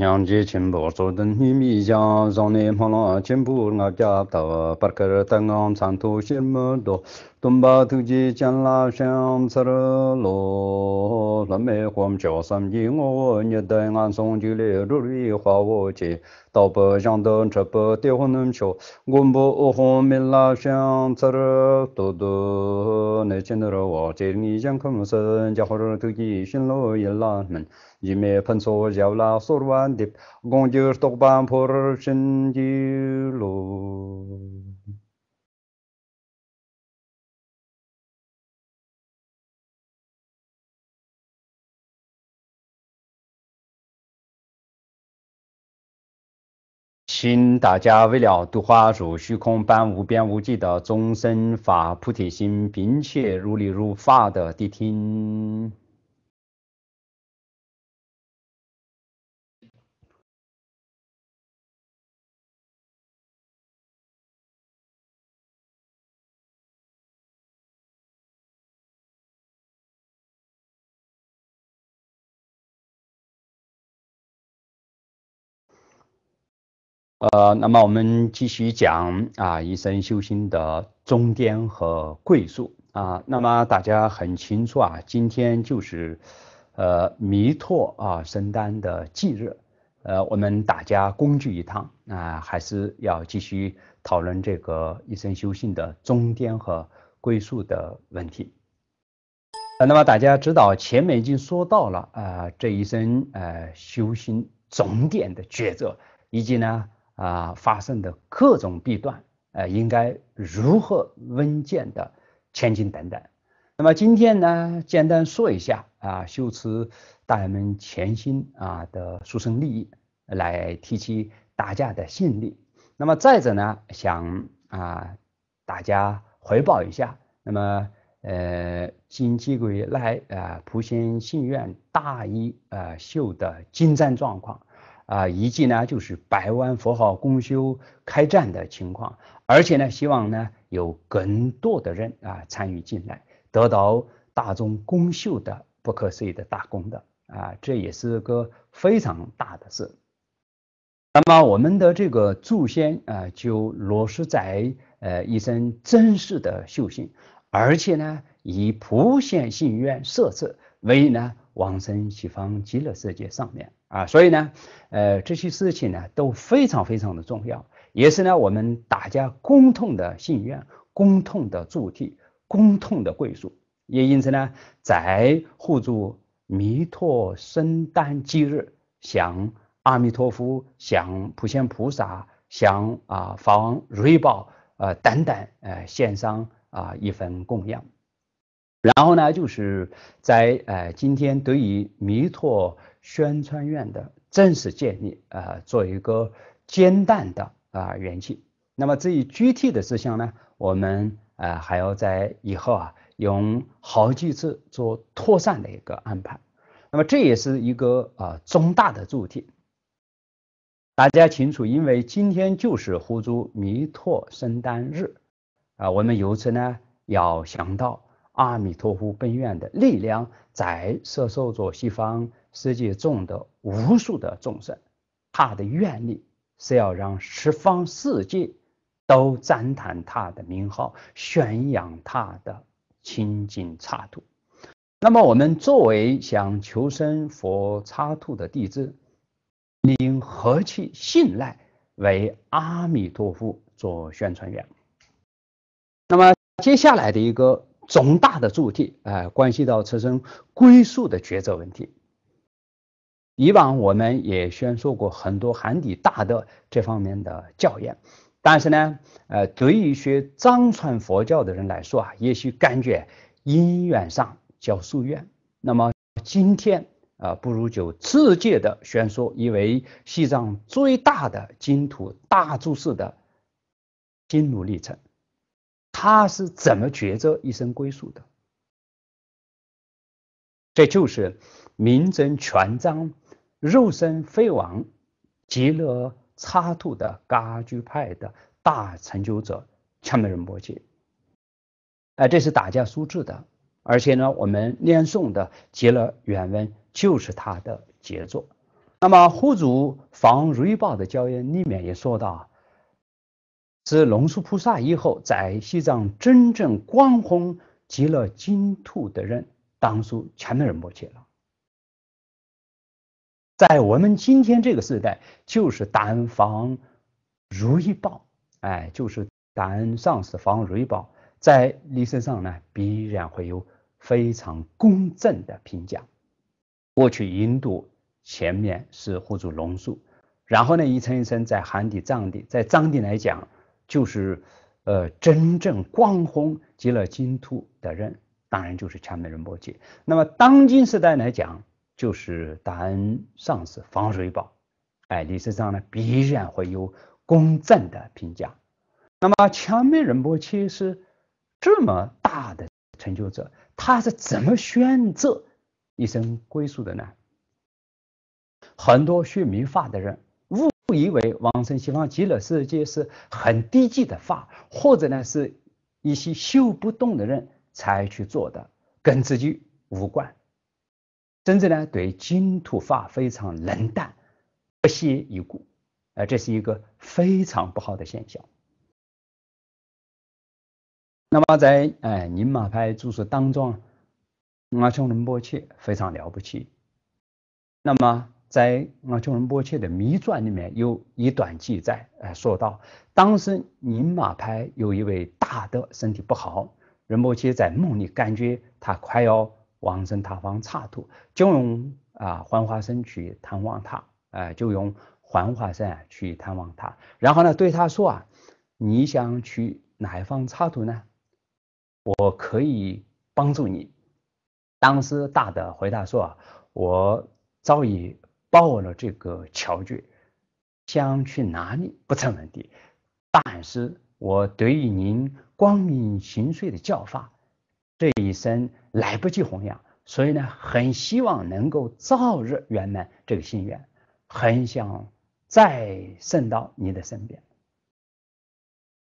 Nyāng jī dhumbā tukjī chānlā shiāṃ sarā lō lāmbē huam chāvā sāṃ jī ngō wā nyatā ngān sōng jī lē rūr wī khuā wā chī tāu pā yāng dā chā pā tē hu nūm chō gōṃ bō u 请大家为了度化如虚空般无边无际的众生法菩提心，并且如理如法的谛听。呃，那么我们继续讲啊，一生修心的终点和归宿啊。那么大家很清楚啊，今天就是呃弥陀啊神丹的忌日，呃，我们大家共聚一堂啊，还是要继续讨论这个一生修心的终点和归宿的问题。那么大家知道，前面已经说到了啊，这一生呃修心终点的抉择，以及呢。啊，发生的各种弊端，呃，应该如何稳健的前进等等。那么今天呢，简单说一下啊，修辞大人们潜心啊的书生利益，来提起大家的信力。那么再者呢，想啊大家回报一下，那么呃，几个月来啊普贤信愿大一呃秀的进展状况。啊，遗迹呢就是百万佛号公修开战的情况，而且呢，希望呢有更多的人啊参与进来，得到大众公修的不可思议的大功德啊，这也是个非常大的事。那么我们的这个祖先啊，就落实在呃一生真实的修行，而且呢，以普贤心愿摄持为呢往生西方极乐世界上面。啊，所以呢，呃，这些事情呢都非常非常的重要，也是呢我们大家共同的心愿、共同的主题、共同的归宿。也因此呢，在互助弥陀圣诞吉日，向阿弥陀佛、向普贤菩萨、向啊法王瑞宝啊等等，呃献上啊一份供养。然后呢，就是在呃，今天对于弥陀宣传院的正式建立，呃，做一个简单的啊圆寂。那么，至于具体的事项呢，我们呃还要在以后啊，用好几次做妥善的一个安排。那么，这也是一个呃重大的主题，大家清楚，因为今天就是护主弥陀圣诞日啊，我们由此呢要想到。阿弥陀佛本愿的力量，在摄受着西方世界中的无数的众生，他的愿力是要让十方世界都赞叹他的名号，宣扬他的清净刹土。那么，我们作为想求生佛刹土的弟子，理应何其信赖为阿弥陀佛做宣传员？那么，接下来的一个。重大的主题，呃，关系到自身归宿的抉择问题。以往我们也宣说过很多含底大的这方面的教验，但是呢，呃，对于学藏传佛教的人来说啊，也许感觉因缘上较疏远。那么今天啊，不如就直接的宣说，因为西藏最大的净土大住士的心路历程。他是怎么觉着一生归宿的？这就是明真全章肉身非王，极乐刹土的噶举派的大成就者羌美人波揭。哎，这是打架书志的，而且呢，我们念诵的极乐原文就是他的杰作。那么护主房瑞宝的教言里面也说到。是龙树菩萨以后，在西藏真正光弘极乐净土的人，当初前面人不见了。在我们今天这个时代，就是单方如意宝，哎，就是单上是方如意宝，在历史上呢，必然会有非常公正的评价。过去印度前面是护住龙树，然后呢，一层一层在汉地、藏地，在藏地来讲。就是，呃，真正光弘极乐净土的人，当然就是强面人波切。那么当今时代来讲，就是恩上是防水宝，哎，历史上呢必然会有公正的评价。那么强面人波切是这么大的成就者，他是怎么选择一生归宿的呢？很多学民法的人。不以为往生西方极乐世界是很低级的法，或者呢是一些修不动的人才去做的，跟自己无关，甚至呢对净土法非常冷淡不屑一顾，啊，这是一个非常不好的现象。那么在哎宁玛派诸师当中，阿中仁波切非常了不起，那么。在啊，任伯切的《迷传》里面有一段记载，哎，说到当时宁马派有一位大的身体不好，任伯切在梦里感觉他快要往生他方插土，就用啊环花生去探望他，哎，就用环花生去探望他，然后呢，对他说啊，你想去哪一方插土呢？我可以帮助你。当时大的回答说啊，我早已。报了这个桥决，想去哪里不成问题。但是我对于您光明行碎的教法，这一生来不及弘扬，所以呢，很希望能够早日圆满这个心愿，很想再送到你的身边。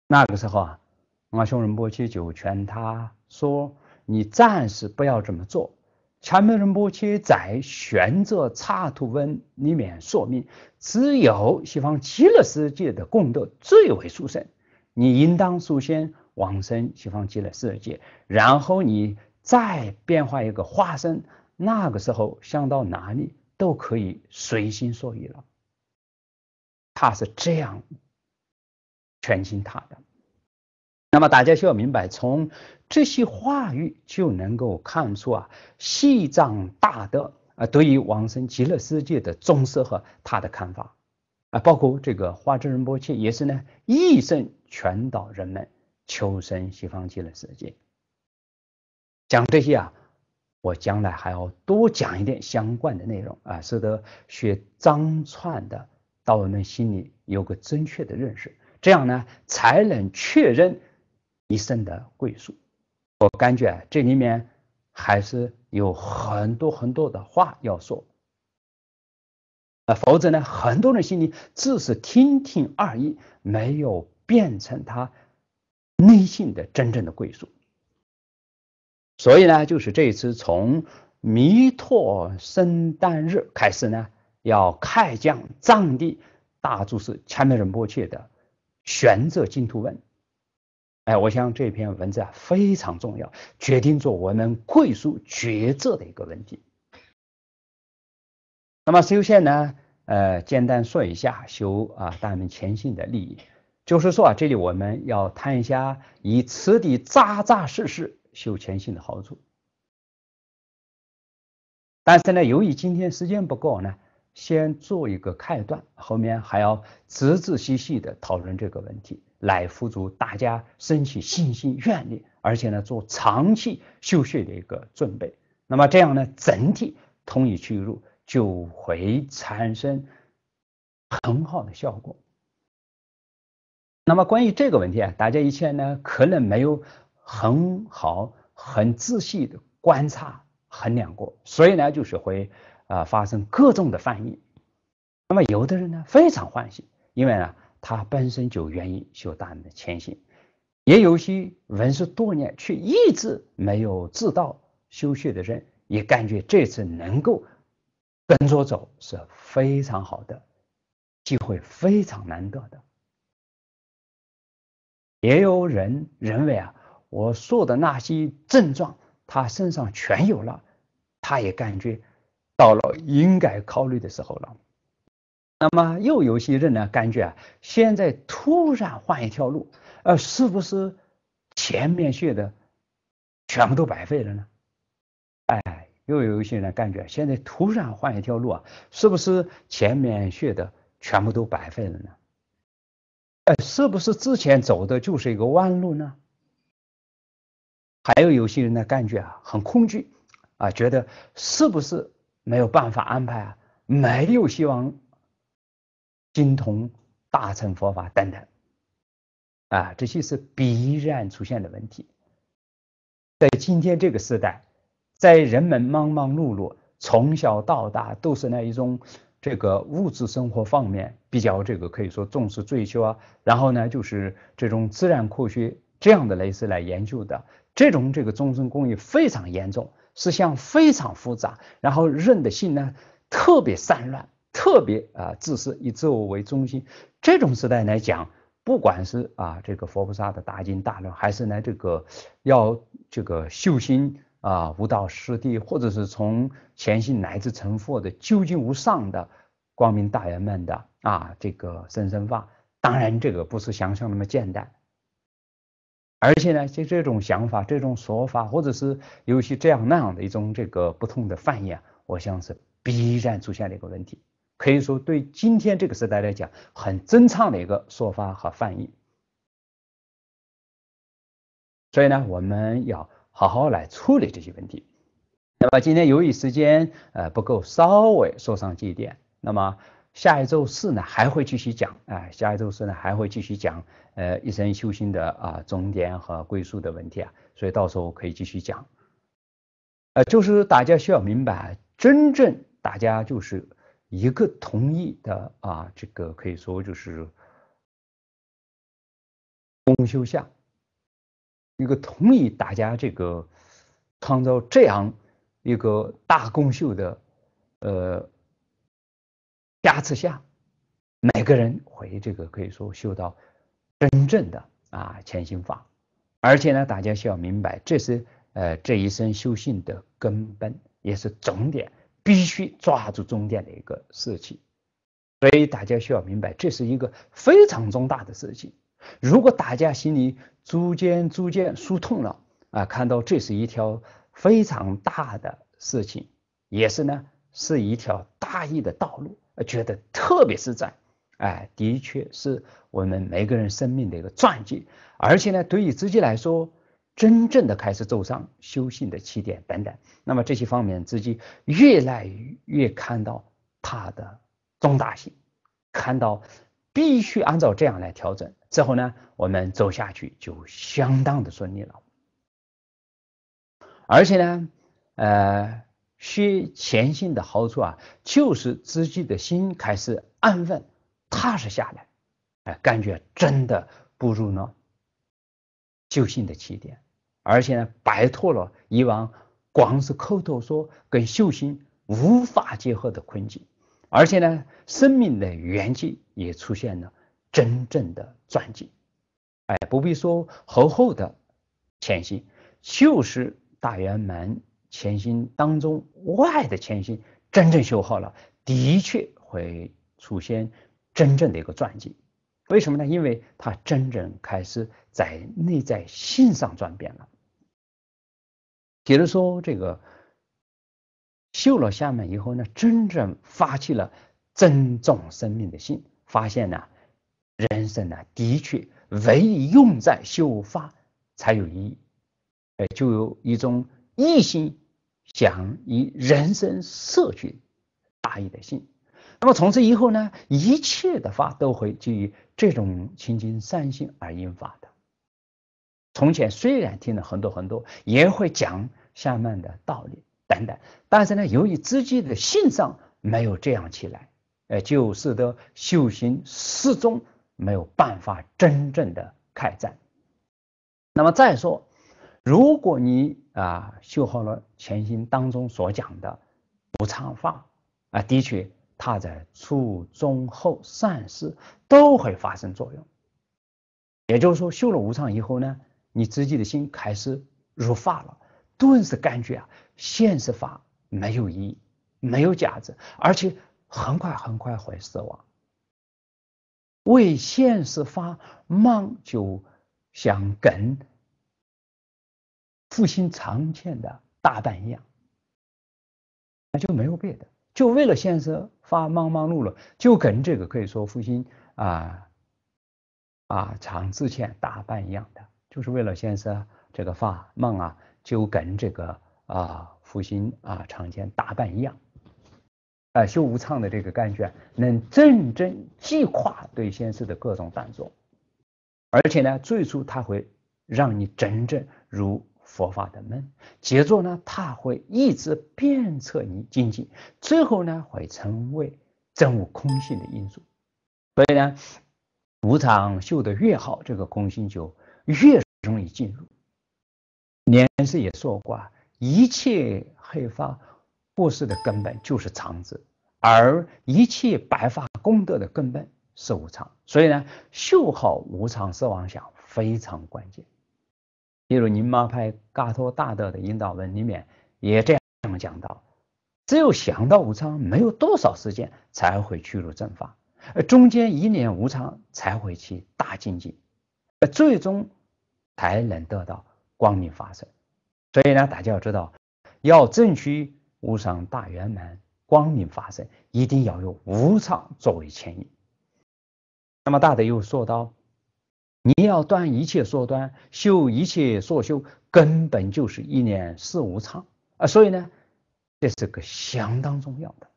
那个时候啊，阿修罗波切九泉他说：“你暂时不要这么做。”前面的摩诃在玄奘《插图文》里面说明，只有西方极乐世界的功德最为殊胜，你应当首先往生西方极乐世界，然后你再变化一个化身，那个时候想到哪里都可以随心所欲了。他是这样全心他的。那么大家需要明白，从这些话语就能够看出啊，西藏大德啊对于往生极乐世界的重视和他的看法啊，包括这个花之仁波切也是呢，一生劝导人们求生西方极乐世界。讲这些啊，我将来还要多讲一点相关的内容啊，使得学藏传的到我们心里有个正确的认识，这样呢才能确认一生的归宿。我感觉这里面还是有很多很多的话要说，啊，否则呢，很多人心里只是听听而已，没有变成他内心的真正的归属。所以呢，就是这一次从弥陀圣诞日开始呢，要开讲藏地大注是千念仁波切的《玄奘净土问》。哎，我想这篇文字啊非常重要，决定着我们贵书抉择的一个问题。那么首先呢，呃，简单说一下修啊大明前行的利益，就是说啊，这里我们要谈一下以此地扎扎实实修前行的好处。但是呢，由于今天时间不够呢，先做一个开端，后面还要仔仔细细的讨论这个问题。来辅助大家升起信心愿力，而且呢做长期修学的一个准备。那么这样呢整体通一去入就会产生很好的效果。那么关于这个问题啊，大家以前呢可能没有很好很仔细的观察衡量过，所以呢就是会啊发生各种的翻译。那么有的人呢非常欢喜，因为呢。他本身就愿意修道的前行，也有些文殊多年却一直没有自道修学的人，也感觉这次能够跟着走是非常好的机会，非常难得的。也有人认为啊，我说的那些症状他身上全有了，他也感觉到了应该考虑的时候了。那么又有些人呢，感觉啊，现在突然换一条路，呃，是不是前面学的全部都白费了呢？哎，又有一些人感觉现在突然换一条路啊，是不是前面学的全部都白费了呢？哎，是不是之前走的就是一个弯路呢？还有有些人呢，感觉啊，很恐惧啊，觉得是不是没有办法安排啊，没有希望。精通大乘佛法等等啊，这些是必然出现的问题。在今天这个时代，在人们忙忙碌碌，从小到大都是那一种这个物质生活方面比较这个可以说重视追求啊，然后呢就是这种自然科学这样的类似来研究的，这种这个终身工益非常严重，思想非常复杂，然后人的性呢特别散乱。特别啊，自私以自我为中心，这种时代来讲，不管是啊这个佛菩萨的大经大论，还是呢这个要这个修心啊无道师弟，或者是从前信乃至成佛的究竟无上的光明大圆满的啊这个生生法，当然这个不是想象那么简单。而且呢，就这种想法、这种说法，或者是有些这样那样的一种这个不同的反应，我想是必然出现的一个问题。可以说，对今天这个时代来讲，很真常的一个说法和翻译。所以呢，我们要好好来处理这些问题。那么今天由于时间呃不够，稍微说上几点。那么下一周四呢，还会继续讲。哎，下一周四呢，还会继续讲呃，一生修行的啊终点和归宿的问题啊。所以到时候可以继续讲。呃，就是大家需要明白，真正大家就是。一个同意的啊，这个可以说就是公修下，一个同意大家这个创造这样一个大公修的呃加持下，每个人回这个可以说修到真正的啊前行法，而且呢，大家需要明白这是呃这一生修行的根本，也是重点。必须抓住终点的一个事情，所以大家需要明白，这是一个非常重大的事情。如果大家心里逐渐逐渐疏通了啊，看到这是一条非常大的事情，也是呢是一条大义的道路，觉得特别是在哎，的确是我们每个人生命的一个转机，而且呢，对于自己来说。真正的开始走上修行的起点，等等，那么这些方面自己越来越看到它的重大性，看到必须按照这样来调整之后呢，我们走下去就相当的顺利了。而且呢，呃，学前行的好处啊，就是自己的心开始安稳、踏实下来，哎，感觉真的步入了修行的起点。而且呢，摆脱了以往光是口头说跟修行无法结合的困境，而且呢，生命的元气也出现了真正的转机。哎，不必说厚厚的潜心，就是大圆满潜心当中外的潜心，真正修好了，的确会出现真正的一个转机。为什么呢？因为他真正开始在内在性上转变了。比如说，这个修了下面以后呢，真正发起了尊重生命的性，发现呢，人生呢，的确唯一用在修法才有意义。哎，就有一种一心想以人生摄取大义的心。那么从此以后呢，一切的话都会基于。这种清净善心而引发的，从前虽然听了很多很多，也会讲下面的道理等等，但是呢，由于自己的心上没有这样起来，呃，就使得修行始终没有办法真正的开展。那么再说，如果你啊修好了前行当中所讲的无常法啊，的确。他在初中后善事都会发生作用，也就是说修了无常以后呢，你自己的心开始如法了，顿时感觉啊现实法没有意义，没有价值，而且很快很快会死亡。为现实法忙，就像跟复兴常见的大半一样，那就没有别的。就为了现实发忙忙碌碌，就跟这个可以说复兴啊啊常之前打扮一样的，就是为了现实这个发忙啊，就跟这个啊复兴啊常前打扮一样。啊，修无常的这个感觉，能真正击垮对现实的各种执着，而且呢，最初他会让你真正如。佛法的门，杰作呢，它会一直鞭策你精进，最后呢，会成为证悟空性的因素。所以呢，无常修得越好，这个空性就越容易进入。莲师也说过，一切黑发布施的根本就是常执，而一切白发功德的根本是无常。所以呢，修好无常是妄想非常关键。例如宁玛派噶托大德的引导文里面也这样讲到：只有想到无常，没有多少时间才会去入正法；而中间一念无常才会去大境界，而最终才能得到光明法身。所以呢，大家要知道，要正取无上大圆满光明法身，一定要有无常作为牵引。那么大德又说到。你要断一切说断，修一切所修，根本就是一念四无常啊！所以呢，这是个相当重要的。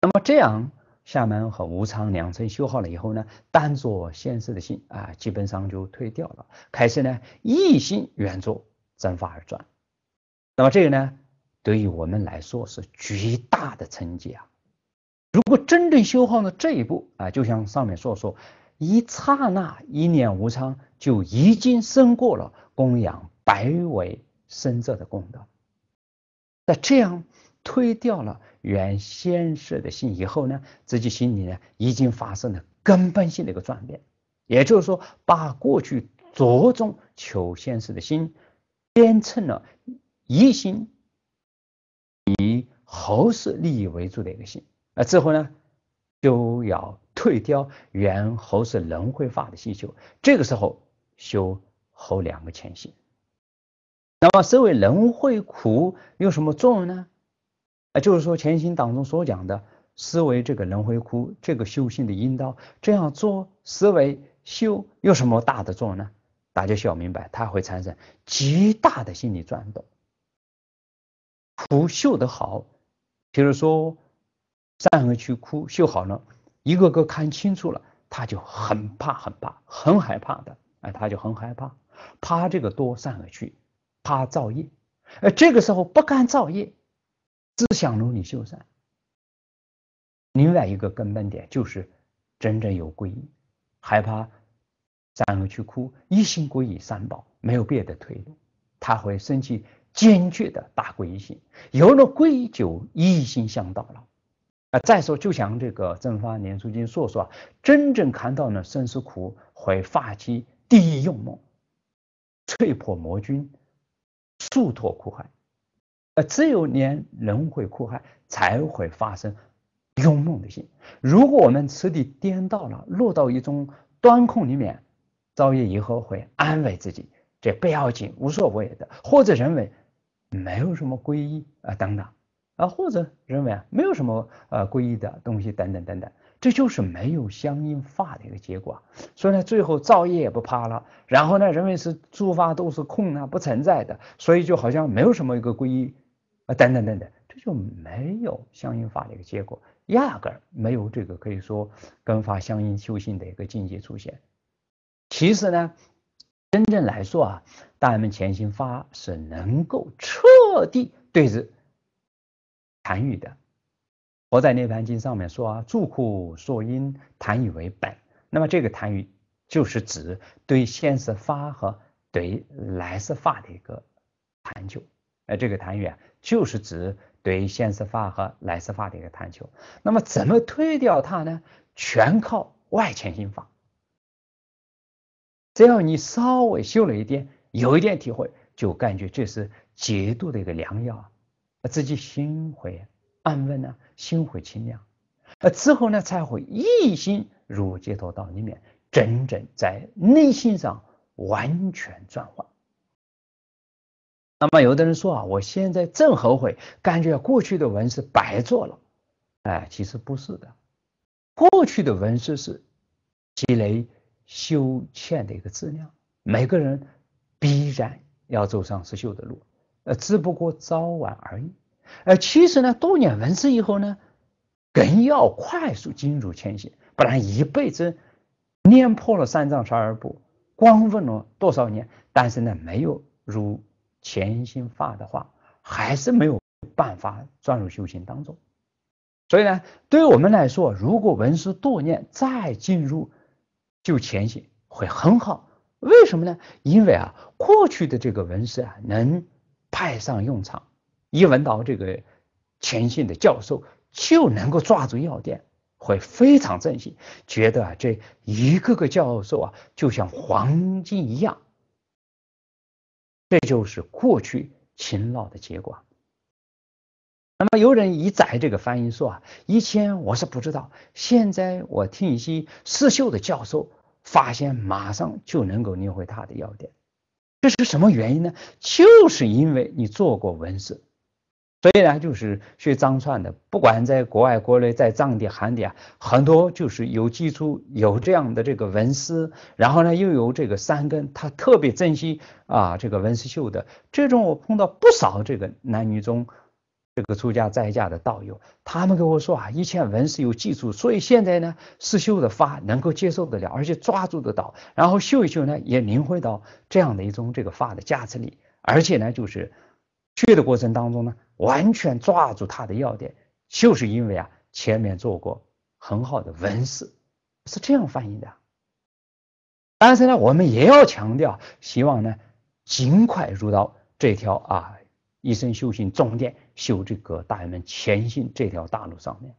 那么这样，厦门和无常两层修好了以后呢，单做现世的心啊，基本上就退掉了，开始呢一心圆作，增发而转。那么这个呢，对于我们来说是巨大的成绩啊！如果真正修好了这一步啊，就像上面所说。一刹那，一念无常就已经胜过了供养白为生者的功德。那这样推掉了原先世的心以后呢，自己心里呢已经发生了根本性的一个转变，也就是说，把过去着重求现世的心变成了一心以后世利益为主的一个心。那之后呢，就要。退掉猿猴是轮回法的修，这个时候修后两个前行。那么思维轮回苦有什么作用呢？啊，就是说前行当中所讲的思维这个轮回苦，这个修行的引导，这样做思维修有什么大的作用呢？大家要明白，它会产生极大的心理转动。苦修的好，比如说善恶去哭，修好了。一个个看清楚了，他就很怕、很怕、很害怕的，哎，他就很害怕，怕这个多善恶趣，怕造业，而这个时候不敢造业，只想努力修善。另外一个根本点就是真正有归依，害怕善恶去哭，一心归依三宝，没有别的退路，他会升起坚决的大归依心。有了归依，就一心向道了。啊，再说就像这个正法年书经所说，真正看到呢生死苦，会发起第一勇猛，摧破魔军，速脱苦海。呃，只有连轮回苦海，才会发生勇猛的心。如果我们此地颠倒了，落到一种端空里面，遭遇以后会安慰自己，这不要紧，无所谓的，或者认为没有什么皈依啊等等。啊，或者认为啊，没有什么呃皈依的东西，等等等等，这就是没有相应法的一个结果。所以呢，最后造业也不怕了，然后呢，认为是诸法都是空啊，不存在的，所以就好像没有什么一个皈依啊，等等等等，这就没有相应法的一个结果，压根儿没有这个可以说根发相应修行的一个境界出现。其实呢，真正来说啊，大人们前行发是能够彻底对治。贪欲的，我在涅槃经上面说啊，住苦说因，痰欲为本。那么这个痰欲就是指对现世法和对来世法的一个探究。而这个谈欲啊，就是指对现世法和来世法的一个探究。那么怎么推掉它呢？全靠外前心法。只要你稍微修了一点，有一点体会，就感觉这是解脱的一个良药。自己心会安稳呢，心会清凉，呃之后呢才会一心入解脱道里面，真正在内心上完全转化。那么有的人说啊，我现在正后悔，感觉过去的文是白做了，哎，其实不是的，过去的文是是积累修欠的一个质量，每个人必然要走上实修的路。呃，只不过早晚而已。呃，其实呢，多念文字以后呢，更要快速进入前行，不然一辈子念破了三藏十二部，光问了多少年，但是呢，没有如潜心法的话，还是没有办法钻入修行当中。所以呢，对于我们来说，如果文字多念再进入就前行会很好。为什么呢？因为啊，过去的这个文字啊，能。派上用场，一闻到这个前线的教授，就能够抓住要点，会非常珍惜，觉得这一个个教授啊，就像黄金一样。这就是过去勤劳的结果。那么有人一载这个翻译说啊，以前我是不知道，现在我听一些刺绣的教授，发现马上就能够领会他的要点。这是什么原因呢？就是因为你做过纹饰，所以呢，就是学藏传的，不管在国外、国内，在藏地、汉地啊，很多就是有基础，有这样的这个纹思，然后呢，又有这个三根，他特别珍惜啊，这个纹思绣的这种，我碰到不少这个男女中。这个出家在家的道友，他们跟我说啊，以前文是有技术，所以现在呢，是修的发能够接受得了，而且抓住得到，然后修一修呢，也领会到这样的一种这个发的价值力，而且呢，就是去的过程当中呢，完全抓住它的要点，就是因为啊，前面做过很好的文事，是这样翻译的。但是呢，我们也要强调，希望呢，尽快入到这条啊，一生修行重点。修这个大圆门，前进这条大路上面，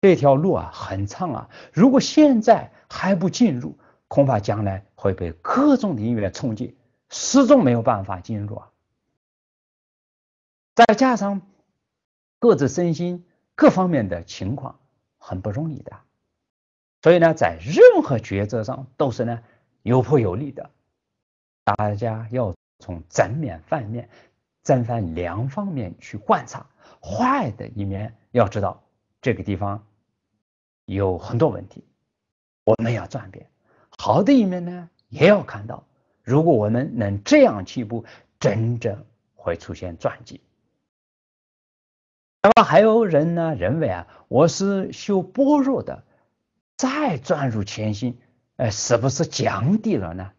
这条路啊很长啊。如果现在还不进入，恐怕将来会被各种领域的冲击，始终没有办法进入啊。再加上各自身心各方面的情况很不容易的，所以呢，在任何抉择上都是呢有破有利的。大家要从正面反面。站在两方面去观察，坏的一面要知道这个地方有很多问题，我们要转变；好的一面呢，也要看到。如果我们能这样起步，真正会出现转机。那么还有人呢认为啊，我是修般若的，再转入前行，哎，是不是降低了呢？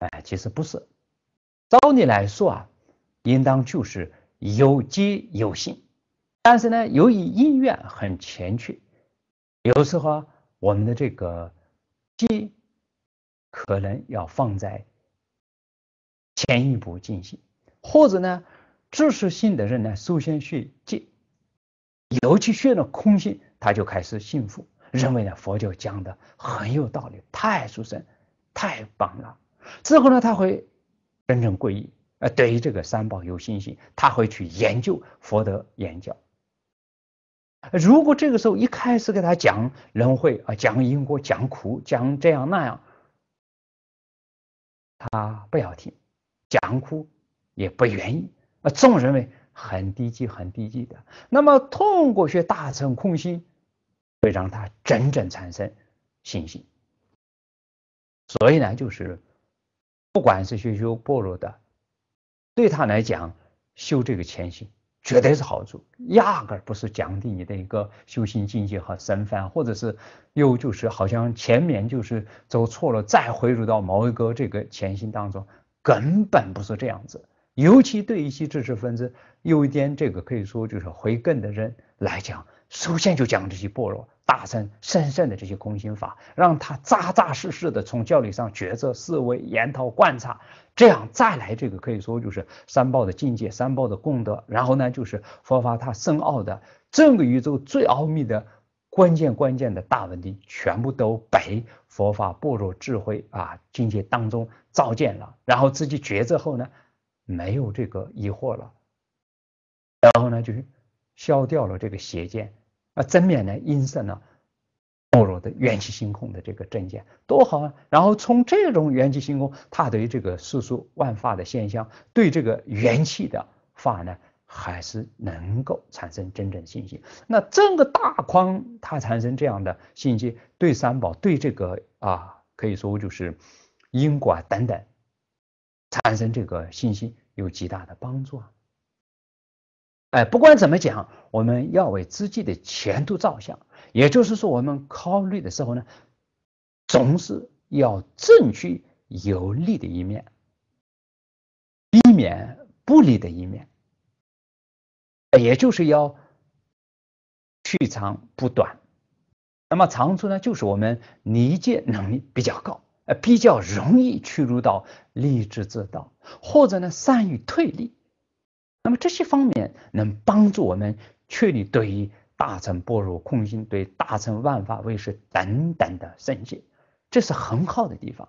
哎，其实不是。照理来说啊。应当就是有机有性，但是呢，由于因缘很欠缺，有时候我们的这个机可能要放在前一步进行，或者呢，知识性的人呢，首先去戒，尤其学了空性，他就开始信佛，认为呢，佛教讲的很有道理，太出神，太棒了。之后呢，他会真正皈依。对于这个三宝有信心，他会去研究佛的演讲。如果这个时候一开始给他讲轮回啊，讲因果，讲苦，讲这样那样，他不要听，讲苦也不愿意啊，总认为很低级、很低级的。那么通过学大乘空心，会让他真正产生信心。所以呢，就是不管是学修波罗的。对他来讲，修这个前行绝对是好处，压根儿不是降低你的一个修行境界和身份，或者是又就是好像前面就是走错了，再回入到某一个这个前行当中，根本不是这样子。尤其对一些知识分子，有一点这个可以说就是回根的人来讲。首先就讲这些般若大乘深圣的这些空心法，让他扎扎实实的从教理上抉择思维研讨观察，这样再来这个可以说就是三宝的境界三宝的功德，然后呢就是佛法它深奥的整个宇宙最奥秘的关键关键的大问题，全部都被佛法波罗智慧啊境界当中照见了，然后自己抉择后呢没有这个疑惑了，然后呢就是。消掉了这个邪见，啊，增免呢阴盛呢懦弱的元气心空的这个正见多好啊！然后从这种元气心空，它对于这个世俗万法的现象，对这个元气的法呢，还是能够产生真正信心。那这个大框它产生这样的信心，对三宝，对这个啊，可以说就是因果等等，产生这个信心有极大的帮助。啊。哎，不管怎么讲，我们要为自己的前途着想，也就是说，我们考虑的时候呢，总是要争取有利的一面，避免不利的一面，也就是要取长补短。那么长处呢，就是我们理解能力比较高，呃，比较容易屈入到立志之道，或者呢，善于退力。那么这些方面能帮助我们确立对于大乘般若空心、对大乘万法唯识等等的圣解，这是很好的地方，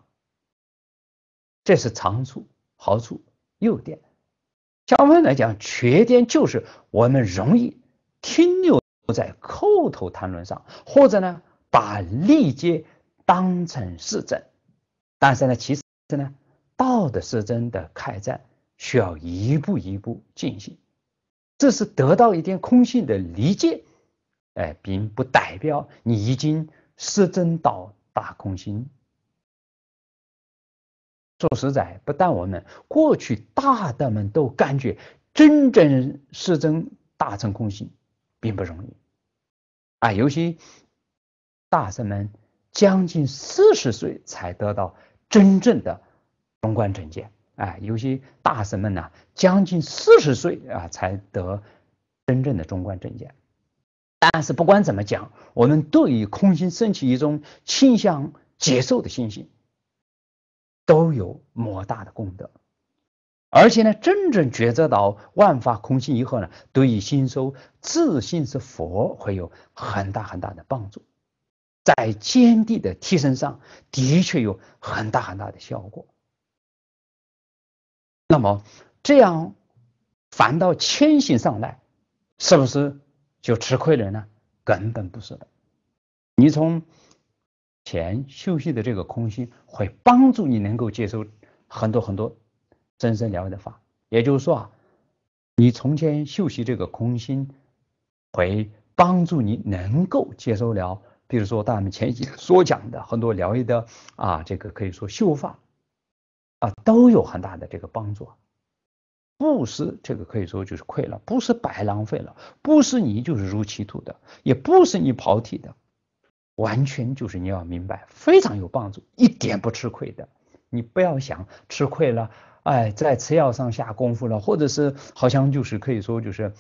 这是长处、好处、优点。相反来讲，缺点就是我们容易停留在口头谈论上，或者呢把利阶当成是真，但是呢，其实呢，道的是真的开战。需要一步一步进行，这是得到一点空性的理解，哎，并不代表你已经失真到大空心。说实在，不但我们过去大德们都感觉真正失真大成空性并不容易，啊，尤其大圣们将近四十岁才得到真正的宏观成见。哎，有些大神们呢，将近四十岁啊，才得真正的中观正见。但是不管怎么讲，我们对于空心升起一种倾向接受的信心，都有莫大的功德。而且呢，真正觉知到万法空性以后呢，对于心收自信是佛会有很大很大的帮助，在坚定的提升上，的确有很大很大的效果。那么这样反倒前行上来，是不是就吃亏了呢？根本不是的。你从前休息的这个空心，会帮助你能够接受很多很多真正疗愈的法。也就是说啊，你从前休息这个空心，会帮助你能够接受了，比如说咱们前期所讲的很多疗愈的啊，这个可以说秀发。啊，都有很大的这个帮助，不是这个可以说就是亏了，不是白浪费了，不是你就是入歧途的，也不是你跑题的，完全就是你要明白，非常有帮助，一点不吃亏的。你不要想吃亏了，哎，在吃药上下功夫了，或者是好像就是可以说就是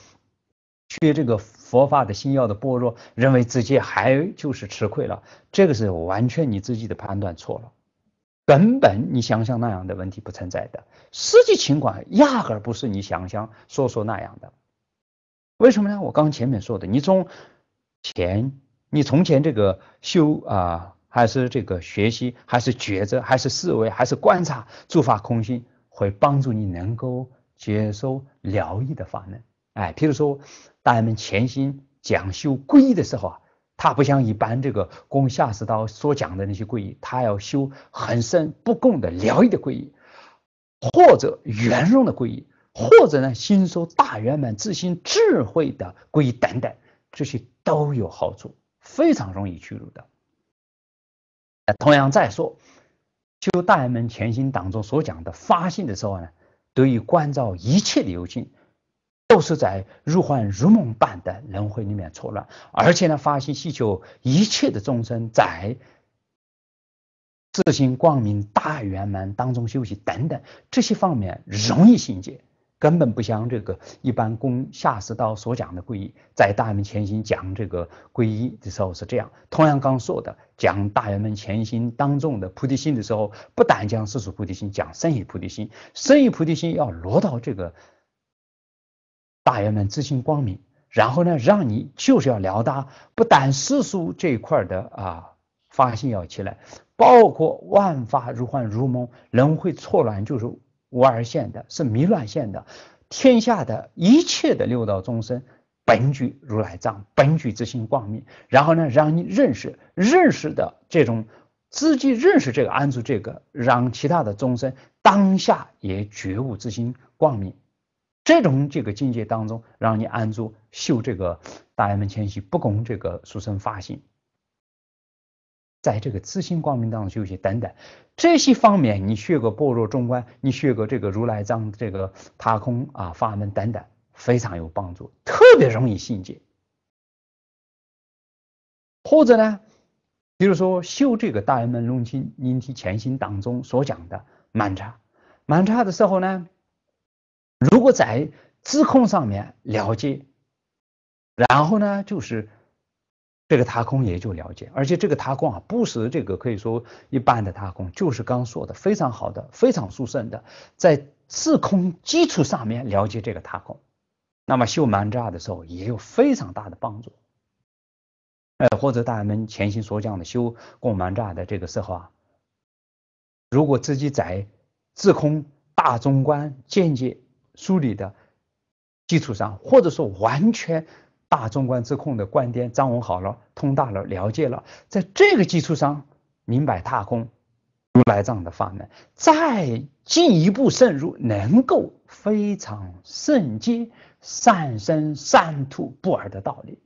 缺这个佛法的新药的薄弱，认为自己还就是吃亏了，这个是完全你自己的判断错了。根本你想象那样的问题不存在的，实际情况压根儿不是你想象说说那样的，为什么呢？我刚前面说的，你从前你从前这个修啊，还是这个学习，还是觉知，还是思维，还是观察，诸法空性会帮助你能够接收疗愈的法门。哎，譬如说，大人们潜心讲修皈依的时候啊。他不像一般这个供下士道所讲的那些皈依，他要修很深不共的疗愈的皈依，或者圆融的皈依，或者呢心收大圆满自心智慧的皈依等等，这些都有好处，非常容易去入的。同样再说修大圆满前行当中所讲的发心的时候呢，对于观照一切的有情，都是在如幻如梦般的轮回里面错乱，而且呢，发心希求一切的众生在自心光明大圆满当中休息等等这些方面容易信解，根本不像这个一般公下士道所讲的皈依，在大圆满前行讲这个皈依的时候是这样，同样刚说的讲大圆满前行当中的菩提心的时候，不但讲世俗菩提心，讲生意菩提心，生意菩提心要落到这个。大圆满之心光明，然后呢，让你就是要了达，不但世俗这一块的啊发心要起来，包括万法如幻如梦，人会错乱就是无二线的，是迷乱线的。天下的一切的六道众生，本具如来藏，本具之心光明。然后呢，让你认识，认识的这种自己认识这个安住这个，让其他的众生当下也觉悟之心光明。这种这个境界当中，让你安住修这个大圆满前行，不攻这个俗生法性，在这个自信光明当中修行等等这些方面，你学个般若中观，你学个这个如来藏这个他空啊法门等等，非常有帮助，特别容易信解。或者呢，比如说修这个大圆满隆钦引提前行当中所讲的满刹，满刹的时候呢。如果在自控上面了解，然后呢，就是这个他空也就了解，而且这个他空啊，不是这个可以说一般的他空，就是刚说的非常好的、非常殊胜的，在自空基础上面了解这个他空，那么修蛮扎的时候也有非常大的帮助。哎，或者大家们前期所讲的修供蛮扎的这个时候啊，如果自己在自空大中观见解。梳理的基础上，或者说完全大中观自控的观点，张文好了，通大了，了解了，在这个基础上明白踏空如来藏的法门，再进一步渗入，能够非常圣解善生善吐不二的道理，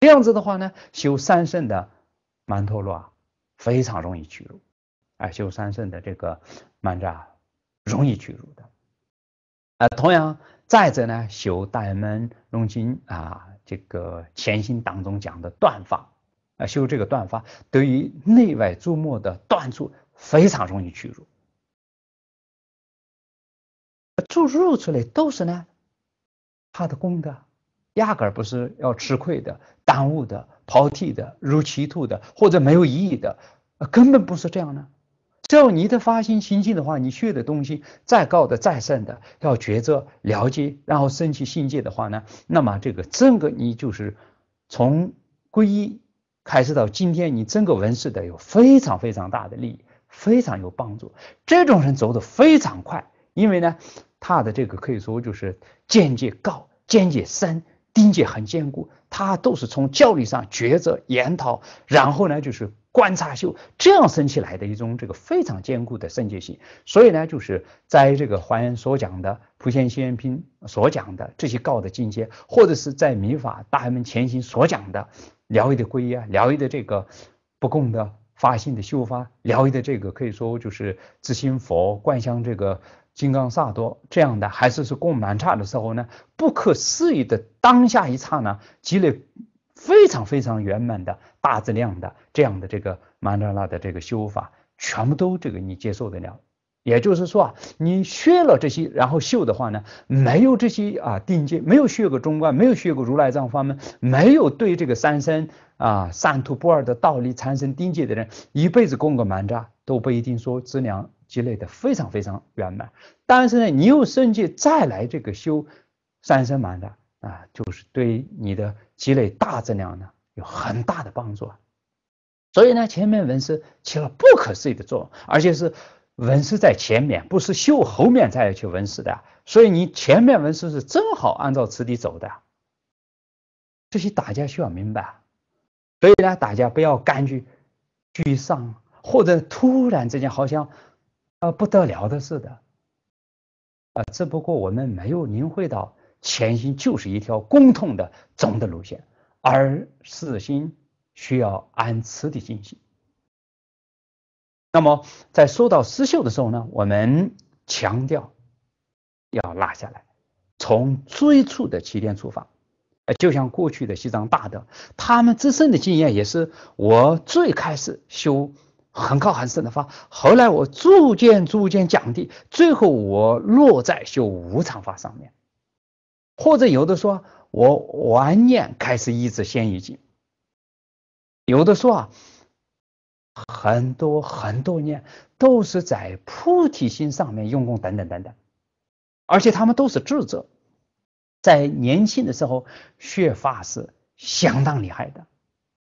这样子的话呢，修三圣的曼陀罗啊，非常容易取入；啊，修三圣的这个曼扎容易取入的。啊，同样，再者呢，修大人们用经啊，这个前行当中讲的断法啊，修这个断法，对于内外诸末的断处，非常容易去入。注入出来都是呢，他的功德，压根儿不是要吃亏的、耽误的、抛弃的、如歧途的，或者没有意义的根本不是这样呢。只要你的发心清净的话，你学的东西再高的再深的，要觉着了解，然后升起心界的话呢，那么这个整个你就是从皈依开始到今天，你整个文思的有非常非常大的利益，非常有帮助。这种人走得非常快，因为呢，他的这个可以说就是见解高，见解深，定界很坚固。他都是从教理上抉择研讨，然后呢就是观察秀这样升起来的一种这个非常坚固的圣洁性。所以呢，就是在这个还原所讲的《普贤行愿品》所讲的这些高的境界，或者是在民法大安们前行所讲的疗愈的皈依啊，疗愈的这个不共的发心的修法，疗愈的这个可以说就是自心佛观想这个。金刚萨多这样的，还是是供蛮差的时候呢？不可思议的当下一刹那，积累非常非常圆满的大质量的这样的这个曼德拉的这个修法，全部都这个你接受得了。也就是说，啊，你学了这些，然后修的话呢，没有这些啊定界，没有学过中观，没有学过如来藏法门，没有对这个三生啊三途不二的道理产生定界的人，一辈子供个蛮扎都不一定说资粮积累的非常非常圆满，但是呢，你又甚至再来这个修三生满的啊，就是对你的积累大质量呢有很大的帮助。所以呢，前面文师起了不可思议的作用，而且是文师在前面，不是修后面才要去文师的。所以你前面文师是正好按照此理走的，这些大家需要明白。所以呢，大家不要感觉沮丧，或者突然之间好像。啊，不得了的似的，啊，只不过我们没有领会到，前行就是一条共同的总的路线，而四心需要按次的进行。那么在说到思修的时候呢，我们强调要拉下来，从最初的起点出发，就像过去的西藏大德，他们自身的经验也是我最开始修。很靠很深的发，后来我逐渐逐渐降低，最后我落在修无常法上面，或者有的说我晚年开始一直先于心，有的说啊，很多很多年都是在菩提心上面用功，等等等等，而且他们都是智者，在年轻的时候学法是相当厉害的，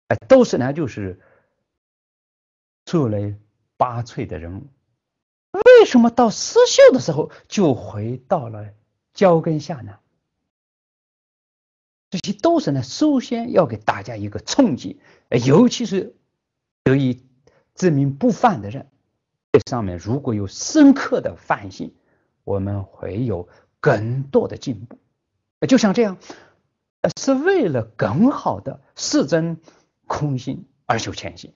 哎，都是呢，就是。出类拔萃的人物，为什么到失秀的时候就回到了交根下呢？这些都是呢。首先要给大家一个冲击，尤其是得以自命不凡的人，这上面如果有深刻的反省，我们会有更多的进步。就像这样，是为了更好的世真空心而修前行。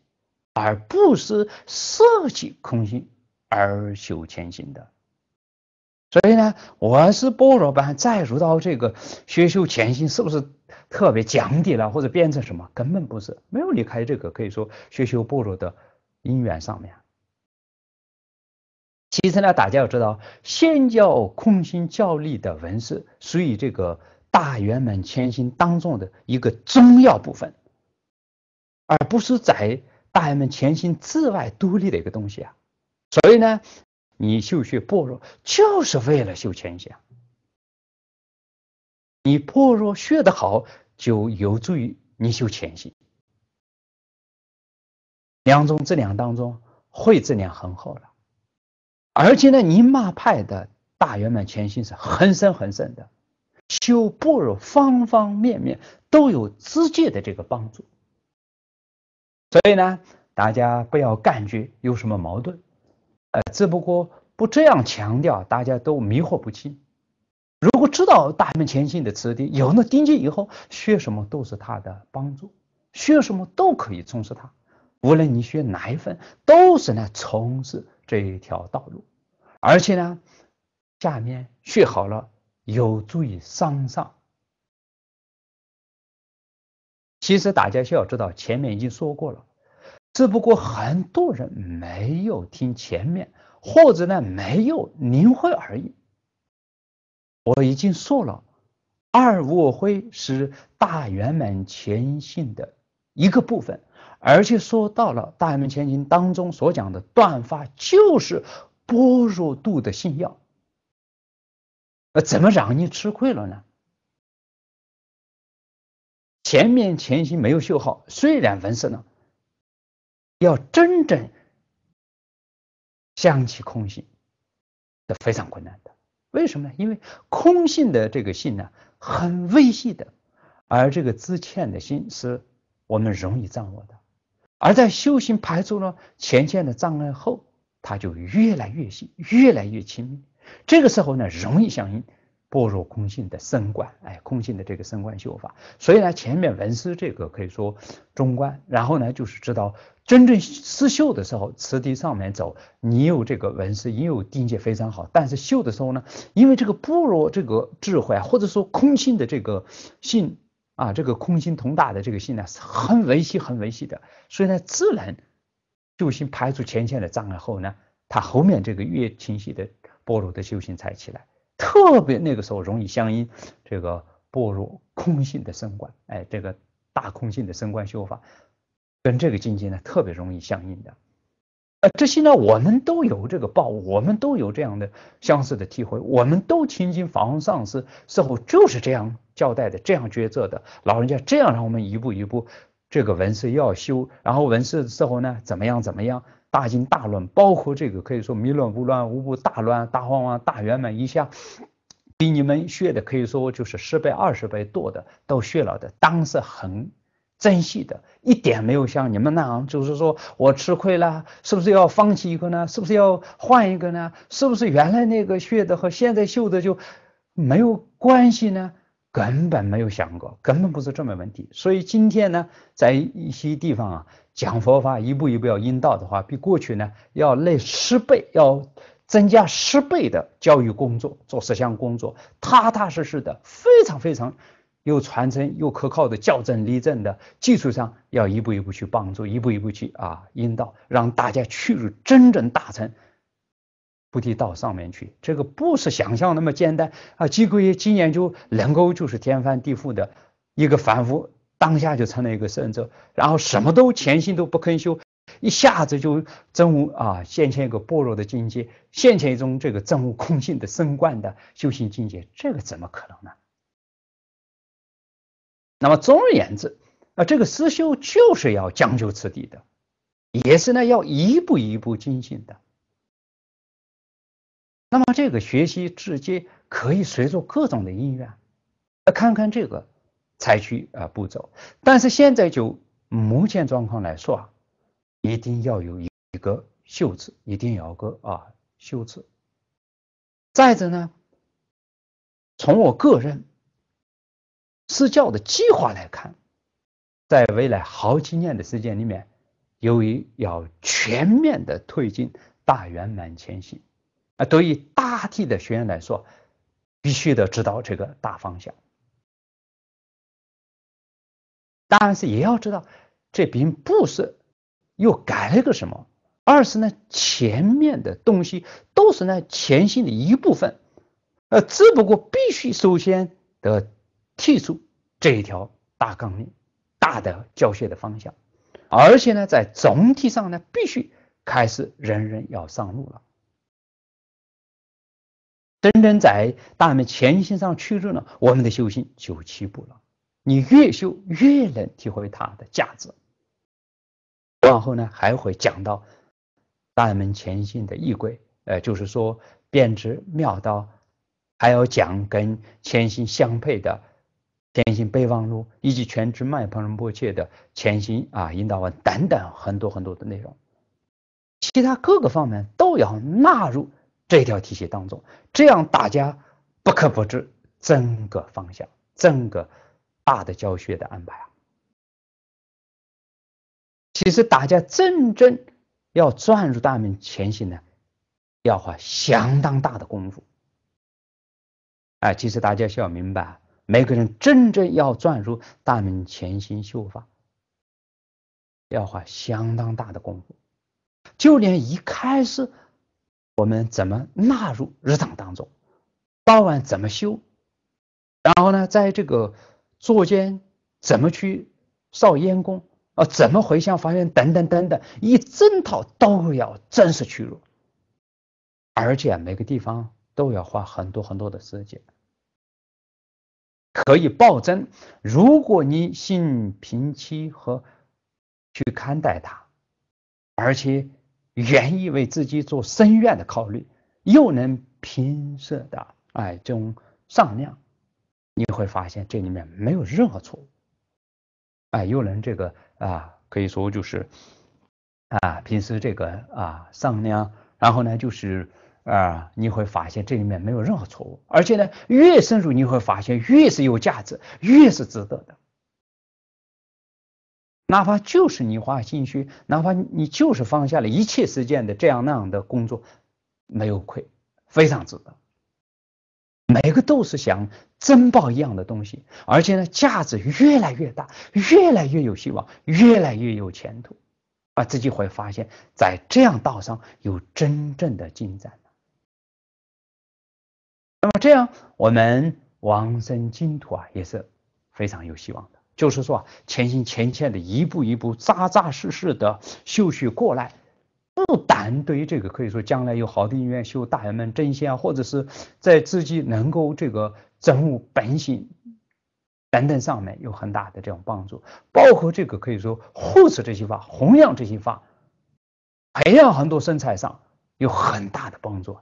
而不是设计空心而修前行的，所以呢，我是波罗班再入到这个学修前行，是不是特别讲底了，或者变成什么？根本不是，没有离开这个，可以说学修波罗的因缘上面。其实呢，大家要知道，先教空心教力的文字，属于这个大圆满前行当中的一个重要部分，而不是在。大圆满前行自外独立的一个东西啊，所以呢，你修学般若就是为了修前行，你般若学的好，就有助于你修前行。两种质量当中，慧质量很好了，而且呢，尼玛派的大圆满前行是很深很深的，修般若方方面面都有直接的这个帮助。所以呢，大家不要感觉有什么矛盾，呃，只不过不这样强调，大家都迷惑不清。如果知道大门前进的次第，有了定解以后，学什么都是他的帮助，学什么都可以充实他。无论你学哪一份，都是来从事这一条道路。而且呢，下面学好了，有助于上上。其实大家需要知道，前面已经说过了，只不过很多人没有听前面，或者呢没有领会而已。我已经说了，二无灰是大圆满前行的一个部分，而且说到了大圆满前行当中所讲的断发，就是般若度的信要。怎么让你吃亏了呢？前面前行没有修好，虽然闻思呢，要真正想起空性，是非常困难的。为什么呢？因为空性的这个性呢，很微细的，而这个自欠的心是我们容易掌握的。而在修行排除了前欠的障碍后，它就越来越细，越来越亲密。这个时候呢，容易相应。般若空性的生观，哎，空性的这个生观修法，所以呢，前面文思这个可以说中观，然后呢，就是知道真正施修的时候，瓷底上面走，你有这个文思，你有定界非常好，但是修的时候呢，因为这个般若这个智慧，或者说空性的这个性啊，这个空心同大的这个性呢，是很维系很维系的，所以呢，自然修行排除前线的障碍后呢，它后面这个越清晰的般若的修行才起来。特别那个时候容易相应，这个步入空性的生观，哎，这个大空性的生观修法，跟这个境界呢特别容易相应的，呃，这些呢我们都有这个报，我们都有这样的相似的体会，我们都听经法王上师时候就是这样交代的，这样抉择的，老人家这样让我们一步一步，这个文殊要修，然后文殊的时候呢怎么样怎么样。大惊大乱，包括这个，可以说弥乱无乱无不大乱大慌王大圆满一下，比你们学的可以说就是十倍二十倍多的都学了的，当时很珍惜的，一点没有像你们那样，就是说我吃亏了，是不是要放弃一个呢？是不是要换一个呢？是不是原来那个学的和现在修的就没有关系呢？根本没有想过，根本不是这么问题。所以今天呢，在一些地方啊。讲佛法一步一步要引导的话，比过去呢要累十倍，要增加十倍的教育工作，做十项工作，踏踏实实的，非常非常又传承又可靠的校正立正的基础上，要一步一步去帮助，一步一步去啊引导，让大家去入真正大成菩提道上面去。这个不是想象那么简单啊，几个月、几年就能够就是天翻地覆的一个反复，当下就成了一个圣者，然后什么都潜心都不肯修，一下子就真悟啊现前一个薄弱的境界，现前一种这个真悟空性的升观的修行境界，这个怎么可能呢？那么总而言之，啊这个思修就是要讲究此地的，也是呢要一步一步精进的。那么这个学习直接可以随着各种的因缘，看看这个。采取啊步骤，但是现在就目前状况来说啊，一定要有一个袖子，一定要有个啊袖子。再者呢，从我个人私教的计划来看，在未来好几年的时间里面，由于要全面的推进大圆满前行啊，对于大体的学员来说，必须得知道这个大方向。但是也要知道，这并不是又改了个什么？二是呢，前面的东西都是呢前行的一部分，呃，只不过必须首先的提出这一条大纲领、大的教学的方向，而且呢，在总体上呢，必须开始人人要上路了，真正在大们前行上去了呢，我们的修行就起步了。你越修越能体会它的价值。往后呢，还会讲到大门前行的仪规，呃，就是说变直妙道，还要讲跟前行相配的前行备忘录，以及全职卖旁人波切的前行啊引导文等等很多很多的内容。其他各个方面都要纳入这条体系当中，这样大家不可不知整个方向，整个。大的教学的安排啊，其实大家真正要钻入大明前行呢，要花相当大的功夫。哎，其实大家需要明白，每个人真正要钻入大明前行修法，要花相当大的功夫。就连一开始我们怎么纳入日常当中，傍晚怎么修，然后呢，在这个。作奸怎么去烧烟工啊？怎么回向法院等等等等，一整套都要正式去录，而且每个地方都要花很多很多的时间，可以暴增。如果你心平气和去看待它，而且愿意为自己做深远的考虑，又能平和的哎，这种善量。你会发现这里面没有任何错误，哎，又能这个啊，可以说就是啊，平时这个啊商量，然后呢，就是啊，你会发现这里面没有任何错误，而且呢，越深入你会发现越是有价值，越是值得的。哪怕就是你花心血，哪怕你就是放下了一切时间的这样那样的工作，没有亏，非常值得。每个都是像珍宝一样的东西，而且呢，价值越来越大，越来越有希望，越来越有前途啊！自己会发现，在这样道上有真正的进展那么这样，我们往生净土啊也是非常有希望的。就是说，啊，潜心潜切的，一步一步扎扎实实的修学过来。不但对于这个可以说将来有好的姻缘修大圆满真仙，或者是在自己能够这个证悟本性等等上面有很大的这种帮助，包括这个可以说护持这些法、弘扬这些法、培养很多身材上有很大的帮助。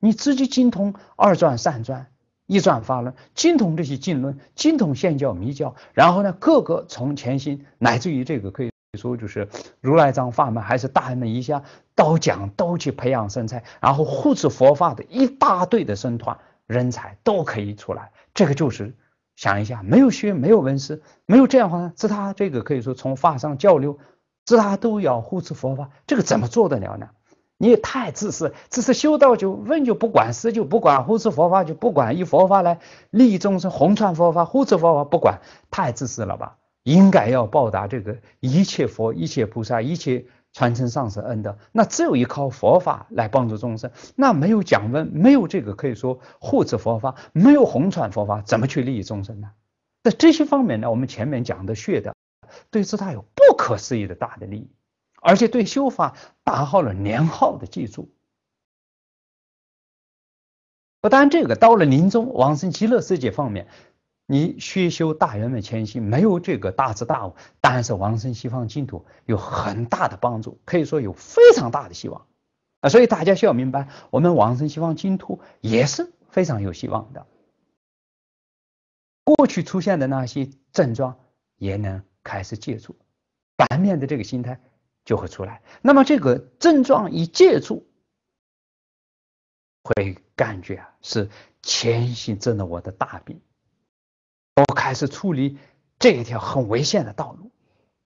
你自己精通二传、三传、一传法轮，精通这些经论，精通现教、密教，然后呢，各个从前心，乃至于这个可以。说就是如来藏法门，还是大人们一下都讲，都去培养生财，然后护持佛法的一大队的僧团人才都可以出来。这个就是想一下，没有学，没有文思，没有这样的话，自他这个可以说从法上交流，自他都要护持佛法，这个怎么做得了呢？你也太自私，只是修道就问就不管事就不管护持佛法就不管，以佛法来益众生，弘传佛法护持佛法不管，太自私了吧？应该要报答这个一切佛、一切菩萨、一切传承上师恩的，那只有依靠佛法来帮助众生，那没有讲文，没有这个可以说护持佛法，没有弘传佛法，怎么去利益众生呢？在这些方面呢，我们前面讲的学的，对自他有不可思议的大的利益，而且对修法打好了良好的基础。不单这个，到了临终往生极乐世界方面。你需修大圆满前行，没有这个大智大悟，当然是往生西方净土有很大的帮助，可以说有非常大的希望啊！所以大家需要明白，我们往生西方净土也是非常有希望的。过去出现的那些症状也能开始戒除，反面的这个心态就会出来。那么这个症状一戒除，会感觉啊是前行真的我的大病。我开始处理这一条很危险的道路，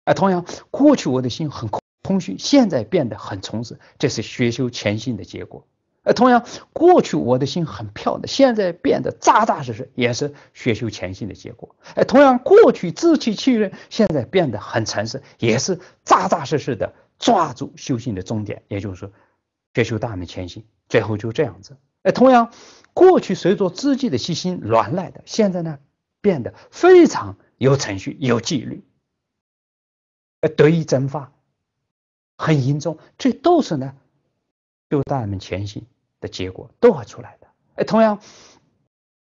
啊，同样过去我的心很空虚，现在变得很充实，这是学修前行的结果。哎，同样过去我的心很漂亮，现在变得扎扎实实，也是学修前行的结果。哎，同样过去自欺欺人，现在变得很诚实，也是扎扎实实的抓住修行的终点，也就是说，学修大乘前行，最后就这样子。哎，同样过去随着自己的信心乱来的，现在呢？变得非常有程序、有纪律，呃，以蒸发很严重，这都是呢，就大人们前行的结果，都会出来的。哎，同样，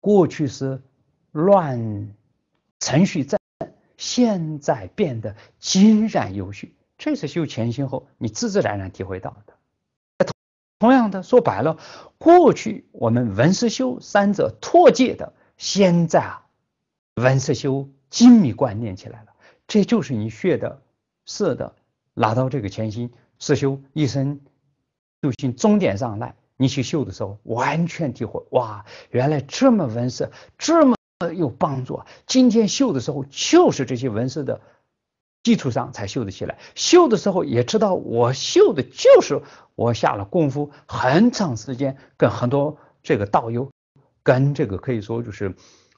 过去是乱，程序在，现在变得井然有序，这次修前行后你自自然然体会到的。同样的，说白了，过去我们文、思修三者脱界的，现在啊。文思修精密观念起来了，这就是你学的、学的拿到这个全心，思修一生修行终点上来，你去绣的时候完全体会，哇，原来这么文饰这么有帮助。今天绣的时候，绣是这些纹饰的基础上才绣得起来。绣的时候也知道，我绣的就是我下了功夫很长时间，跟很多这个道友，跟这个可以说就是。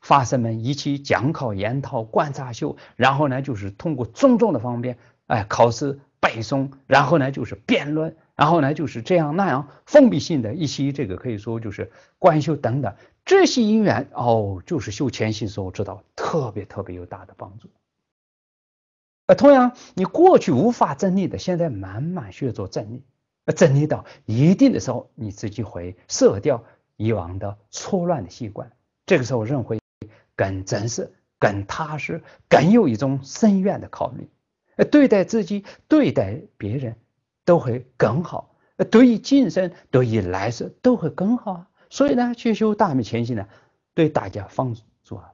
法师们一起讲考研讨观察修，然后呢就是通过种种的方便，哎，考试背诵，然后呢就是辩论，然后呢就是这样那样封闭性的一些这个可以说就是观修等等这些因缘哦，就是修前行的时候知道特别特别有大的帮助。啊，同样你过去无法整理的，现在满满学做整理，整理到一定的时候，你自己会舍掉以往的错乱的习惯，这个时候认为。更真实、更踏实、更有一种深远的考虑，呃，对待自己、对待别人，都会更好，呃，对于今生、对于来世，都会更好啊。所以呢，去修大明前行呢，对大家帮助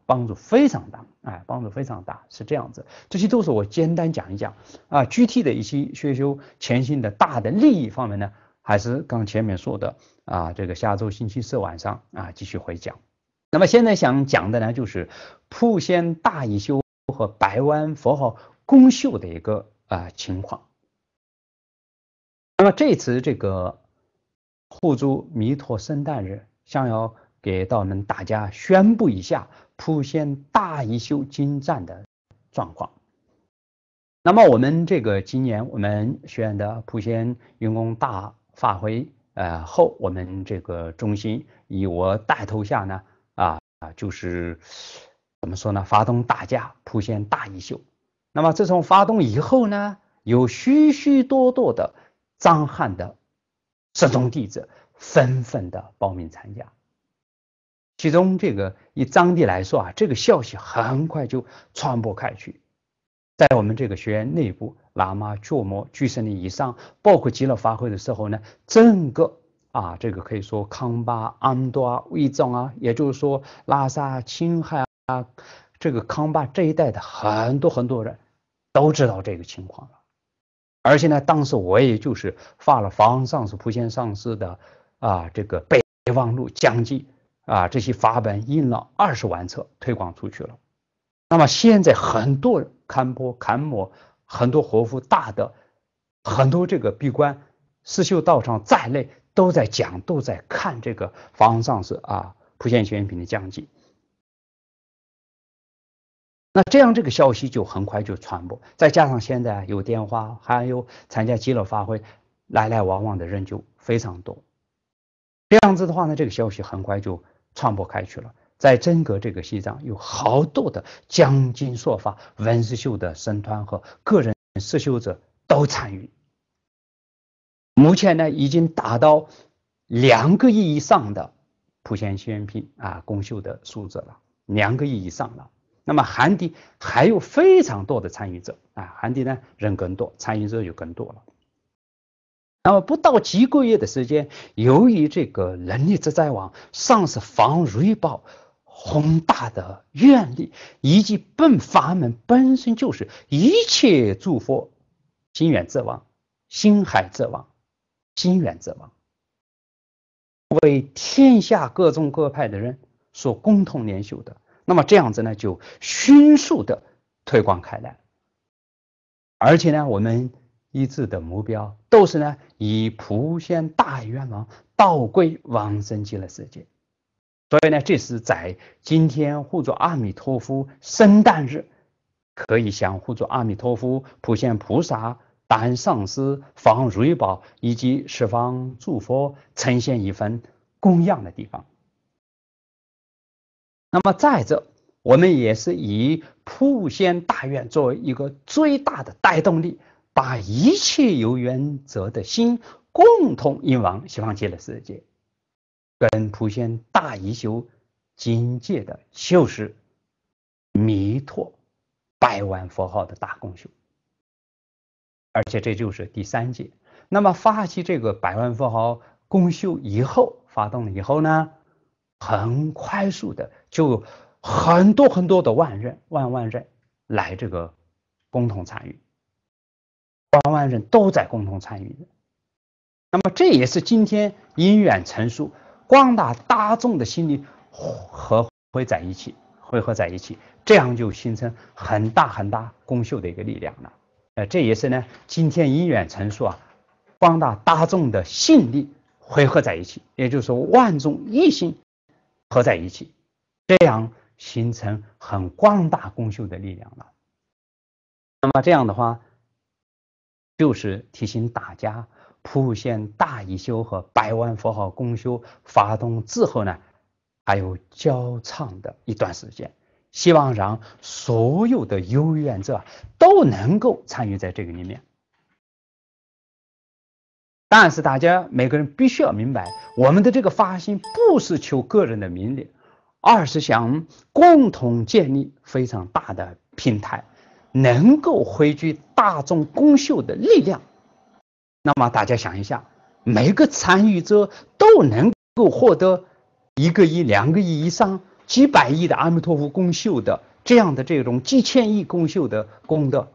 帮助非常大，哎，帮助非常大，是这样子。这些都是我简单讲一讲啊，具体的一些学修前行的大的利益方面呢，还是刚前面说的啊，这个下周星期四晚上啊，继续回讲。那么现在想讲的呢，就是普贤大一修和白湾佛号公修的一个啊情况。那么这次这个护珠弥陀圣诞日，想要给到我们大家宣布一下普贤大一修精湛的状况。那么我们这个今年我们学院的普贤云工大发会呃后，我们这个中心以我带头下呢。啊，就是怎么说呢？发动大家铺先大衣袖。那么，自从发动以后呢，有许许多多的张翰的失踪弟子纷纷的报名参加。其中，这个以张帝来说啊，这个消息很快就传播开去，在我们这个学院内部、喇嘛座摩俱生的以上，包括极乐法会的时候呢，整个。啊，这个可以说康巴、安多、卫藏啊，也就是说拉萨、青海啊，这个康巴这一带的很多很多人都知道这个情况了。而且呢，当时我也就是发了《防昂上师普贤上师的啊》这个《备忘录将讲记》啊这些法本印了二十万册，推广出去了。那么现在很多堪波、堪摩，很多活佛大的，很多这个闭关、四修道上在内。都在讲，都在看这个防上是啊普贤线宣品的降级。那这样这个消息就很快就传播，再加上现在有电话，还有参加记者发挥，会来来往往的人就非常多。这样子的话呢，这个消息很快就传播开去了。在整个这个西藏，有好多的将军说法，文思秀的僧团和个人刺修者都参与。目前呢，已经达到两个亿以上的普贤心愿品啊供修的数字了，两个亿以上了。那么韩地还有非常多的参与者啊，韩地呢人更多，参与者就更多了。那么不到几个月的时间，由于这个能力之在王上是防如意宝宏大的愿力以及本法门本身就是一切诸佛心远之王、心海之王。金元则嘛，为天下各宗各派的人所共同联修的，那么这样子呢，就迅速的推广开来，而且呢，我们一致的目标都是呢，以普贤大愿望道归往生极乐世界，所以呢，这是在今天护助阿弥陀佛圣诞日，可以向护助阿弥陀佛普贤菩萨。大恩上师、方如意宝以及十方诸佛呈现一份供养的地方。那么再者，我们也是以普贤大愿作为一个最大的带动力，把一切有缘者的心共同引往西方极乐世界。跟普贤大一修境界的，就是弥陀百万佛号的大功修。而且这就是第三届。那么发起这个百万富豪公休以后，发动了以后呢，很快速的就很多很多的万人、万万人来这个共同参与，万万人都在共同参与。那么这也是今天因缘成熟，广大大众的心理合汇在一起，汇合在一起，这样就形成很大很大共休的一个力量了。呃，这也是呢，今天因缘成熟啊，广大大众的信力汇合在一起，也就是说万众一心合在一起，这样形成很广大公修的力量了。那么这样的话，就是提醒大家，普贤大一修和百万佛号公修发动之后呢，还有较长的一段时间。希望让所有的有缘者都能够参与在这个里面，但是大家每个人必须要明白，我们的这个发心不是求个人的名利，而是想共同建立非常大的平台，能够汇聚大众公修的力量。那么大家想一下，每个参与者都能够获得一个亿、两个亿以上。几百亿的阿弥陀佛公修的这样的这种几千亿公修的功德，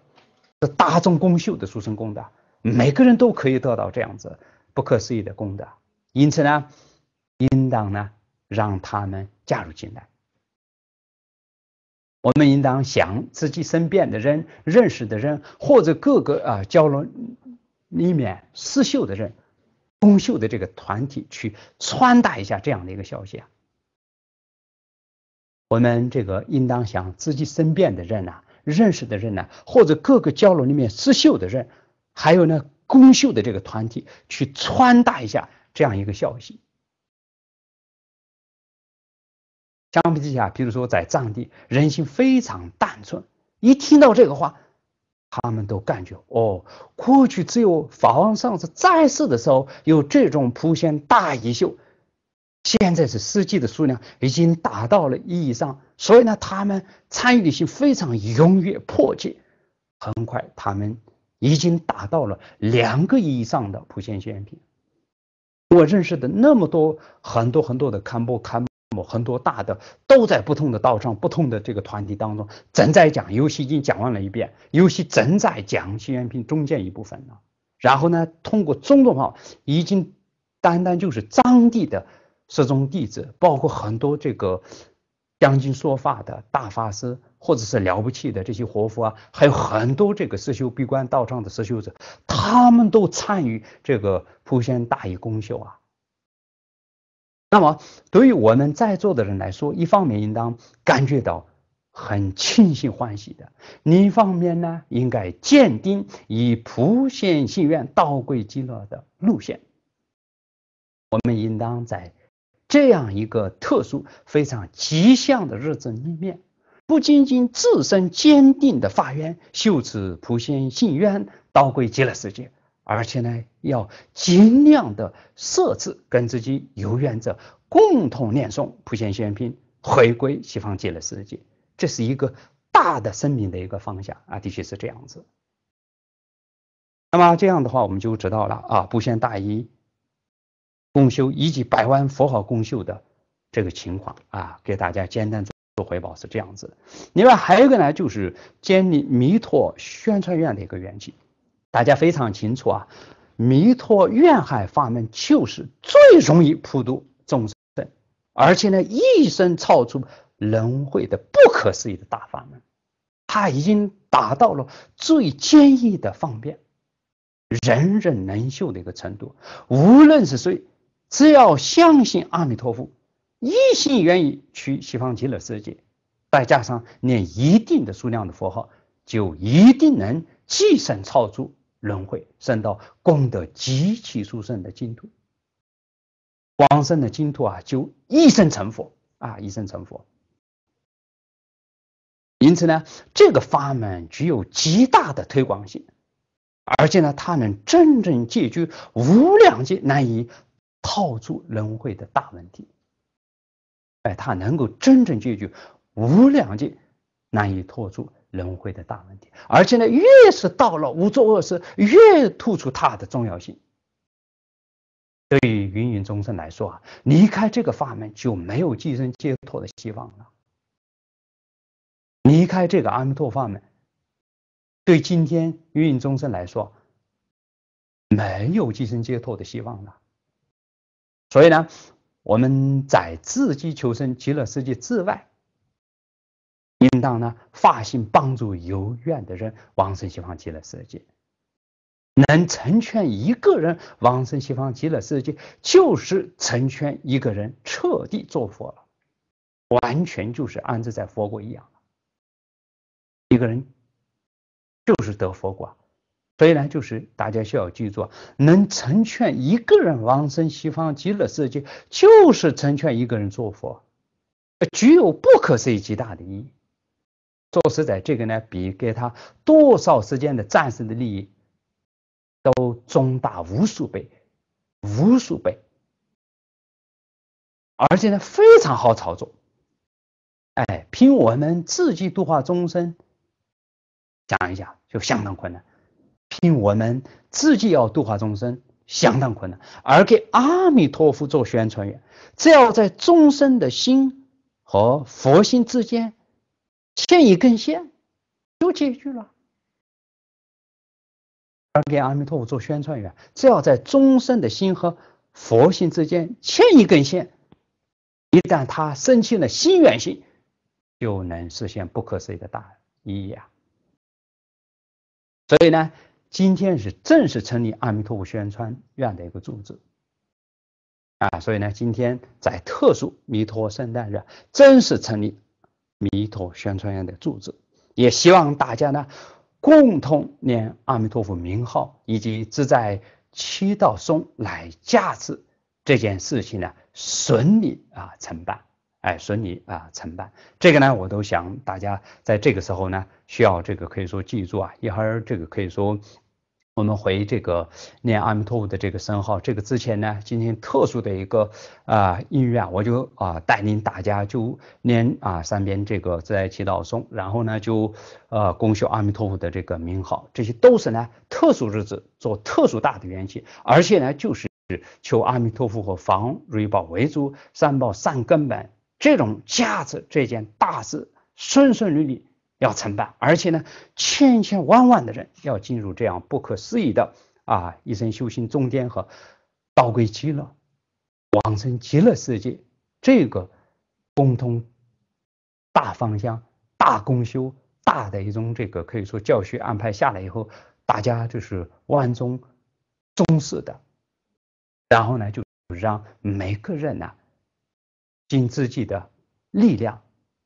大众公修的殊胜功德，每个人都可以得到这样子不可思议的功德。因此呢，应当呢让他们加入进来。我们应当想自己身边的人、认识的人，或者各个啊交流里面施秀的人、公秀的这个团体去传达一下这样的一个消息啊。我们这个应当向自己身边的人呐、认识的人呐，或者各个交流里面刺绣的人，还有呢工绣的这个团体，去传达一下这样一个消息。相比之下，比如说在藏地，人心非常单纯，一听到这个话，他们都感觉哦，过去只有法王上师在世的时候有这种普贤大衣秀。现在是司机的数量已经达到了一以上，所以呢，他们参与性非常踊跃、迫切。很快，他们已经达到了两个以上的普贤心愿品。我认识的那么多、很多很多的堪布、堪姆，很多大的都在不同的道上、不同的这个团体当中正在讲，尤其已经讲完了一遍，尤其正在讲心愿品中间一部分呢。然后呢，通过中道话，已经单单就是当地的。十宗弟子包括很多这个将军说法的大法师，或者是了不起的这些活佛啊，还有很多这个实修闭关道场的实修者，他们都参与这个普贤大义公修啊。那么对于我们在座的人来说，一方面应当感觉到很庆幸欢喜的，另一方面呢，应该坚定以普贤心愿道轨经络的路线，我们应当在。这样一个特殊、非常吉祥的日子里面，不仅仅自身坚定的发愿修持普贤信愿，导归极乐世界，而且呢，要尽量的设置跟自己有缘者共同念诵普贤宣品，回归西方极乐世界，这是一个大的生命的一个方向啊，的确是这样子。那么这样的话，我们就知道了啊，布贤大一公修以及百万佛号公修的这个情况啊，给大家简单做做汇报是这样子的。另外还有一个呢，就是建立弥陀宣传院的一个缘起。大家非常清楚啊，弥陀愿海法门就是最容易普度众生，而且呢，一生超出轮回的不可思议的大法门，他已经达到了最坚毅的方便，人人能修的一个程度，无论是谁。只要相信阿弥陀佛，一心愿意去西方极乐世界，再加上念一定的数量的佛号，就一定能即生超出轮回，升到功德极其殊胜的净土，往生的净土啊，就一生成佛啊，一生成佛。因此呢，这个法门具有极大的推广性，而且呢，它能真正解决无量劫难以。套住轮回的大问题，哎，他能够真正解决无量劫难以托住轮回的大问题，而且呢，越是到了无作恶时，越突出它的重要性。对于芸芸众生来说啊，离开这个法门就没有寄生解脱的希望了；离开这个阿弥陀法门，对今天芸芸众生来说，没有寄生解脱的希望了。所以呢，我们在自己求生极乐世界之外，应当呢发心帮助有愿的人往生西方极乐世界。能成全一个人往生西方极乐世界，就是成全一个人彻底做佛了，完全就是安置在佛国一样了。一个人就是得佛果。所以呢，就是大家需要记住，能成全一个人往生西方极乐世界，就是成全一个人做佛，具有不可思议极大的意义。说实在，这个呢，比给他多少时间的战胜的利益，都重大无数倍、无数倍，而且呢，非常好操作。哎，凭我们自己度化众生，讲一下就相当困难。凭我们自己要度化众生，相当困难；而给阿弥陀佛做宣传员，只要在众生的心和佛心之间牵一根线，就解决了。而给阿弥陀佛做宣传员，只要在众生的心和佛心之间牵一根线，一旦他生起了心愿心，就能实现不可思议的大意义啊！所以呢。今天是正式成立阿弥陀佛宣传院的一个组织，啊，所以呢，今天在特殊弥陀圣诞日，正式成立弥陀宣传院的组织，也希望大家呢，共同念阿弥陀佛名号，以及自在七道松来加持这件事情呢，顺利啊承办。哎，随你啊，承办这个呢，我都想大家在这个时候呢，需要这个可以说记住啊，一会儿这个可以说我们回这个念阿弥陀佛的这个声号，这个之前呢，今天特殊的一个啊音乐，啊，我就啊带领大家就念啊三遍这个在祈祷颂，然后呢就呃恭修阿弥陀佛的这个名号，这些都是呢特殊日子做特殊大的缘起，而且呢就是求阿弥陀佛和防瑞宝为主，三宝善根本。这种价值这件大事顺顺利利要承办，而且呢，千千万万的人要进入这样不可思议的啊，一生修行中间和道归极乐、往生极乐世界这个共通大方向、大公修大的一种这个可以说教学安排下来以后，大家就是万众重视的，然后呢，就让每个人呢。尽自己的力量，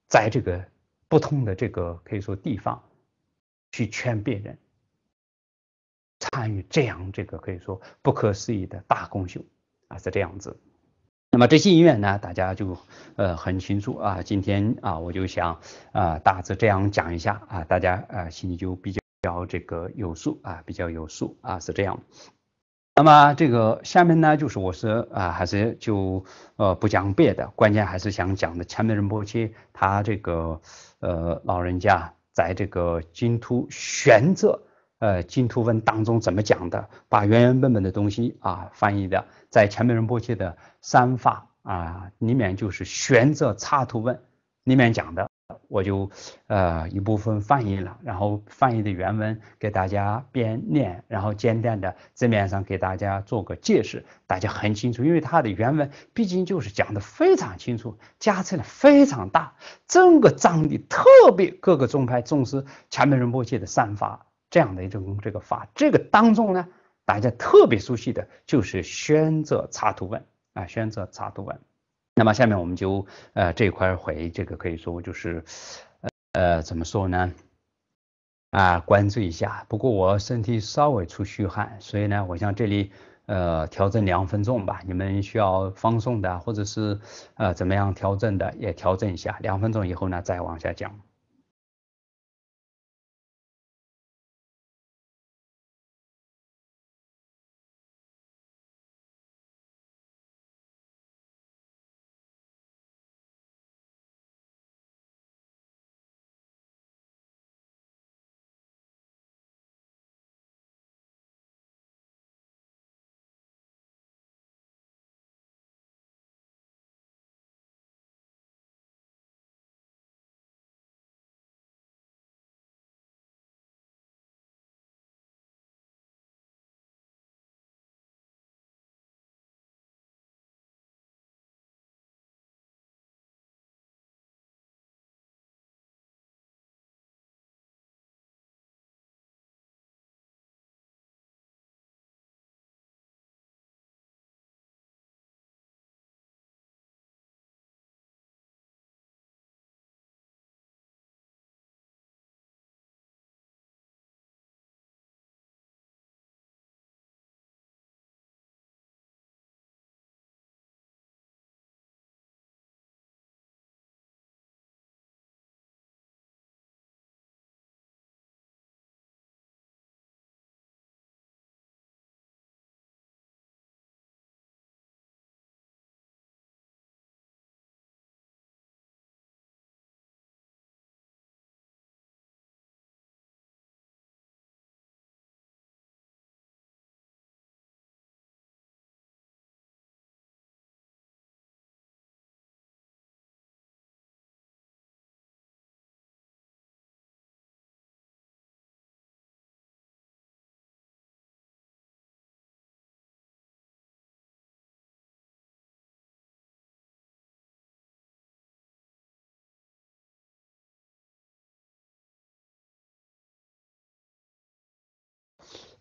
在这个不同的这个可以说地方，去劝别人参与这样这个可以说不可思议的大功修啊，是这样子。那么这些医院呢，大家就呃很清楚啊。今天啊，我就想啊大致这样讲一下啊，大家啊心里就比较这个有数啊，比较有数啊，是这样。那么这个下面呢，就是我是啊，还是就呃不讲别的，关键还是想讲的《前面人波切》，他这个呃老人家在这个《金突玄奘呃《金突问》当中怎么讲的，把原原本本的东西啊翻译的，在《前面人波切》的三法啊里面就是《玄奘插图问》里面讲的。我就呃一部分翻译了，然后翻译的原文给大家边念，然后简单的字面上给大家做个解释，大家很清楚，因为它的原文毕竟就是讲的非常清楚，加成的非常大，整个章的特别各个宗派重视前面人波界的散发这样的一种这个法，这个当中呢，大家特别熟悉的，就是宣泽查图文啊，宣泽查图文。那么下面我们就呃这一块回这个可以说就是呃怎么说呢啊关注一下。不过我身体稍微出虚汗，所以呢我想这里呃调整两分钟吧。你们需要放松的或者是呃怎么样调整的也调整一下。两分钟以后呢再往下讲。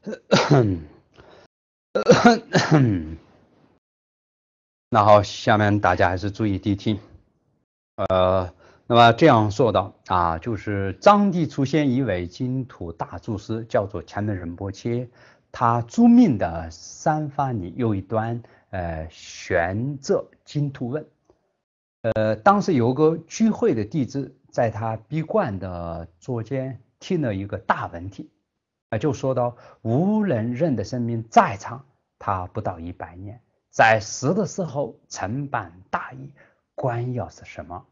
那好，下面大家还是注意谛听。呃，那么这样说的啊，就是张帝出现一位金土大祖师，叫做千能仁波切，他著名的三法里有一端，呃，玄奘金土问。呃，当时有个聚会的弟子，在他闭关的坐间听了一个大问题。啊，就说到无人认的生命再长，他不到一百年，在死的时候承办大义，关要是什么？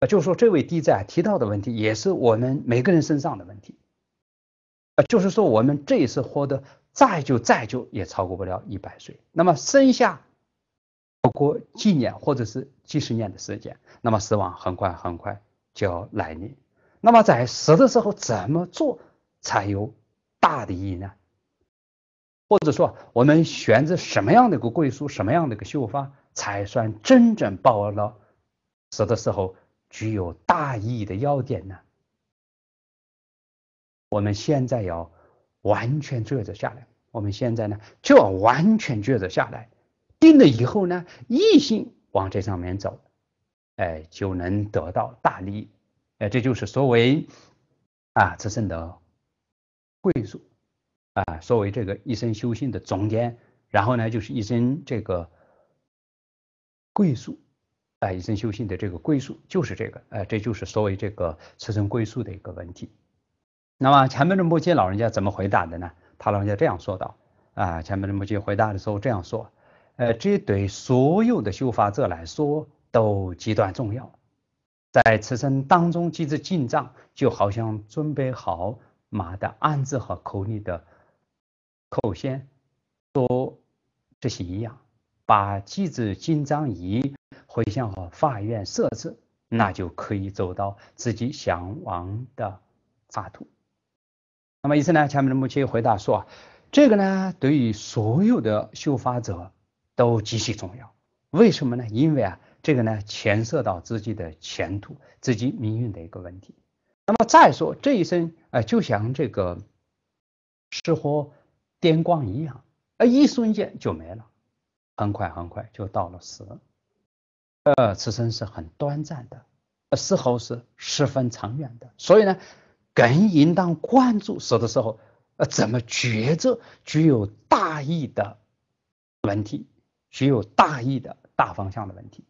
啊，就说这位弟子提到的问题，也是我们每个人身上的问题。啊，就是说我们这一次活得再久再久，也超过不了一百岁。那么生下不过几年或者是几十年的时间，那么死亡很快很快就要来临。那么在死的时候怎么做？才有大的意义呢，或者说，我们选择什么样的一个归宿，什么样的一个秀发，才算真正到了死的时候具有大义的要点呢？我们现在要完全抉择下来，我们现在呢就要完全抉择下来，定了以后呢，一心往这上面走，哎，就能得到大利，益。哎，这就是所谓啊自身的。归宿，啊，作为这个一生修行的总监，然后呢，就是一生这个归宿，啊，一生修行的这个归宿就是这个，呃，这就是所谓这个此生归宿的一个问题。那么前面的摩羯老人家怎么回答的呢？他老人家这样说道：啊，前面的摩羯回答的时候这样说：，呃，这对所有的修法者来说都极端重要，在此生当中即刻进藏，就好像准备好。马的鞍子和口里的口弦都这些一样，把机子、金章仪回向和法院设置，那就可以走到自己向往的法度。那么，一次呢？前面的母亲回答说：“这个呢，对于所有的修法者都极其重要。为什么呢？因为啊，这个呢牵涉到自己的前途、自己命运的一个问题。”那么再说这一生，哎，就像这个，是和颠光一样，啊，一瞬间就没了，很快很快就到了死。呃，此生是很短暂的，死后是十分长远的。所以呢，更应当关注死的时候，呃，怎么抉择具有大义的问题，具有大义的大方向的问题。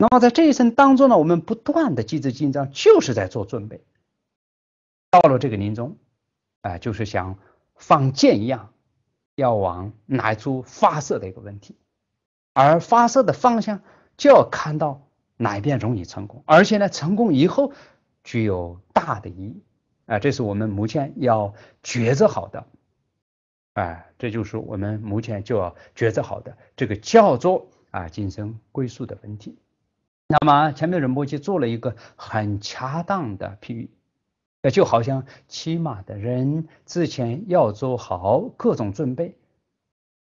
那么在这一生当中呢，我们不断的积极进账，就是在做准备。到了这个临终，哎，就是像放箭一样，要往哪处发射的一个问题。而发射的方向就要看到哪一边容易成功，而且呢，成功以后具有大的意义。啊，这是我们目前要抉择好的。哎，这就是我们目前就要抉择好的，这个叫做啊，今生归宿的问题。那么前面仁波切做了一个很恰当的比喻，那就好像骑马的人之前要做好各种准备，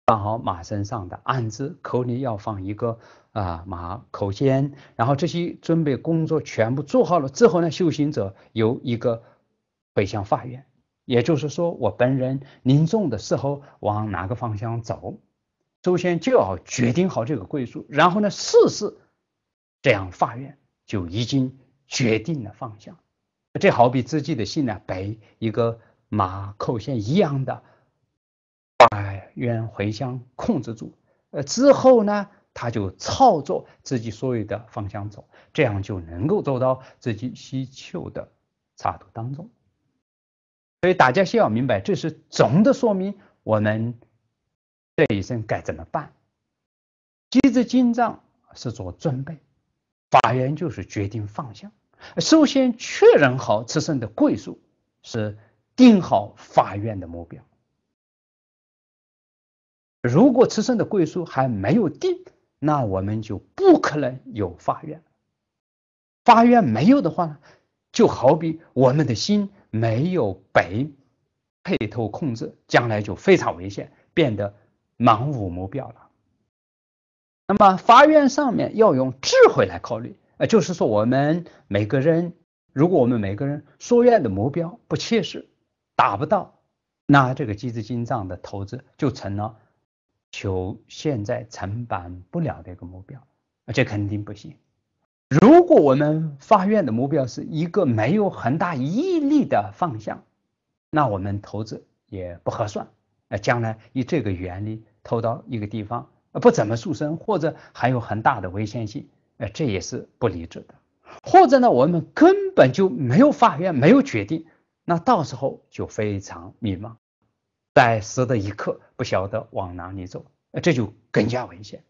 放好马身上的鞍子，口里要放一个啊马口尖，然后这些准备工作全部做好了之后呢，修行者由一个北向发院，也就是说我本人临终的时候往哪个方向走，首先就要决定好这个归宿，然后呢事事。这样法院就已经决定了方向，这好比自己的心呢被一个马口线一样的发愿回乡控制住，呃之后呢他就操作自己所有的方向走，这样就能够走到自己需求的插图当中。所以大家先要明白，这是总的说明我们这一生该怎么办。积制进账是做准备。法院就是决定方向，首先确认好自身的归属，是定好法院的目标。如果自身的归属还没有定，那我们就不可能有法院。法院没有的话呢，就好比我们的心没有被配套控制，将来就非常危险，变得盲目目标了。那么法院上面要用智慧来考虑，呃，就是说我们每个人，如果我们每个人所愿的目标不切实，达不到，那这个机制金账的投资就成了求现在承板不了的一个目标，这肯定不行。如果我们发愿的目标是一个没有很大毅力的方向，那我们投资也不合算，呃，将来以这个原理投到一个地方。不怎么塑身，或者还有很大的危险性，哎，这也是不理智的。或者呢，我们根本就没有法院没有决定，那到时候就非常迷茫，在死的一刻不晓得往哪里走，这就更加危险。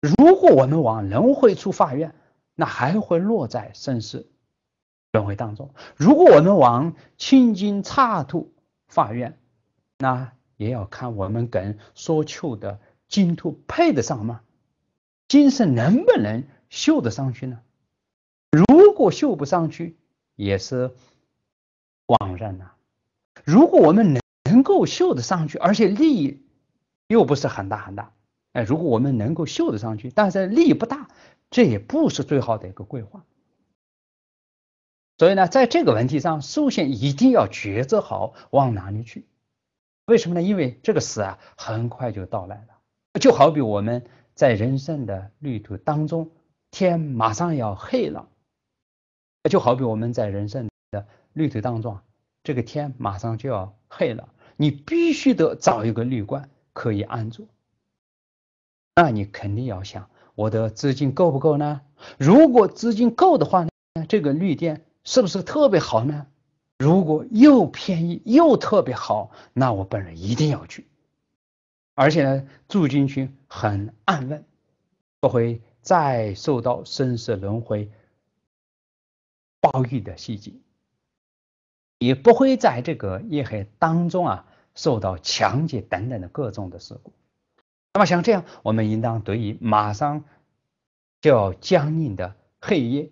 如果我们往轮回处法院，那还会落在生死轮回当中；如果我们往清净刹土法院，那。也要看我们跟所求的净度配得上吗？精神能不能绣得上去呢？如果绣不上去，也是枉然呐。如果我们能能够绣得上去，而且利益又不是很大很大，哎，如果我们能够绣得上去，但是利益不大，这也不是最好的一个规划。所以呢，在这个问题上，首先一定要抉择好往哪里去。为什么呢？因为这个死啊，很快就到来了。就好比我们在人生的旅途当中，天马上要黑了；就好比我们在人生的旅途当中，这个天马上就要黑了，你必须得找一个绿馆可以按住。那你肯定要想，我的资金够不够呢？如果资金够的话呢，这个绿电是不是特别好呢？如果又便宜又特别好，那我本人一定要去。而且呢，住进去很安稳，不会再受到生死轮回、暴遇的袭击，也不会在这个夜黑当中啊受到抢劫等等的各种的事故。那么像这样，我们应当对于马上就要僵硬的黑夜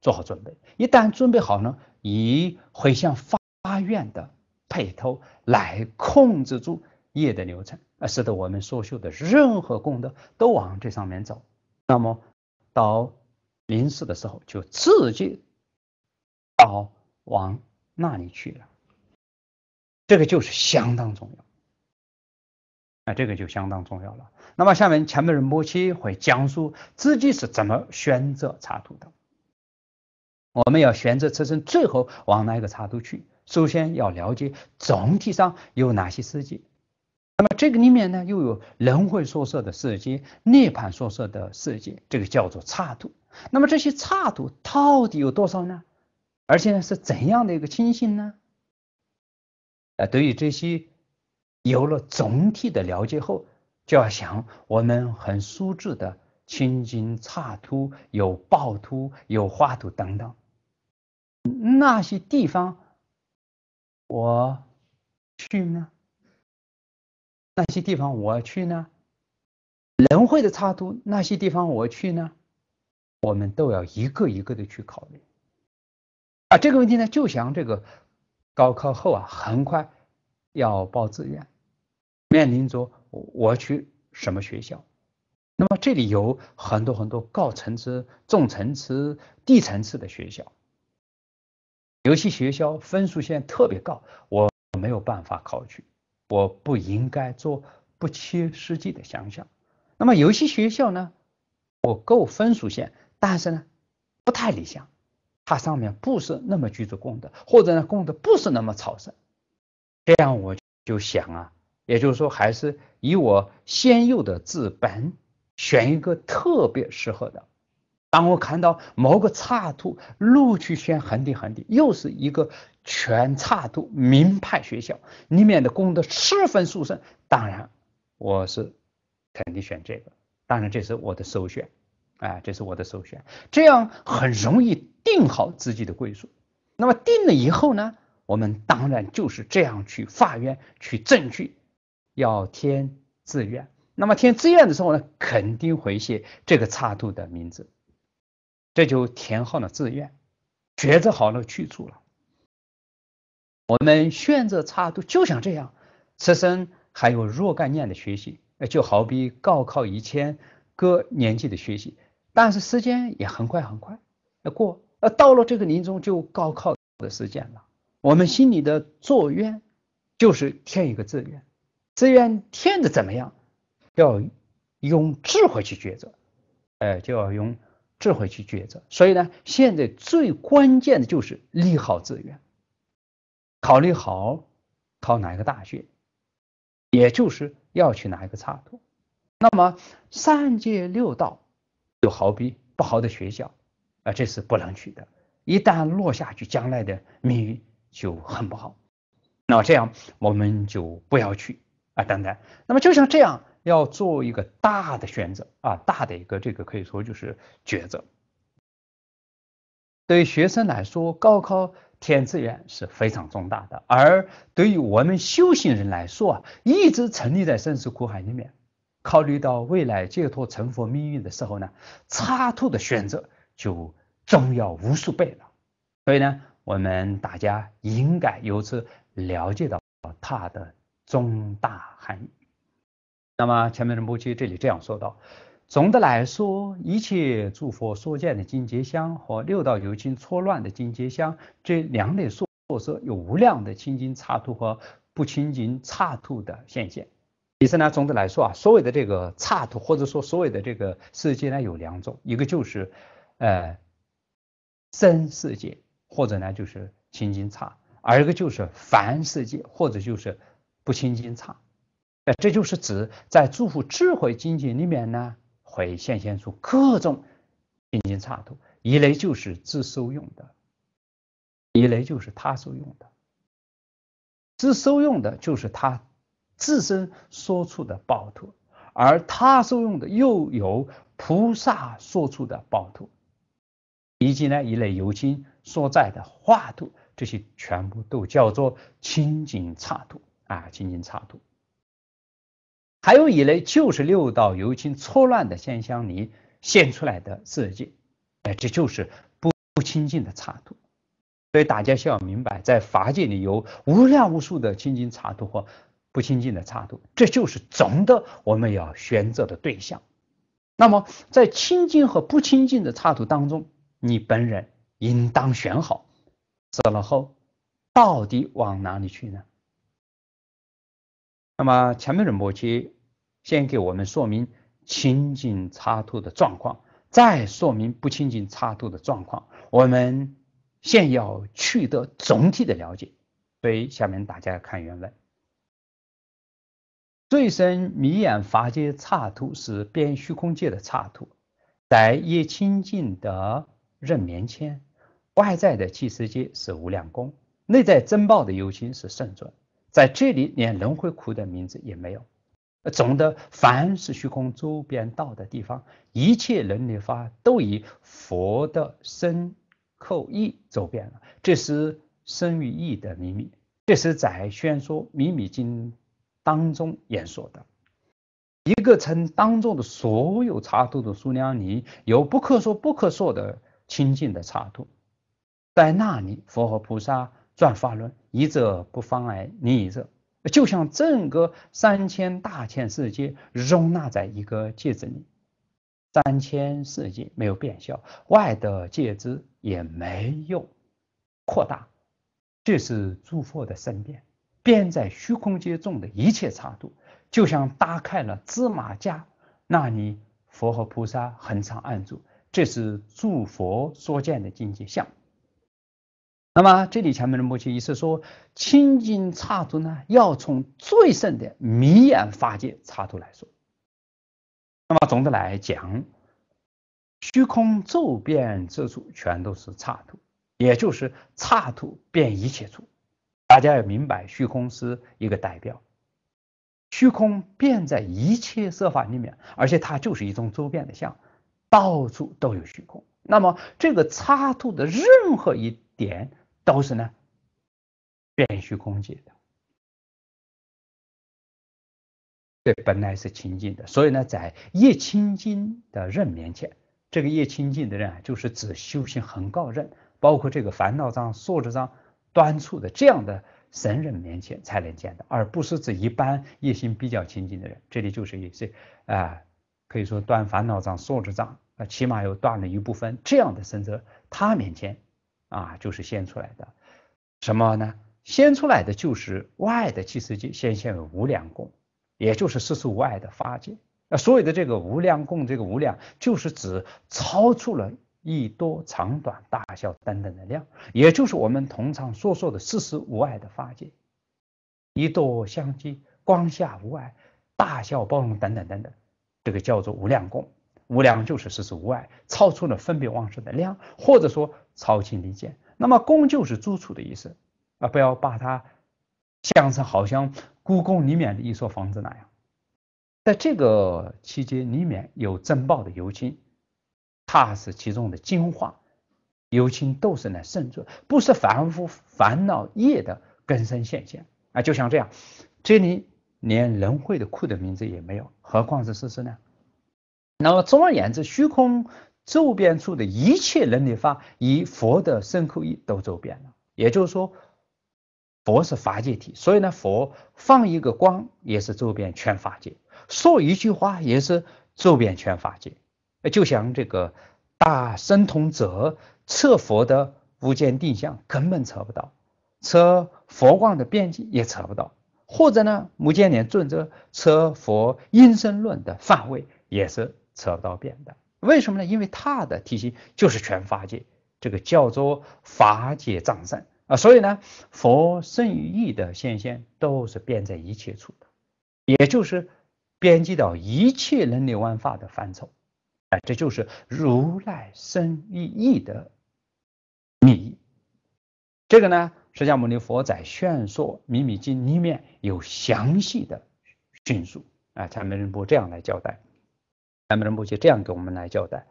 做好准备。一旦准备好呢？以回向发愿的配头来控制住业的流程，而使得我们所修的任何功德都往这上面走。那么到临世的时候，就自己到往那里去了。这个就是相当重要。那这个就相当重要了。那么下面前面的摩诃会讲述自己是怎么选择插图的。我们要选择车身最后往哪个岔图去？首先要了解总体上有哪些世界。那么这个里面呢，又有轮回说说的世界、涅槃说说的世界，这个叫做岔图。那么这些岔图到底有多少呢？而且呢，是怎样的一个情形呢？啊，对于这些有了总体的了解后，就要想我们很熟知的青筋岔突、有暴突、有花图等等。那些地方，我去呢？那些地方我去呢？人会的插图，那些地方我去呢？我们都要一个一个的去考虑。啊，这个问题呢，就像这个高考后啊，很快要报志愿，面临着我去什么学校？那么这里有很多很多高层次、中层次、低层次的学校。有些学校分数线特别高，我没有办法考取，我不应该做不切实际的想象。那么有些学校呢，我够分数线，但是呢不太理想，它上面不是那么具足功德，或者呢功德不是那么草胜。这样我就想啊，也就是说还是以我先有的资本，选一个特别适合的。当我看到某个差度录取线很低很低，又是一个全差度民派学校里面的功德十分殊胜，当然我是肯定选这个，当然这是我的首选，哎，这是我的首选，这样很容易定好自己的归属。那么定了以后呢，我们当然就是这样去法院去证据，要填志愿。那么填志愿的时候呢，肯定会写这个差度的名字。这就填好了志愿，抉择好了去处了。我们选择差度就想这样，此生还有若干年的学习，就好比高考一千个年级的学习，但是时间也很快很快要过，呃，到了这个临终就高考的时间了。我们心里的作愿，就是填一个志愿，志愿填的怎么样，要用智慧去抉择，哎，就要用。智慧去抉择，所以呢，现在最关键的就是利好资源，考虑好考哪一个大学，也就是要去哪一个差度。那么三界六道就好比不好的学校啊，这是不能去的。一旦落下去，将来的命运就很不好。那这样我们就不要去啊等等。那么就像这样。要做一个大的选择啊，大的一个这个可以说就是抉择。对学生来说，高考填志愿是非常重大的；而对于我们修行人来说，一直沉溺在生死苦海里面，考虑到未来解脱成佛命运的时候呢，插图的选择就重要无数倍了。所以呢，我们大家应该由此了解到它的重大含义。那么前面的布基这里这样说道：总的来说，一切诸佛所见的净劫相和六道有情错乱的净劫相，这两类所说有无量的清净差度和不清净差度的现象。其实呢，总的来说啊，所谓的这个刹土，或者说所谓的这个世界呢，有两种，一个就是呃真世界，或者呢就是清净刹，而一个就是凡世界，或者就是不清净刹。这就是指在诸佛智慧经济里面呢，会显现出各种经济刹土。一类就是自收用的，一类就是他收用的。自收用的就是他自身所处的宝土，而他收用的又有菩萨所处的宝土，以及呢一类由经所在的化土，这些全部都叫做清净刹土啊，清净刹土。还有一类就是六道由心错乱的现象里现出来的世界，哎，这就是不不清净的差度。所以大家需要明白，在法界里有无量无数的清净差土和不清净的差土，这就是总的我们要选择的对象。那么在清净和不清净的差土当中，你本人应当选好。选了后，到底往哪里去呢？那么前面的摩羯。先给我们说明清净差图的状况，再说明不清净差图的状况。我们先要取得总体的了解。所以下面大家看原文：最深迷眼法界差图是边虚空界的差图，在一清净的任绵签，外在的七世界是无量功，内在增报的有心是圣尊。在这里连轮回苦的名字也没有。总的，凡是虚空周边到的地方，一切能力法都以佛的身、口、意周边了。这是生与意的秘密。这是在宣说《秘密经》当中演说的。一个城当中的所有刹土的数量里，有不可说不可说的清净的刹土，在那里，佛和菩萨转法轮，一者不妨碍，另一者。就像整个三千大千世界容纳在一个戒子里，三千世界没有变小，外的界子也没有扩大，这是诸佛的身边，边在虚空界中的一切长度，就像打开了芝麻架，那里佛和菩萨恒常按住，这是诸佛所见的境界相。那么这里前面的默契意思说，清净刹土呢，要从最盛的迷眼发界刹土来说。那么总的来讲，虚空骤变之处全都是刹土，也就是刹土变一切处。大家要明白，虚空是一个代表，虚空变在一切色法里面，而且它就是一种周边的相，到处都有虚空。那么这个刹土的任何一点。都是呢，变虚空界的，这本来是清净的，所以呢，在业清净的人面前，这个业清净的人就是指修行很高人，包括这个烦恼障、所知障端处的这样的神人面前才能见的，而不是指一般业心比较清净的人。这里就是一些啊，可以说断烦恼障、所知障啊，起码有断了一部分这样的身者，他面前。啊，就是先出来的，什么呢？先出来的就是外的七世界，先现为无量功，也就是四十无碍的法界。那所有的这个无量功，这个无量就是指超出了一多长短大小等等的量，也就是我们通常所说的四十无碍的法界，一朵香积光下无碍，大小包容等等等等，这个叫做无量功。无量就是四十无碍，超出了分别妄识的量，或者说。超情离解，那么宫就是住处的意思，啊，不要把它像是好像故宫里面的一所房子那样。在这个期间，里面有珍宝的油青，它是其中的精华，油青都是来圣者，不是凡夫烦恼业的根生现象啊。就像这样，这里连人会的库的名字也没有，何况是事实呢？那么总而言之，虚空。周边处的一切能力法，以佛的身口意都周遍了。也就是说，佛是法界体，所以呢，佛放一个光也是周边全法界，说一句话也是周边全法界。就像这个大神通者测佛的无间定向，根本测不到；测佛光的边际也测不到；或者呢，无间连尊者测佛因生论的范围，也是测不到边的。为什么呢？因为他的体系就是全法界，这个叫做法界藏身啊。所以呢，佛于意的显现都是遍在一切处的，也就是遍及到一切能力万法的范畴。啊。这就是如来生于意的密。这个呢，释迦牟尼佛在《宣说秘密经》里面有详细的叙述啊，禅门人不这样来交代。他们的目就这样给我们来交代，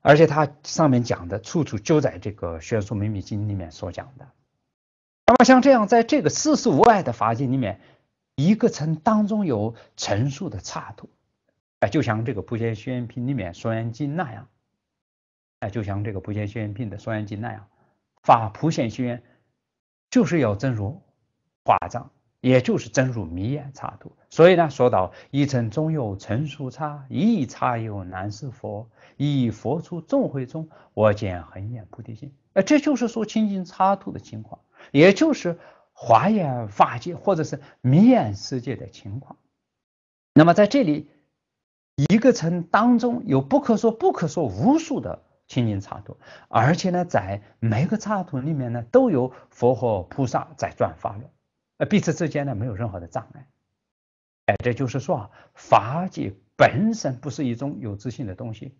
而且他上面讲的处处就在这个《宣说秘密经》里面所讲的。那么像这样，在这个四十五外的法经里面，一个层当中有陈述的差度，哎，就像这个《普贤宣品》里面《双言经》那样，哎，就像这个《普贤宣品》的《双言经》那样，发普贤宣就是要正如法藏。也就是真如迷眼差途，所以呢，说到一层中有层数差，一差有难是佛，一佛出众会中，我见恒眼菩提心。呃，这就是说清净差途的情况，也就是华眼法界或者是迷眼世界的情况。那么在这里，一个城当中有不可说不可说无数的清净差途，而且呢，在每个差图里面呢，都有佛和菩萨在转法轮。呃，彼此之间呢没有任何的障碍，哎，这就是说啊，法界本身不是一种有自信的东西，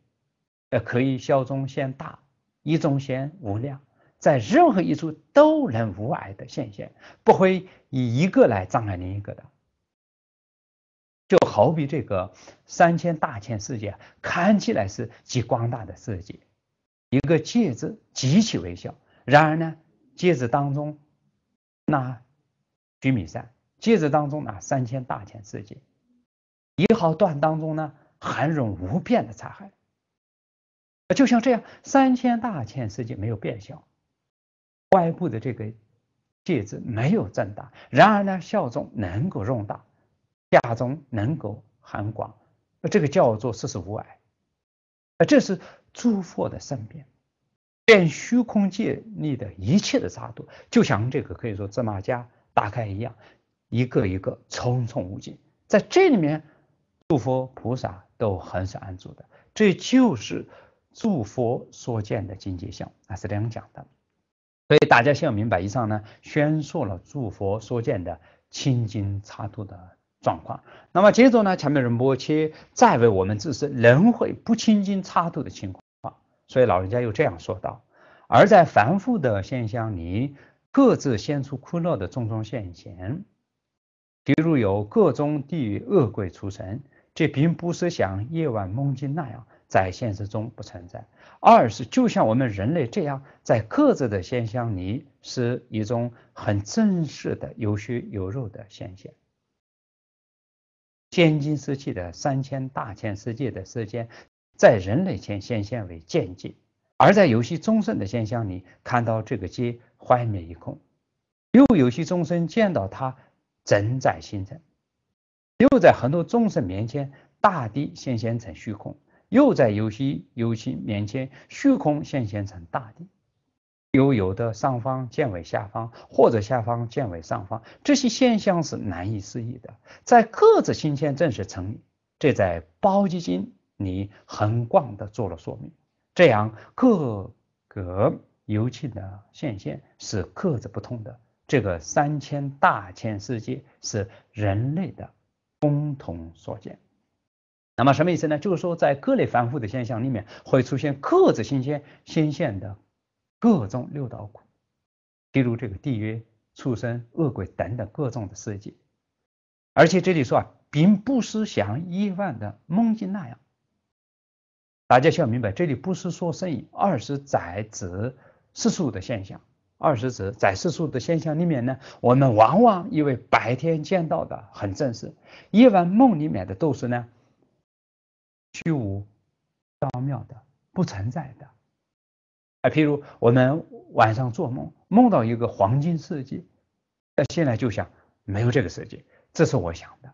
呃，可以效忠先大，一中先无量，在任何一处都能无碍的现象，不会以一个来障碍另一个的，就好比这个三千大千世界看起来是极光大的世界，一个戒指极其微小，然而呢，戒指当中那。须弥山戒指当中呢，三千大千世界一号段当中呢，含容无变的残海，就像这样，三千大千世界没有变小，外部的这个戒指没有增大，然而呢，孝中能够容大，大中能够含广，这个叫做四事无碍，这是诸佛的圣变，变虚空界内的一切的刹土，就像这个可以说芝麻家。大概一样，一个一个，重重无尽，在这里面，诸佛菩萨都很少安住的，这就是诸佛所见的境界相，那是这样讲的。所以大家先要明白以上呢，宣说了诸佛所见的清净差度的状况。那么接着呢，前面人波切，再为我们自身轮回不清净差度的情况。所以老人家又这样说道，而在繁复的现象里。各自现出苦恼的种种现象，比如有各种地狱恶鬼出神，这并不是像夜晚梦境那样在现实中不存在；二是就像我们人类这样，在各自的现象里是一种很真实的、有血有肉的现象。千金时期的三千大千世界的时间，在人类前显现为间接；而在有些众身的现象里，看到这个街。幻灭一空，又有些众生见到他整在形成，又在很多众生面前大地显现成虚空，又在有些有些面前虚空显现成大地，又有的上方见为下方，或者下方见为上方，这些现象是难以思议的，在各自心间正是成立，这在《包基经》里很广的做了说明，这样各个。尤其的现现是克制不同的，这个三千大千世界是人类的共同所见。那么什么意思呢？就是说，在各类凡夫的现象里面，会出现克制新鲜、新鲜的各种六道苦，比如这个地狱、畜生、恶鬼等等各种的世界。而且这里说，啊，并不是像一般的梦境那样。大家需要明白，这里不是说生意，二是在指。世俗的现象，二是指在世俗的现象里面呢，我们往往因为白天见到的很真实，夜晚梦里面的都是呢虚无、缥缈的、不存在的。啊，譬如我们晚上做梦，梦到一个黄金世界，那现在就想没有这个世界，这是我想的。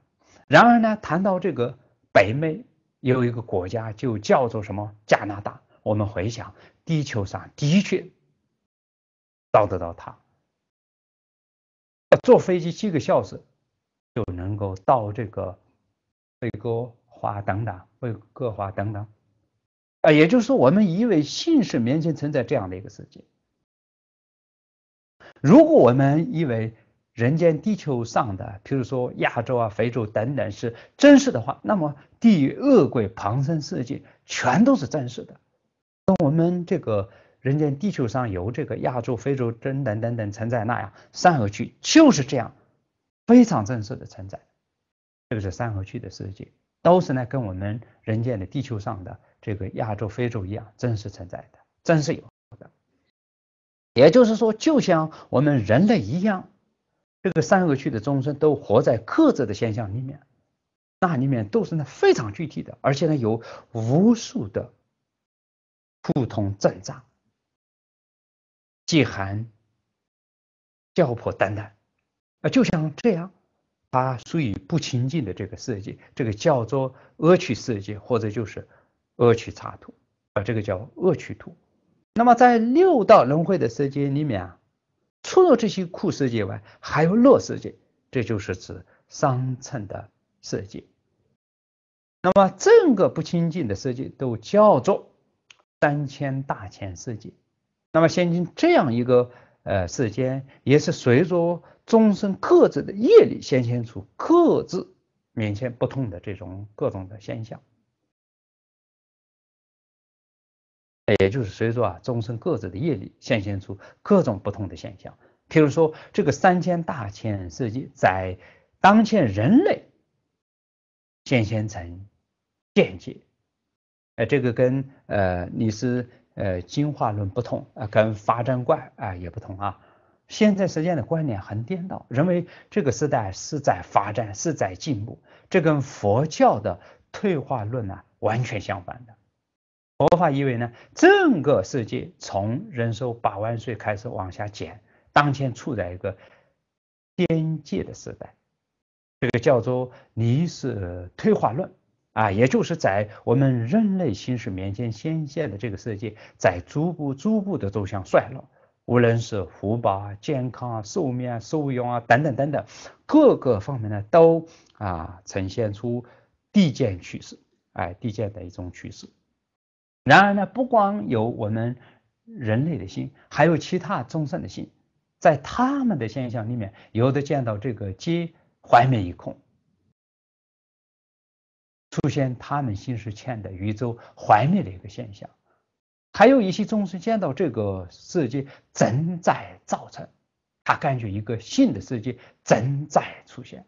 然而呢，谈到这个北美有一个国家就叫做什么加拿大，我们回想地球上的确。到得到他，坐飞机几个小时就能够到这个贝哥华等等，贝哥华等等。啊，也就是说，我们以为姓氏面前存在这样的一个世界。如果我们以为人间地球上的，譬如说亚洲啊、非洲等等是真实的，话，那么地狱、恶鬼、庞生世界全都是真实的。那我们这个。人间地球上有这个亚洲、非洲，真等等等存在那样三河区就是这样非常真实的存在，这就是三河区的世界，都是呢跟我们人间的地球上的这个亚洲、非洲一样真实存在的，真实有的。也就是说，就像我们人类一样，这个三河区的众生都活在克制的现象里面，那里面都是呢非常具体的，而且呢有无数的不同挣扎。即寒叫破胆胆啊，就像这样，它属于不清净的这个世界，这个叫做恶趣世界，或者就是恶趣插土啊，这个叫恶趣土。那么在六道轮回的世界里面啊，除了这些苦世界外，还有乐世界，这就是指上乘的世界。那么整个不清净的世界都叫做三千大千世界。那么，现今这样一个呃世间，也是随着众生各自的业力显现出各自面前不同的这种各种的现象，也就是随着啊众生各自的业力显现出各种不同的现象。譬如说，这个三千大千世界在当前人类显现成见解，呃，这个跟呃你是。呃，进化论不同啊，跟发展观啊也不同啊。现在时间的观念很颠倒，认为这个时代是在发展、是在进步，这跟佛教的退化论呢完全相反的。佛法以为呢，整个世界从人寿八万岁开始往下减，当前处在一个边界的时代，这个叫做历史退化论。啊，也就是在我们人类心识面前显现的这个世界，在逐步逐步的走向衰落。无论是福报啊、健康啊、寿命啊、寿用啊等等等等各个方面呢，都啊呈现出递减趋势，哎，递减的一种趋势。然而呢，不光有我们人类的心，还有其他众生的心，在他们的现象里面，有的见到这个皆怀灭一空。出现他们心是欠的宇宙怀灭的一个现象，还有一些众生见到这个世界正在造成，他感觉一个新的世界正在出现。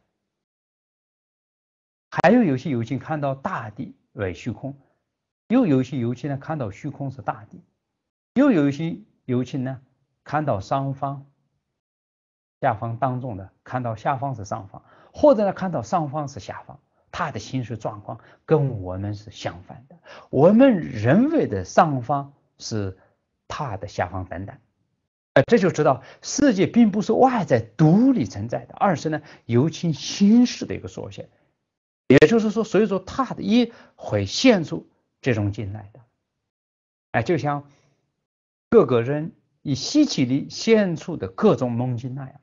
还有有些有情看到大地为虚空，又有些有情呢看到虚空是大地，又有些有情呢看到上方、下方、当中的看到下方是上方，或者呢看到上方是下方。他的心事状况跟我们是相反的，我们人为的上方是他的下方等等，哎，这就知道世界并不是外在独立存在的，二是呢由其心事的一个所现，也就是说，所以说他的一会现出这种进来的，哎，就像各个人以稀奇力现出的各种梦境那样，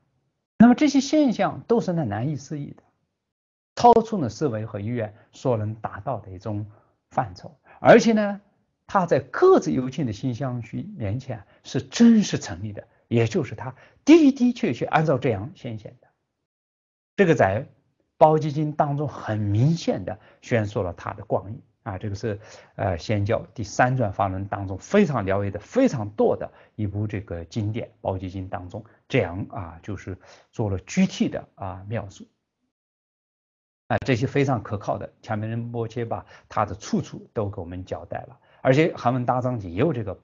那么这些现象都是那难以思议的。超出了思维和意愿所能达到的一种范畴，而且呢，他在各自幽静的心相区面前是真实成立的，也就是他的的确确按照这样显现的。这个在《包基金》当中很明显的宣说了它的广义啊，这个是呃，先教第三转法轮当中非常了解的非常多的一部这个经典《包基金》当中这样啊，就是做了具体的啊描述。啊，这些非常可靠的，前面人波切把他的处处都给我们交代了，而且韩文大藏经也有这个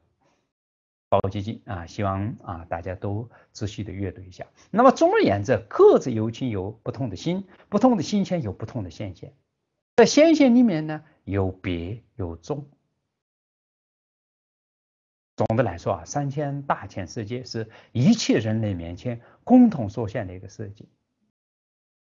宝基金啊，希望啊大家都仔细的阅读一下。那么总而言之，各自有情有不同的心，不同的心前有不同的现象，在线线里面呢，有别有众。总的来说啊，三千大千世界是一切人类面前共同所现的一个世界。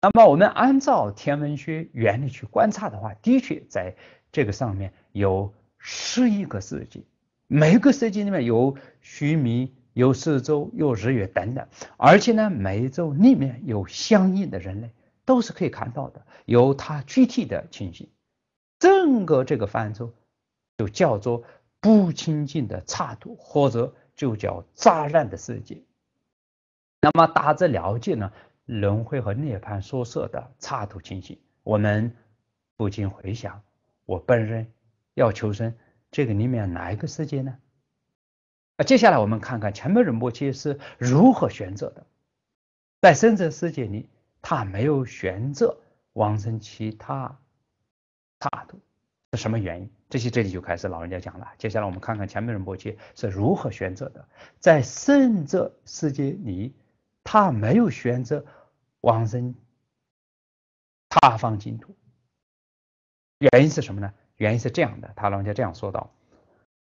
那么我们按照天文学原理去观察的话，的确在这个上面有十一个世界，每个世界里面有虚弥，有四周，有日月等等，而且呢，每一周里面有相应的人类，都是可以看到的，有它具体的情形。整个这个范畴就叫做不清净的刹土，或者就叫杂乱的世界。那么大致了解呢？轮回和涅槃所设的差度情形，我们不禁回想：我本人要求生，这个里面哪一个世界呢？啊，接下来我们看看前面人波切是如何选择的。在生者世界里，他没有选择往生其他大度，是什么原因？这些这里就开始老人家讲了。接下来我们看看前面人波切是如何选择的。在胜者世界里。他没有选择往生他方净土，原因是什么呢？原因是这样的，他老人家这样说道：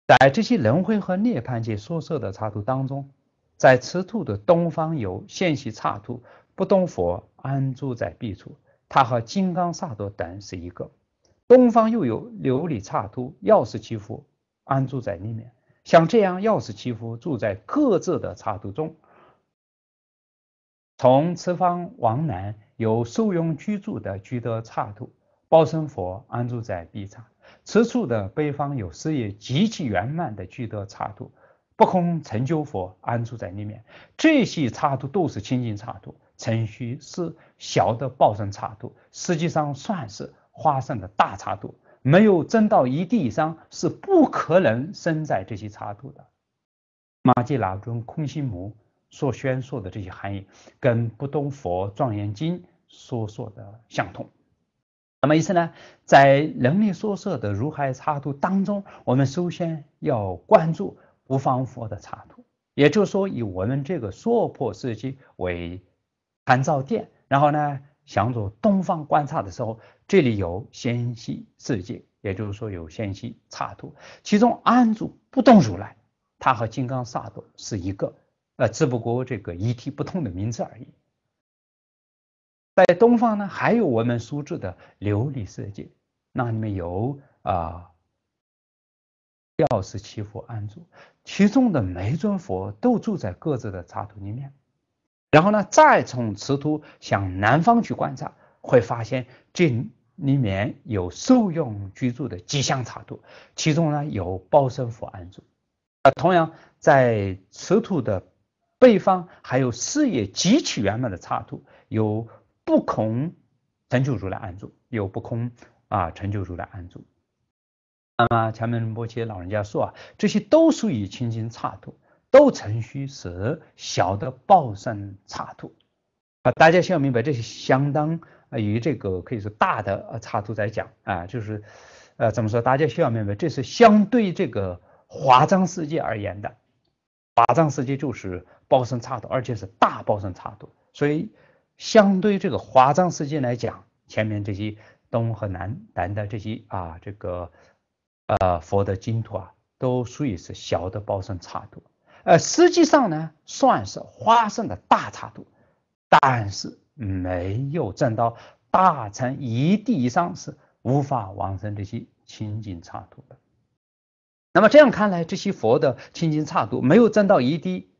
在这些轮回和涅槃界所设的刹土当中，在此土的东方有现习刹土，不动佛安住在彼处，他和金刚萨埵等是一个；东方又有琉璃刹土，药师祈佛安住在里面。像这样，药师祈佛住在各自的刹土中。从此方往南有受用居住的居德刹土，报身佛安住在彼刹。此处的北方有事业极其圆满的居德刹土，不空成就佛安住在里面。这些刹土都是清净刹土，程序是小的报身刹土，实际上算是花生的大刹土。没有证到一地以上是不可能生在这些刹土的。马吉老尊空心母。所宣说的这些含义，跟《不动佛庄严经》说说的相同。什么意思呢？在《能力说舍的如海插图》当中，我们首先要关注无方佛的插图，也就是说，以我们这个娑婆世界为参照点，然后呢，向着东方观察的时候，这里有仙西世界，也就是说有仙西插图，其中安住不动如来，它和金刚萨埵是一个。呃，只不过这个一体不同的名字而已。在东方呢，还有我们熟知的琉璃世界，那里面有啊，药师七佛安住，其中的每尊佛都住在各自的刹土里面。然后呢，再从瓷土向南方去观察，会发现这里面有受用居住的吉祥刹土，其中呢有包身佛安住。啊，同样在瓷土的。北方还有事业极其圆满的差度，有不空成就如来安住，有不空啊成就如来安住。么前面波揭老人家说啊，这些都属于清净差度，都曾虚实小的报身差度啊。大家需要明白，这些相当于这个可以说大的呃差图在讲啊，就是呃怎么说？大家需要明白，这是相对这个华藏世界而言的，华藏世界就是。包身差度，而且是大包身差度，所以相对这个华藏世界来讲，前面这些东和南南的这些啊，这个呃佛的净土啊，都属于是小的包身差度，呃，实际上呢算是花生的大差度，但是没有占到大成一地以上是无法完成这些清净差度的。那么这样看来，这些佛的清净差度没有占到一地，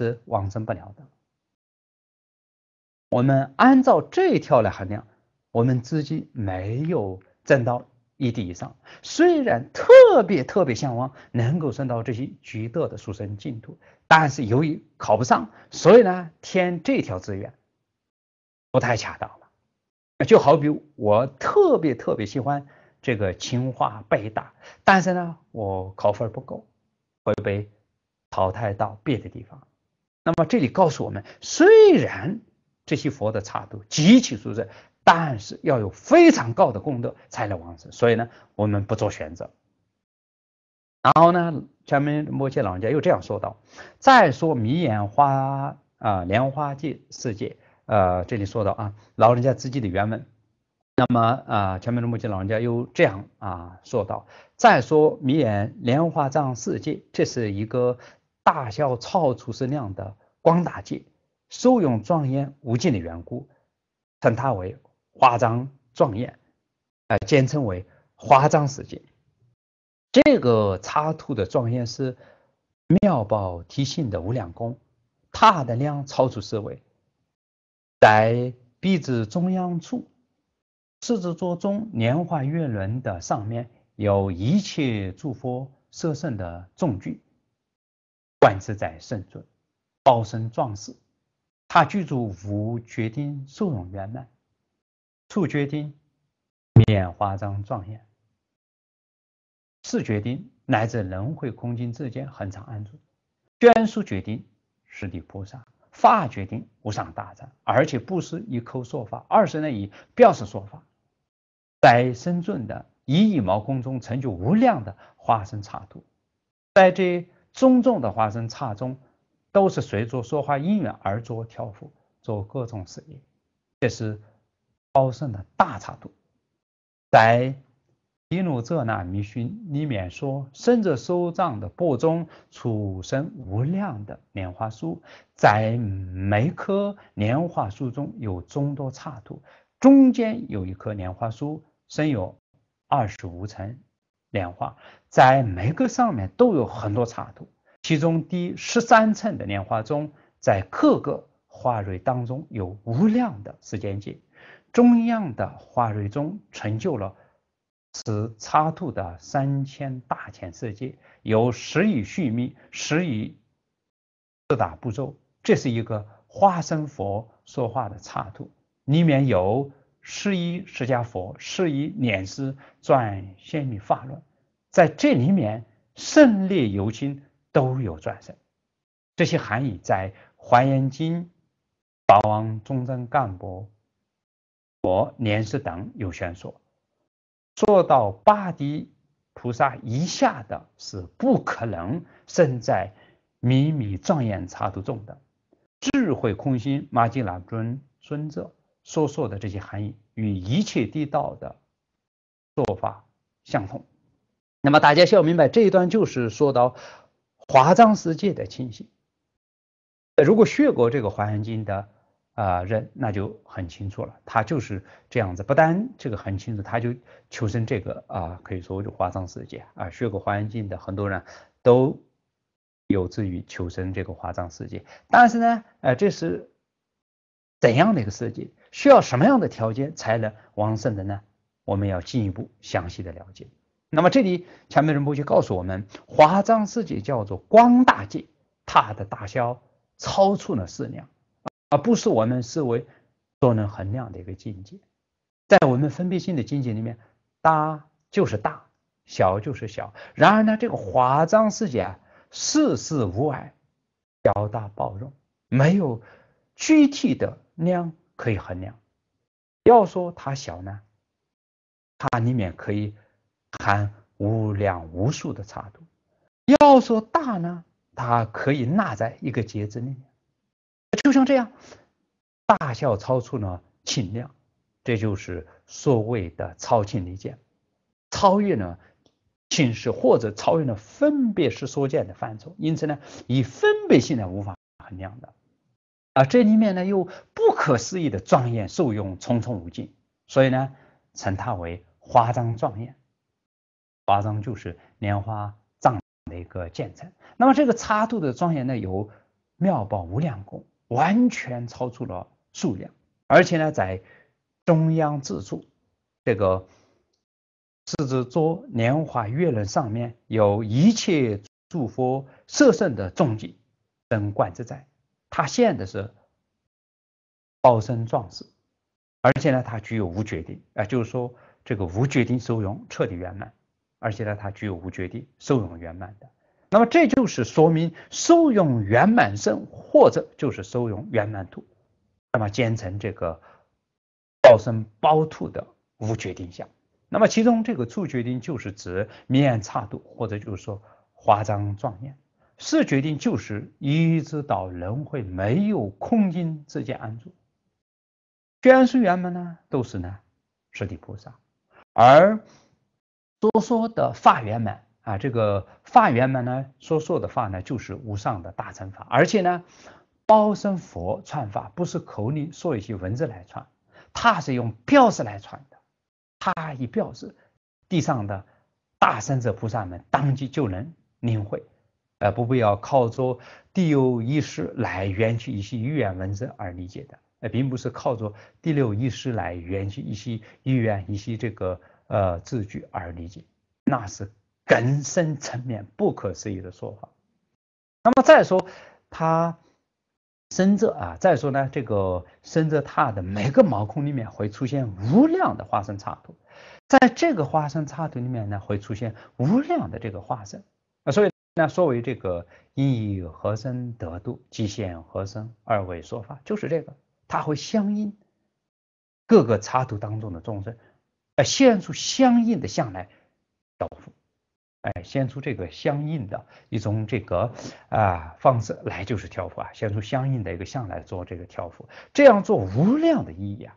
是往生不了的。我们按照这一条来衡量，我们自己没有挣到一地以上，虽然特别特别向往能够挣到这些极乐的殊胜净土，但是由于考不上，所以呢，填这条志愿不太恰当了。就好比我特别特别喜欢这个清华北大，但是呢，我考分不够，会被淘汰到别的地方。那么这里告诉我们，虽然这些佛的茶都极其殊胜，但是要有非常高的功德才能完成。所以呢，我们不做选择。然后呢，下面摩羯老人家又这样说道：“再说迷眼花啊，莲花界世界，呃，这里说到啊，老人家自己的原文。那么啊，前面的摩诘老人家又这样啊说道：“再说迷眼莲花藏世界，这是一个大小超出是量的。”光大界受用庄严无尽的缘故，称它为花章状元，呃，兼称为花章世界。这个插图的状元是妙宝提性的无量功，他的量超出思维，在壁子中央处狮子座中莲花月轮的上面，有一切诸佛摄圣的众聚，观自在圣尊。高身壮士，他居住无决定受容圆满，处决定免华章庄严，是决定来自轮回空间之间恒常安住，捐书决定实地菩萨，法决定无上大尊，而且不是一口说法，而是呢以表示说法，在深重的以羽毛空中成就无量的化身茶度，在这中重的化身茶中。都是随着说话因缘而做调伏，做各种事业，这是高僧的大差度。在《耶卢遮那密训》里面说，生者收藏的部中，出生无量的莲花书，在每棵莲花树中有众多叉度，中间有一棵莲花书，生有二十五层莲花，在每个上面都有很多叉度。其中第十三层的莲花中，在各个花蕊当中有无量的时间界。中央的花蕊中成就了此插兔的三千大千世界，有十亿续命，十亿四大步骤。这是一个化身佛说话的插兔，里面有十一释迦佛，十一念师转仙弥法轮。在这里面胜利由心。都有转身。这些含义在《华严经》、《法王中正干部》《佛年事等》有宣说。做到八地菩萨以下的是不可能生在秘密藏眼茶土中的。智慧空心马吉拉尊尊者所说的这些含义与一切地道的做法相同。那么大家需要明白，这一段就是说到。华藏世界的情形，如果学过这个华严经的啊人，那就很清楚了。他就是这样子，不单这个很清楚，他就求生这个啊，可以说就华藏世界啊。学过华严经的很多人都有志于求生这个华藏世界，但是呢，呃，这是怎样的一个世界？需要什么样的条件才能往生的呢？我们要进一步详细的了解。那么这里前面人不就告诉我们，华章世界叫做光大界，它的大小超出了四量而不是我们思维所能衡量的一个境界。在我们分别性的境界里面，大就是大，小就是小。然而呢，这个华章世界世事无碍，小大包容，没有具体的量可以衡量。要说它小呢，它里面可以。含无量无数的差度，要说大呢，它可以纳在一个节之内，就像这样，大小超出了轻量，这就是所谓的超轻离间，超越呢轻是或者超越了分别是所见的范畴，因此呢，以分别性来无法衡量的，啊，这里面呢又不可思议的庄严受用，重重无尽，所以呢，称它为花章庄严。华章就是莲花藏的一个见证。那么这个插度的庄严呢，有妙宝无量功，完全超出了数量，而且呢，在中央自助这个狮子座莲花月轮上面有一切诸佛色圣的重景等观自在。他现的是报身壮士，而且呢，他具有无决定，啊，就是说这个无决定收容彻底圆满。而且呢，它具有无决定受用圆满的，那么这就是说明受用圆满身，或者就是受用圆满土，那么建成这个报身、包土的无决定相。那么其中这个处决定就是指面差度，或者就是说华章壮艳。是决定就是一直到人会没有空间之间安住。宣说圆满呢，都是呢十地菩萨，而。所说的法圆满啊，这个法圆满呢，所说的话呢，就是无上的大乘法。而且呢，包身佛传法不是口里说一些文字来传，他是用标识来传的。他一标识，地上的大圣者菩萨们当即就能领会，而不必要靠着第六意识来缘起一些语言文字而理解的。呃，并不是靠着第六意识来缘起一些语言一些这个。呃，字句而理解，那是根深层面不可思议的说法。那么再说他生着啊，再说呢，这个生着他的每个毛孔里面会出现无量的化身插图，在这个化身插图里面呢，会出现无量的这个化身。那所以那作为这个因和身得度，即现和身二位说法，就是这个，它会相应各个插图当中的众生。现出相应的相来，到哎，现出这个相应的一种这个啊方式来，就是调伏啊，现出相应的一个相来做这个调伏，这样做无量的义啊，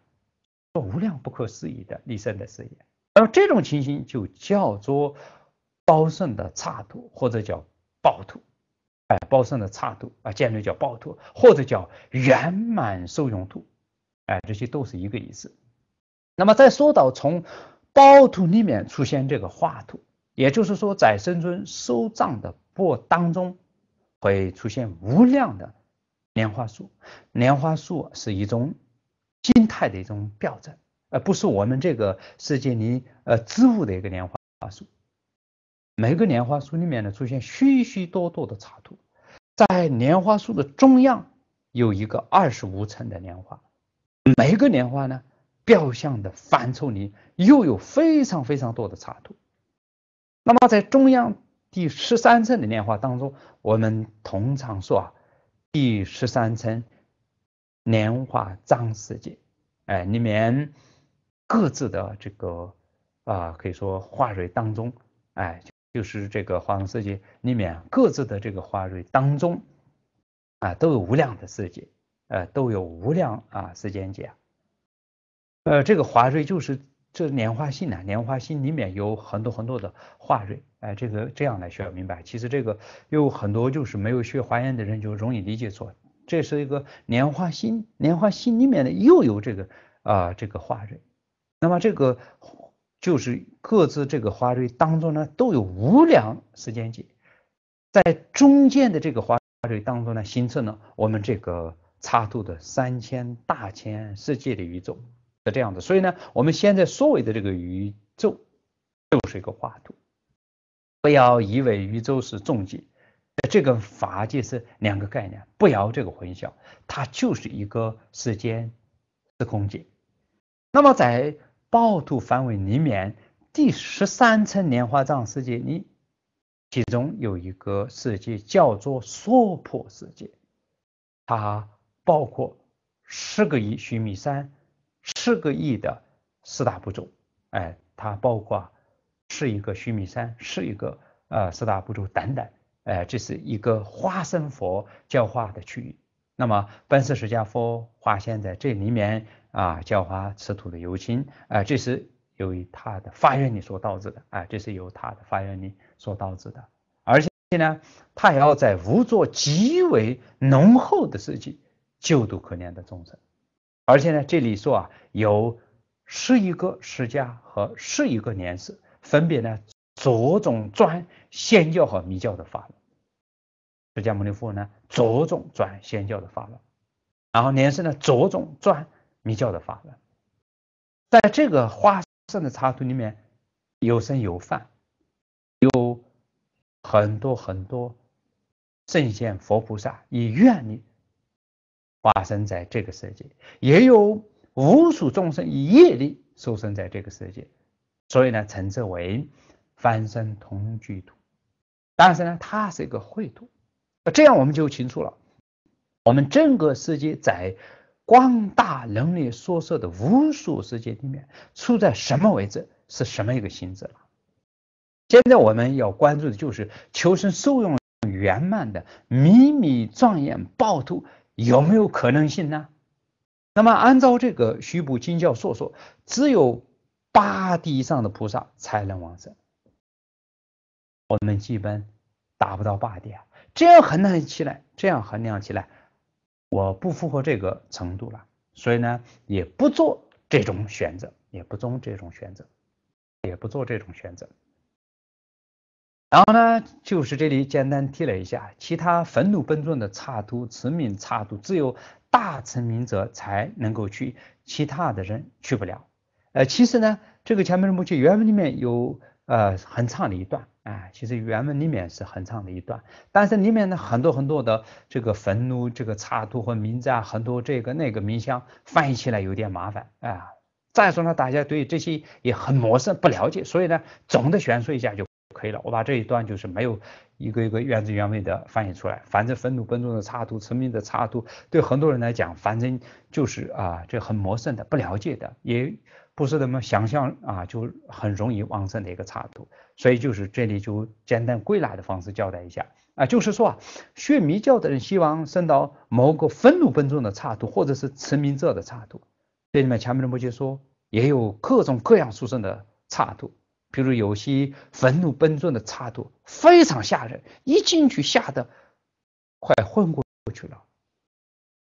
做无量不可思议的立身的事业。那么这种情形就叫做包胜的差度，或者叫暴徒。哎，包胜的差度啊，简称叫暴徒，或者叫圆满受用土，哎，这些都是一个意思。那么在说到从宝图里面出现这个画图，也就是说在生尊收藏的簿当中会出现无量的莲花树，莲花树是一种心态的一种表征，而不是我们这个世界里呃植物的一个莲花树。每个莲花树里面呢出现许许多多的插图，在莲花树的中央有一个二十五层的莲花，每一个莲花呢。表象的范畴里又有非常非常多的差图。那么，在中央第十三层的莲花当中，我们通常说啊，第十三层莲花藏世界，哎，里面各自的这个啊，可以说花蕊当中，哎，就是这个花中世界里面各自的这个花蕊当中啊，都有无量的世界，呃，都有无量啊时间界。呃，这个华瑞就是这莲花心啊，莲花心里面有很多很多的华瑞，哎，这个这样来需要明白。其实这个有很多就是没有学华严的人就容易理解错。这是一个莲花心，莲花心里面的又有这个啊这个华瑞，那么这个就是各自这个华瑞当中呢都有无量时间界，在中间的这个华瑞当中呢形成了我们这个差度的三千大千世界的宇宙。是这样的，所以呢，我们现在所谓的这个宇宙就是一个画图，不要以为宇宙是终极，这跟法界是两个概念，不要这个混淆，它就是一个时间是空界。那么在暴徒范围里面，第十三层莲花藏世界里，其中有一个世界叫做娑婆世界，它包括十个亿须弥山。四个亿的四大部族，哎，它包括是一个须弥山，是一个呃四大部族等等，哎，这是一个化身佛教化的区域。那么，本师释迦佛化现在这里面啊教化持土的有情，啊，这是由于他的发愿力所导致的，啊，这是由他的发愿力所导致的。而且呢，他也要在无座极为浓厚的世界救度可怜的众生。而且呢，这里说啊，有十一个释迦和十一个年氏，分别呢着重转仙教和密教的法门。释迦牟尼佛呢着重转仙教的法门，然后年氏呢着重转密教的法门。在这个花上的插图里面，有僧有犯，有很多很多圣贤佛菩萨以愿力。化身在这个世界，也有无数众生以业力受生在这个世界，所以呢，称之为翻身同居土。但是呢，它是一个秽土。这样我们就清楚了，我们整个世界在广大能力所设的无数世界里面，处在什么位置，是什么一个性质了。现在我们要关注的就是求生受用圆满的迷你庄严暴徒。有没有可能性呢？那么按照这个《虚部经教》所说，只有八地以上的菩萨才能往生。我们基本达不到八地，这样衡量起来，这样衡量起来，我不符合这个程度了，所以呢，也不做这种选择，也不做这种选择，也不做这种选择。然后呢，就是这里简单提了一下，其他愤怒本中的插图、知名插图，只有大成名者才能够去，其他的人去不了。呃，其实呢，这个前面的墓穴原文里面有呃很长的一段啊，其实原文里面是很长的一段，但是里面呢很多很多的这个愤怒这个插图和名字啊，很多这个那个名相翻译起来有点麻烦啊。再说呢，大家对这些也很陌生，不了解，所以呢，总的悬说一下就。可以了，我把这一段就是没有一个一个原汁原味的翻译出来，反正愤怒笨重的差度，慈明的差度，对很多人来讲，反正就是啊，这很陌生的，不了解的，也不是那么想象啊，就很容易旺盛的一个差度，所以就是这里就简单归纳的方式交代一下啊，就是说啊，学迷教的人希望升到某个愤怒笨重的差度，或者是慈明者的差度，这里面前面的摩羯说也有各种各样书生的差度。比如有些愤怒奔纵的插图，非常吓人，一进去吓得快昏过过去了。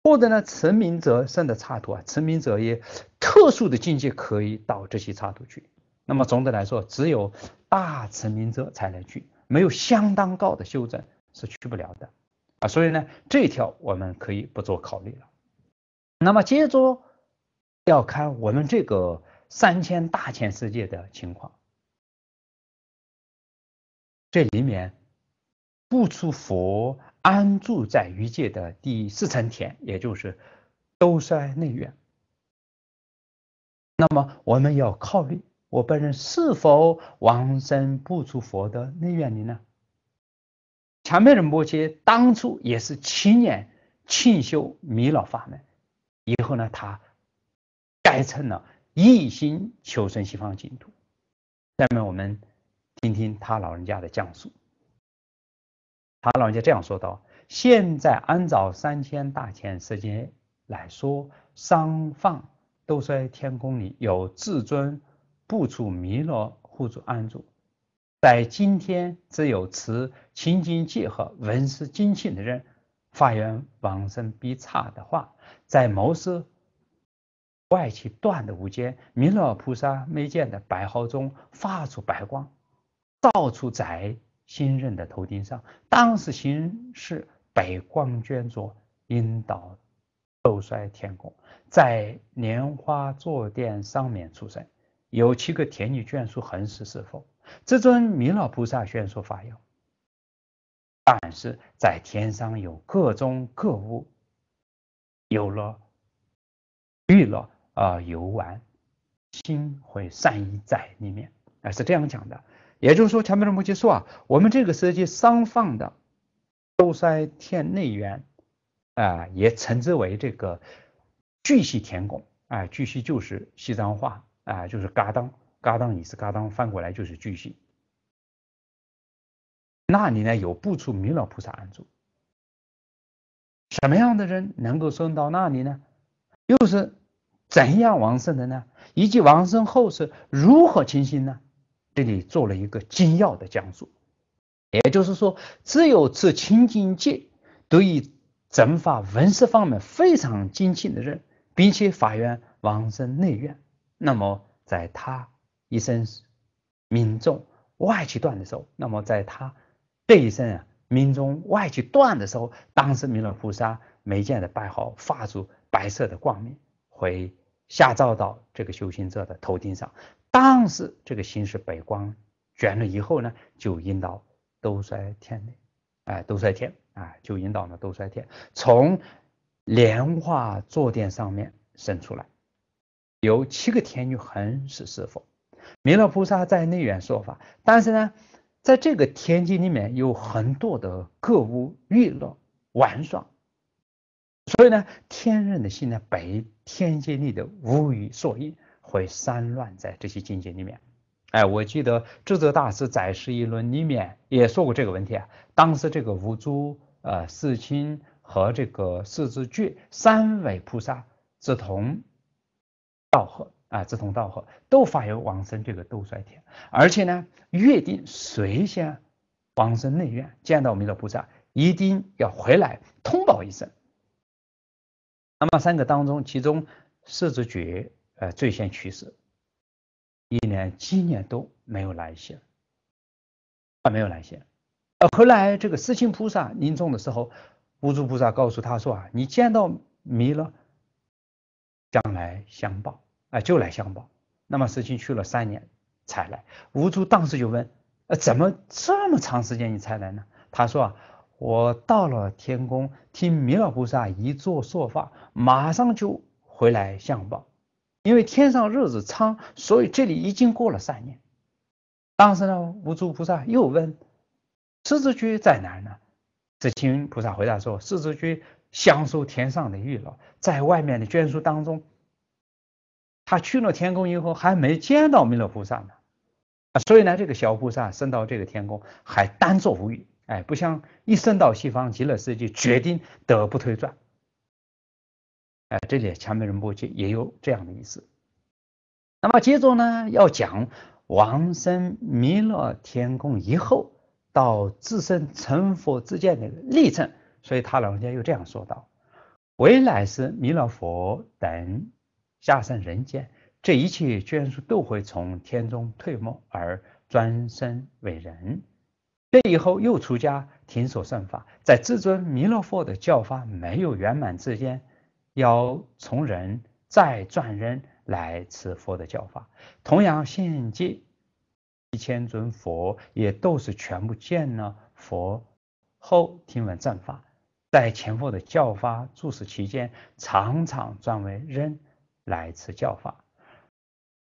或者呢，成明者生的插图啊，成明者也特殊的境界可以到这些插图去。那么总的来说，只有大成明者才能去，没有相当高的修正是去不了的啊。所以呢，这条我们可以不做考虑了。那么接着要看我们这个三千大千世界的情况。这里面不出佛安住在于界的第四层天，也就是兜率内院。那么我们要考虑，我本人是否往生不出佛的内院里呢？前面的摩羯当初也是亲年庆修弥勒法门，以后呢，他改成了一心求生西方净土。下面我们。听听他老人家的讲述。他老人家这样说道：“现在按照三千大千世界来说，商放都在天宫里，有至尊不处弥勒护住安住。在今天，只有持清净戒和闻思精进的人，发愿往生，比差的话，在谋事。”外其断的无间，弥勒菩萨没见的白毫中发出白光。”到处在新任的头顶上，当时新是北光卷着引导斗衰天宫，在莲花坐垫上面出生，有七个天女眷属恒时侍奉，至尊弥勒菩萨宣说法要，但是在天上有各种各物，有了娱乐啊游玩，心会善意在里面，啊，是这样讲的。也就是说，前面的摩羯说啊，我们这个世界上方的周塞天内缘，啊，也称之为这个巨细天宫，啊，巨细就是西藏话，啊，就是嘎当，嘎当也是嘎当，翻过来就是巨细。那里呢有不出弥勒菩萨安住，什么样的人能够升到那里呢？又是怎样往生的呢？以及往生后是如何清心呢？这里做了一个精要的讲述，也就是说，只有这清净界对于整法文饰方面非常精进的人，并且法缘往生内院，那么在他一生民众外去断的时候，那么在他这一生啊民众外去断的时候，当时弥勒菩萨眉间的白毫发出白色的光面，会下照到这个修行者的头顶上。当时这个心是被光卷了以后呢，就引导兜率天的，哎，兜率天，啊，就引导了兜率天从莲花坐垫上面伸出来，有七个天女恒是师奉弥勒菩萨在内院说法。但是呢，在这个天界里面有很多的各物娱乐玩耍，所以呢，天人的心呢被天界里的物欲所引。会散乱在这些境界里面，哎，我记得智者大师在《十一论》里面也说过这个问题啊。当时这个五珠呃四亲和这个四字诀，三位菩萨志同道合啊，志同道合都发有往生这个斗衰天，而且呢约定谁先往生内院见到弥勒菩萨，一定要回来通报一声。那么三个当中，其中四字诀呃，最先去世，一年、几年都没有来信，他没有来信。呃，后来这个世亲菩萨临终的时候，无著菩萨告诉他说：“啊，你见到弥勒，将来相报，啊，就来相报。”那么事情去了三年才来，无著当时就问：“呃，怎么这么长时间你才来呢？”他说：“啊，我到了天宫听弥勒菩萨一座说法，马上就回来相报。”因为天上日子长，所以这里已经过了三年。当时呢，无著菩萨又问：“狮子居在哪儿呢？”智青菩萨回答说：“狮子居享受天上的娱乐，在外面的眷属当中。他去了天宫以后，还没见到弥勒菩萨呢。所以呢，这个小菩萨升到这个天宫，还单做无语。哎，不像一升到西方极乐世界，决定得不退转。”哎，这里前面人物就也有这样的意思。那么接着呢，要讲王生弥勒天宫以后到自身成佛之间的历程。所以他老人家又这样说道：为乃是弥勒佛等下生人间，这一切眷属都会从天中退没而转生为人。这以后又出家，听受圣法，在至尊弥勒佛的教法没有圆满之间。要从人再转人来持佛的教法，同样现界一千尊佛也都是全部见了佛后听闻正法，在前佛的教法注释期间，常常转为人来持教法。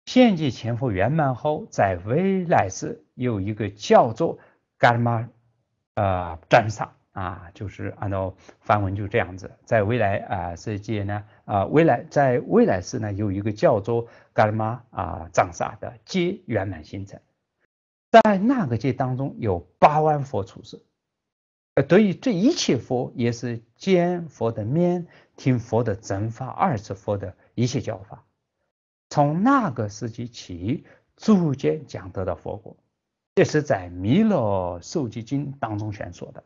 现界前佛圆满后，在未来世有一个叫做伽什么呃，转萨。啊，就是按照梵文就这样子，在未来啊世界呢，啊未来在未来世呢，有一个叫做伽尔玛啊藏沙的皆圆满形成，在那个界当中有八万佛出世，呃，对以这一切佛也是见佛的面，听佛的真法，二次佛的一切教法，从那个时期起，逐渐将得到佛果，这是在弥勒受记经当中选说的。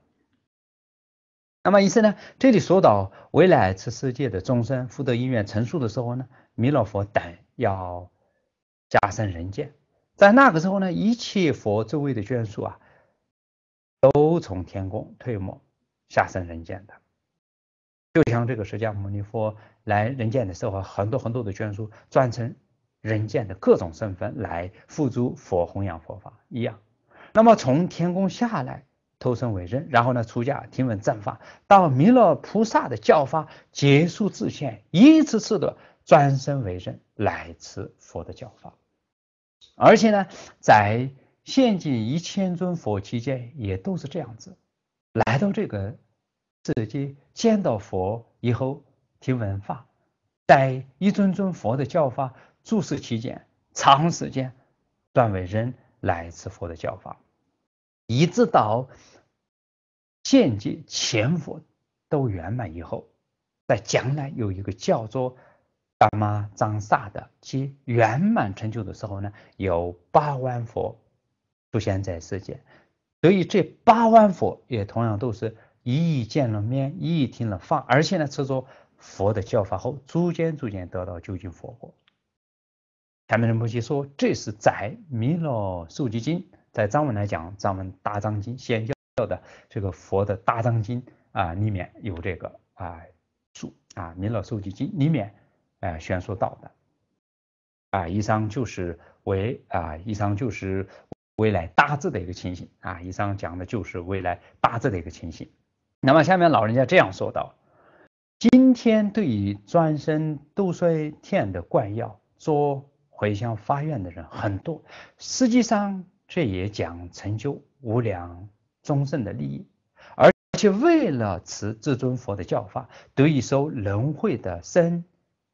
那么意思呢？这里说到未来次世界的众生福德因缘成熟的时候呢，弥勒佛等要加深人间，在那个时候呢，一切佛周围的眷属啊，都从天宫退没下生人间的，就像这个释迦牟尼佛来人间的时候，很多很多的眷属转成人间的各种身份来付诸佛弘扬佛法一样。那么从天宫下来。投身为人，然后呢出家听闻正法，到弥勒菩萨的教法结束自前，一次次的转身为人，来持佛的教法。而且呢，在现今一千尊佛期间，也都是这样子，来到这个世界，见到佛以后听闻法，在一尊尊佛的教法注视期间，长时间断为人来持佛的教法。一直到见界前佛都圆满以后，在将来有一个叫做大妈张萨的，其圆满成就的时候呢，有八万佛出现在世间，所以这八万佛，也同样都是一一见了面，一一听了法，而且呢，持着佛的教法后，逐渐逐渐得到究竟佛果。前面的摩西说，这是在弥勒受记经。在藏文来讲，咱们大藏经、先教的这个佛的大藏经啊，里面有这个啊述啊，弥勒受记经里面啊宣说道的啊，以上就是为啊以上就是未来大致的一个情形啊，以上讲的就是未来大致的一个情形。那么下面老人家这样说道：今天对于专身斗衰天的怪药做回向发愿的人很多，实际上。这也讲成就无量、终胜的利益，而且为了持至尊佛的教法，得以受人会的身，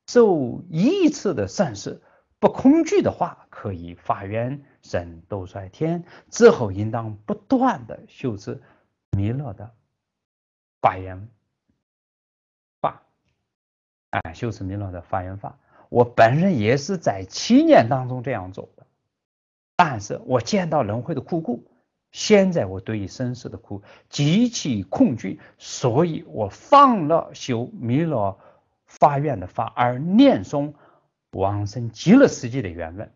受亿次的善事，不恐惧的话，可以发愿神斗率天之后，应当不断的修持弥勒的法愿法。哎，修持弥勒的法愿法，我本人也是在七年当中这样做。但是我见到轮回的枯故，现在我对于生死的苦极其恐惧，所以我放了修弥勒发愿的法，而念诵往生极乐世界的原文，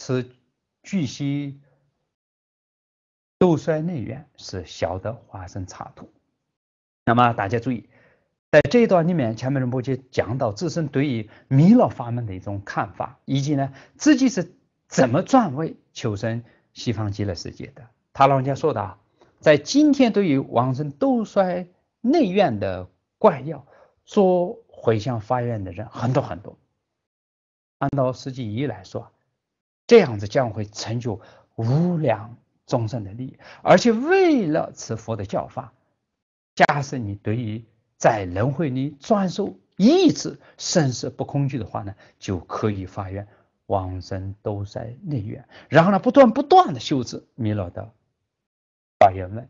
是据悉斗衰内缘，是小的化身插图。那么大家注意，在这一段里面，前面的摩诘讲到自身对于弥勒法门的一种看法，以及呢，自己是。怎么转位求生西方极乐世界的？他老人家说的，在今天对于往生斗衰内院的怪药做回向发愿的人很多很多。按照实际意义来说，这样子将会成就无量众生的利益，而且为了此佛的教法，加深你对于在轮回里专受意志，生死不恐惧的话呢，就可以发愿。往生都在内院，然后呢，不断不断的修持。弥勒的法缘问，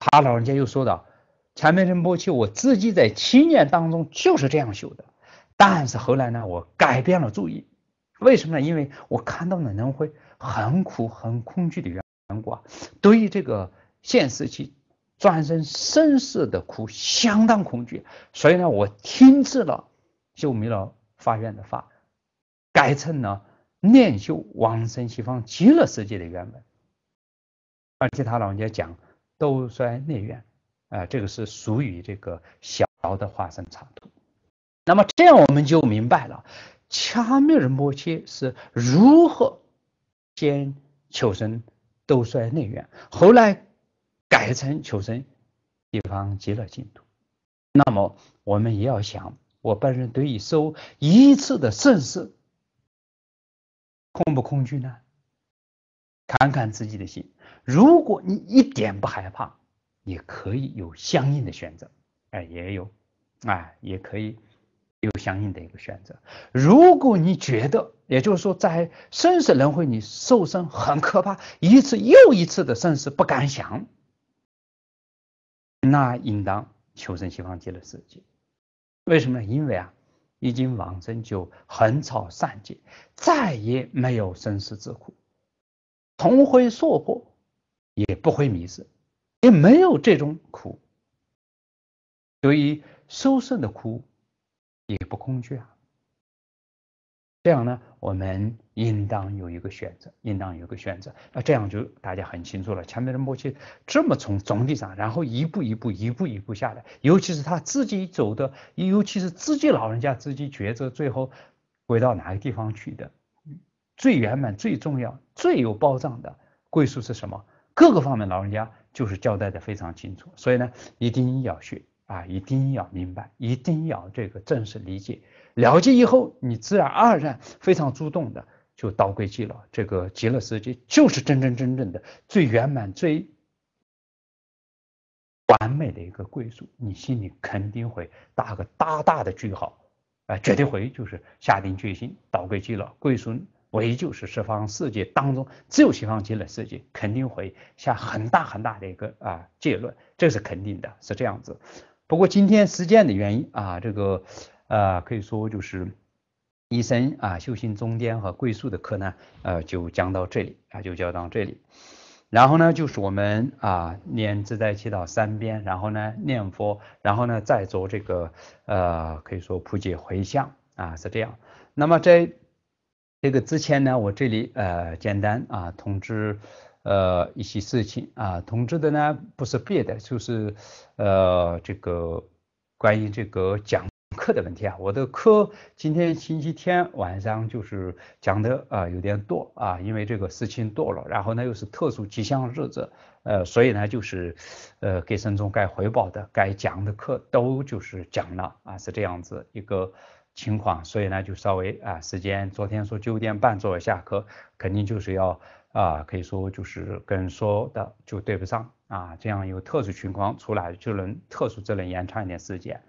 他老人家又说道：“前面人说起我自己在七年当中就是这样修的，但是后来呢，我改变了注意。为什么呢？因为我看到了人会很苦、很恐惧的缘故。啊，对于这个现实去转生生死的苦，相当恐惧，所以呢，我亲自了修弥勒法院的法。”改成了念修往生西方极乐世界的原文，而且他老人家讲兜衰内院，啊，这个是属于这个小的化身长度。那么这样我们就明白了，掐灭摩切是如何先求生兜衰内院，后来改成求生西方极乐净土。那么我们也要想，我本人对于收一次的盛世恐不恐惧呢？看看自己的心，如果你一点不害怕，也可以有相应的选择，哎，也有，哎，也可以有相应的一个选择。如果你觉得，也就是说，在生死轮回你受伤很可怕，一次又一次的生死不敢想，那应当求生西方极乐世界。为什么？因为啊。一经往生就横草散界，再也没有生死之苦，同回娑婆，也不会迷失，也没有这种苦，所于书圣的苦也不空缺啊。这样呢，我们应当有一个选择，应当有一个选择。那这样就大家很清楚了。前面的默契这么从总体上，然后一步一步、一步一步下来，尤其是他自己走的，尤其是自己老人家自己抉择，最后回到哪个地方去的，最圆满、最重要、最有保障的归宿是什么？各个方面老人家就是交代的非常清楚，所以呢，一定要学。啊，一定要明白，一定要这个正式理解、了解以后，你自然而然非常主动的就倒归寂了。这个极乐世界就是真真正正的最圆满、最完美的一个归宿，你心里肯定会打个大大的句号，啊，绝对会就是下定决心倒归寂了。归宿唯就是十方世界当中只有西方极乐世界，肯定会下很大很大的一个啊结论，这是肯定的，是这样子。不过今天实践的原因啊，这个，呃，可以说就是，医生啊修行中间和归宿的课呢，呃，就讲到这里啊，就讲到这里。然后呢，就是我们啊念自在祈祷三遍，然后呢念佛，然后呢再做这个呃，可以说普解回向啊，是这样。那么在，这个之前呢，我这里呃简单啊通知。呃，一些事情啊，通知的呢不是别的，就是呃，这个关于这个讲课的问题啊。我的课今天星期天晚上就是讲的啊，有点多啊，因为这个事情多了，然后呢又是特殊吉祥日子，呃，所以呢就是呃，给僧总该回报的、该讲的课都就是讲了啊，是这样子一个情况，所以呢就稍微啊，时间昨天说九点半左右下课，肯定就是要。啊，可以说就是跟说的就对不上啊，这样有特殊情况出来就能特殊，就能延长一点时间，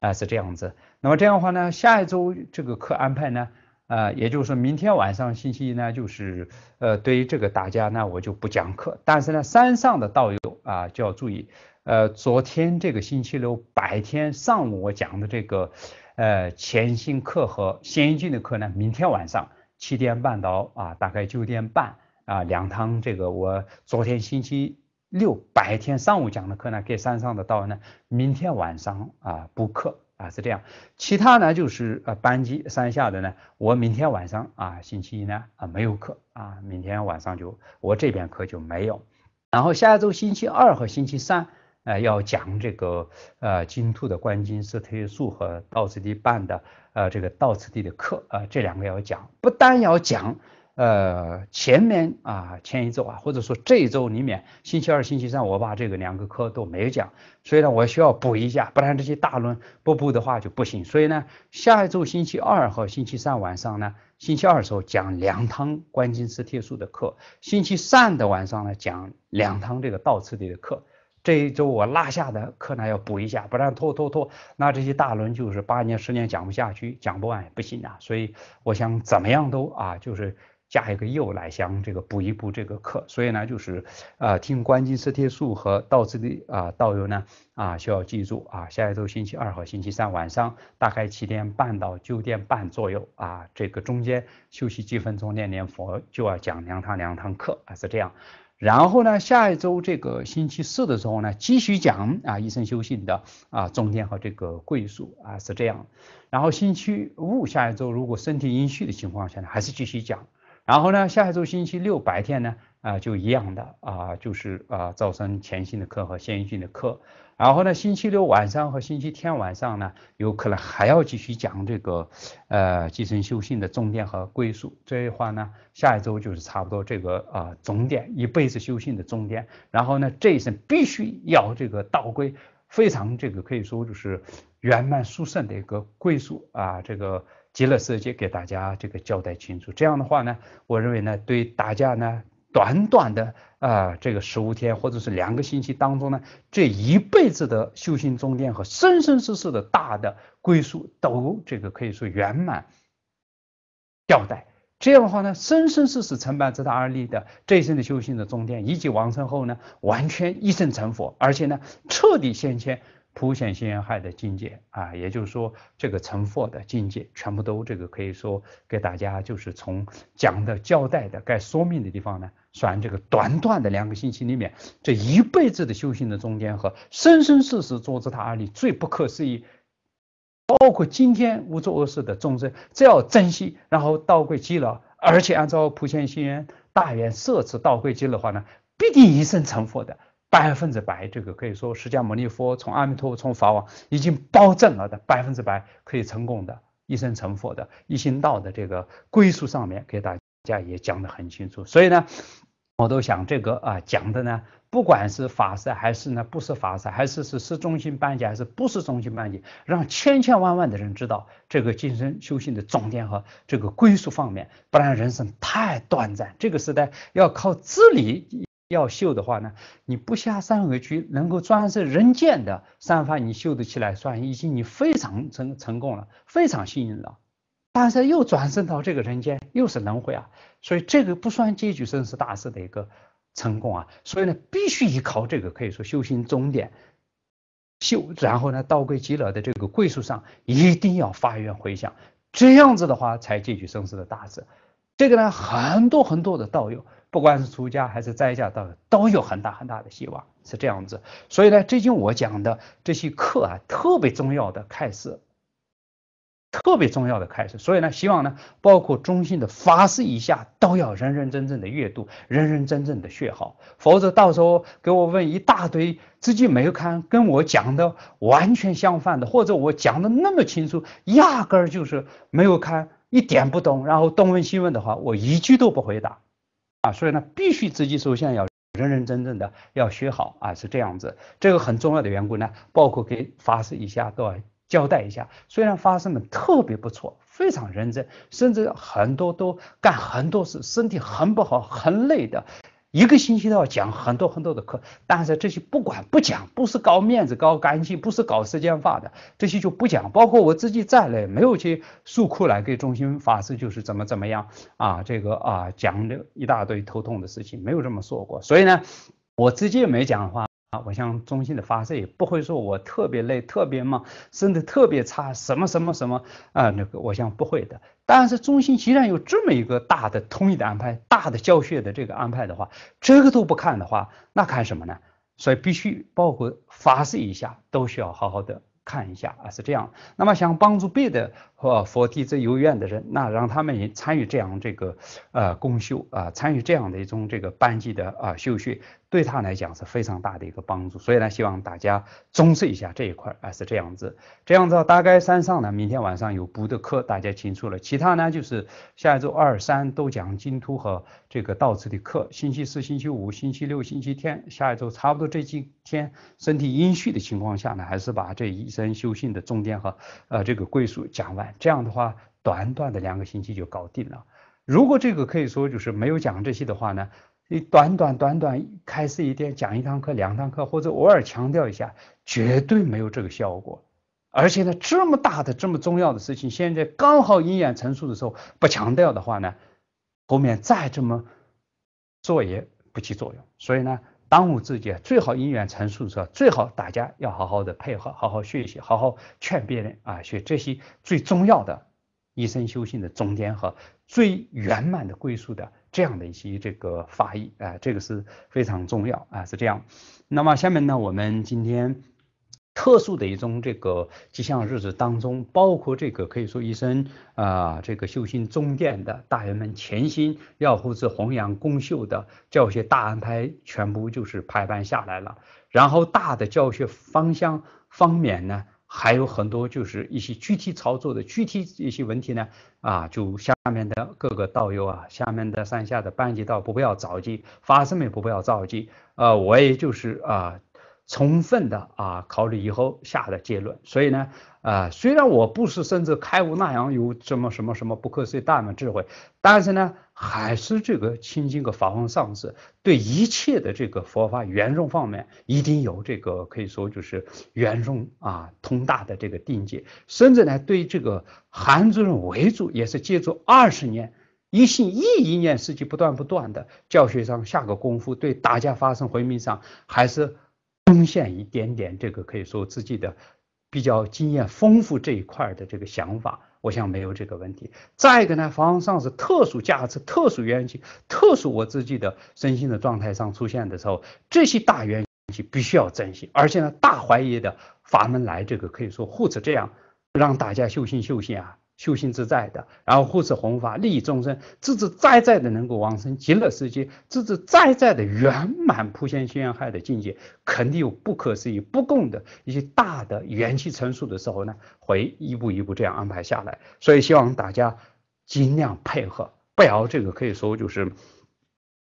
啊是这样子。那么这样的话呢，下一周这个课安排呢，呃，也就是说明天晚上星期一呢，就是呃对于这个大家呢我就不讲课，但是呢山上的道友啊就要注意，呃昨天这个星期六白天上午我讲的这个呃前心课和先进的课呢，明天晚上七点半到啊，大概九点半。啊，两堂这个我昨天星期六白天上午讲的课呢，给山上的道呢，明天晚上啊补课啊是这样，其他呢就是呃班级山下的呢，我明天晚上啊星期一呢啊没有课啊，明天晚上就我这边课就没有，然后下周星期二和星期三呃要讲这个呃金兔的关金是推术和到此地办的呃这个到此地的课啊这两个要讲，不单要讲。呃，前面啊，前一周啊，或者说这一周里面，星期二、星期三，我把这个两个课都没有讲，所以呢，我需要补一下，不然这些大论不补的话就不行。所以呢，下一周星期二和星期三晚上呢，星期二的时候讲两堂关键词贴术的课，星期三的晚上呢，讲两堂这个倒刺里的课。这一周我落下的课呢要补一下，不然拖拖拖，那这些大轮就是八年十年讲不下去，讲不完也不行啊。所以我想怎么样都啊，就是。加一个又来相这个补一补这个课，所以呢就是呃听观经十帖数和道次的啊道友呢啊需要记住啊，下一周星期二和星期三晚上大概七点半到九点半左右啊，这个中间休息几分钟念念佛，就要讲两堂两堂课啊是这样。然后呢下一周这个星期四的时候呢继续讲啊一生修行的啊中间和这个贵宿啊是这样。然后星期五下一周如果身体允许的情况下呢还是继续讲。然后呢，下一周星期六白天呢，啊，就一样的啊，就是啊，招生前训的课和先训的课。然后呢，星期六晚上和星期天晚上呢，有可能还要继续讲这个，呃，寄生修心的重点和归宿。这一话呢，下一周就是差不多这个啊，总点一辈子修心的重点。然后呢，这一生必须要这个道归，非常这个可以说就是圆满殊胜的一个归宿啊，这个。极乐世界给大家这个交代清楚，这样的话呢，我认为呢，对大家呢，短短的啊这个十五天或者是两个星期当中呢，这一辈子的修行终点和生生世世的大的归宿都这个可以说圆满交代。这样的话呢，生生世世承办自大二利的这一生的修行的终点以及完成后呢，完全一生成佛，而且呢彻底现前。普贤行愿害的境界啊，也就是说这个成佛的境界，全部都这个可以说给大家就是从讲的交代的该说明的地方呢，算这个短短的两个星期里面，这一辈子的修行的中间和生生世世做着他二利最不可思议，包括今天无作恶事的众生，只要珍惜，然后道贵基劳，而且按照普贤行愿大愿设此道贵积的话呢，必定一生成佛的。百分之百，这个可以说释迦牟尼佛从阿弥陀从法王已经保证了的百分之百可以成功的，一生成佛的一心道的这个归宿上面给大家也讲的很清楚。所以呢，我都想这个啊讲的呢，不管是法师还是呢不是法师，还是是中心班级还是不是中心班级，让千千万万的人知道这个今生修行的重点和这个归宿方面，不然人生太短暂。这个时代要靠自理。要秀的话呢，你不下三恶局，能够专设人间的三番，你秀得起来算已经你非常成成功了，非常幸运了。但是又转生到这个人间，又是轮回啊，所以这个不算结取生死大事的一个成功啊。所以呢，必须依靠这个，可以说修行终点，秀，然后呢，道归极乐的这个归宿上，一定要发愿回向，这样子的话才结取生死的大事。这个呢，很多很多的道友。不管是出家还是在家都都有很大很大的希望，是这样子。所以呢，最近我讲的这些课啊，特别重要的开始，特别重要的开始。所以呢，希望呢，包括中心的法师以下，都要认认真真的阅读，认认真真的学好。否则到时候给我问一大堆自己没有看，跟我讲的完全相反的，或者我讲的那么清楚，压根儿就是没有看，一点不懂，然后东问西问的话，我一句都不回答。啊，所以呢，必须自己首先要认认真真的要学好啊，是这样子。这个很重要的缘故呢，包括给法师一下都要交代一下。虽然法师们特别不错，非常认真，甚至很多都干很多事，身体很不好，很累的。一个星期都要讲很多很多的课，但是这些不管不讲，不是搞面子、搞干净，不是搞时间化的，这些就不讲。包括我自己在内，没有去诉苦来给中心法师，就是怎么怎么样啊，这个啊，讲这一大堆头痛的事情，没有这么说过。所以呢，我自己也没讲话。啊，我向中心的发誓，不会说我特别累、特别忙、身体特别差，什么什么什么啊？那个，我想不会的。但是中心既然有这么一个大的统一的安排，大的教学的这个安排的话，这个都不看的话，那看什么呢？所以必须包括发誓一下，都需要好好的看一下啊，是这样。那么想帮助别的和佛弟子有缘的人，那让他们也参与这样这个呃公修啊，参与这样的一种这个班级的啊修学。对他来讲是非常大的一个帮助，所以呢，希望大家重视一下这一块，啊是这样子，这样子大概三上呢，明天晚上有补的课，大家清楚了。其他呢就是下一周二三都讲金突和这个倒刺的课，星期四、星期五、星期六、星期天，下一周差不多这几天身体阴虚的情况下呢，还是把这一身修行的重点和呃这个归属讲完，这样的话短短的两个星期就搞定了。如果这个可以说就是没有讲这些的话呢？你短短短短开始一天讲一堂课、两堂课，或者偶尔强调一下，绝对没有这个效果。而且呢，这么大的、这么重要的事情，现在刚好因缘成熟的时候，不强调的话呢，后面再这么做也不起作用。所以呢，当务之急，最好因缘成熟的时候，最好大家要好好的配合，好好学习，好好劝别人啊，学这些最重要的、一生修行的中间和最圆满的归宿的。这样的一些这个法义啊，这个是非常重要啊，是这样。那么下面呢，我们今天特殊的一种这个吉祥日子当中，包括这个可以说一生啊，这个修行中殿的大人们潜心要或持弘扬公修的教学大安排，全部就是排班下来了。然后大的教学方向方面呢？还有很多就是一些具体操作的具体一些问题呢，啊，就下面的各个道友啊，下面的山下的班级道不不要着急，发生也不不要着急，呃，我也就是啊，充分的啊考虑以后下的结论，所以呢，啊，虽然我不是甚至开悟那样有什么什么什么不可思议大满智慧，但是呢。还是这个亲近个法王上师，对一切的这个佛法圆融方面，一定有这个可以说就是圆融啊通达的这个定界，甚至呢，对这个韩主任为主，也是借助二十年一心一一年四季不断不断的教学上下个功夫，对大家发生回民上，还是贡献一点点。这个可以说自己的比较经验丰富这一块的这个想法。我想没有这个问题。再一个呢，佛上是特殊价值、特殊缘起、特殊我自己的身心的状态上出现的时候，这些大缘起必须要珍惜。而且呢，大怀疑的法门来这个，可以说护持这样，让大家修心修心啊。修心自在的，然后护持弘法，利益众生，自自在在的能够往生极乐世界，自自在在的圆满普贤宣愿海的境界，肯定有不可思议不共的一些大的缘起成熟的时候呢，会一步一步这样安排下来。所以希望大家尽量配合，不要这个可以说就是。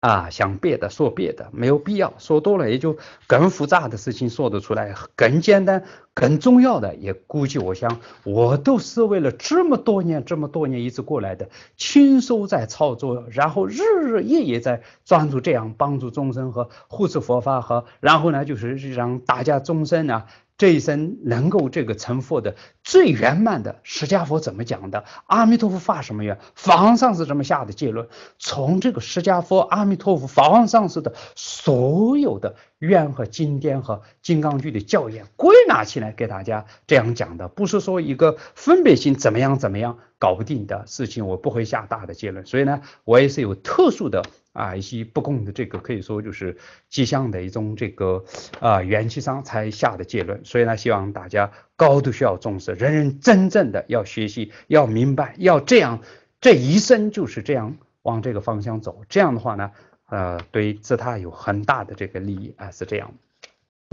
啊，想别的说别的没有必要，说多了也就更复杂的事情说得出来，更简单、更重要的也估计我想，我都是为了这么多年这么多年一直过来的，轻松在操作，然后日日夜夜在专注这样帮助众生和护持佛法和，然后呢就是让大家终身呢。这一生能够这个成佛的最圆满的释迦佛怎么讲的？阿弥陀佛发什么愿？法王上师怎么下的结论？从这个释迦佛、阿弥陀佛、法王上师的所有的愿和经典和金刚句的教言归纳起来给大家这样讲的，不是说一个分别心怎么样怎么样搞不定的事情，我不会下大的结论。所以呢，我也是有特殊的。啊，一些不公的这个可以说就是迹象的一种这个啊，元气商才下的结论。所以呢，希望大家高度需要重视，人人真正的要学习，要明白，要这样，这一生就是这样往这个方向走。这样的话呢，呃，对自他有很大的这个利益啊，是这样的。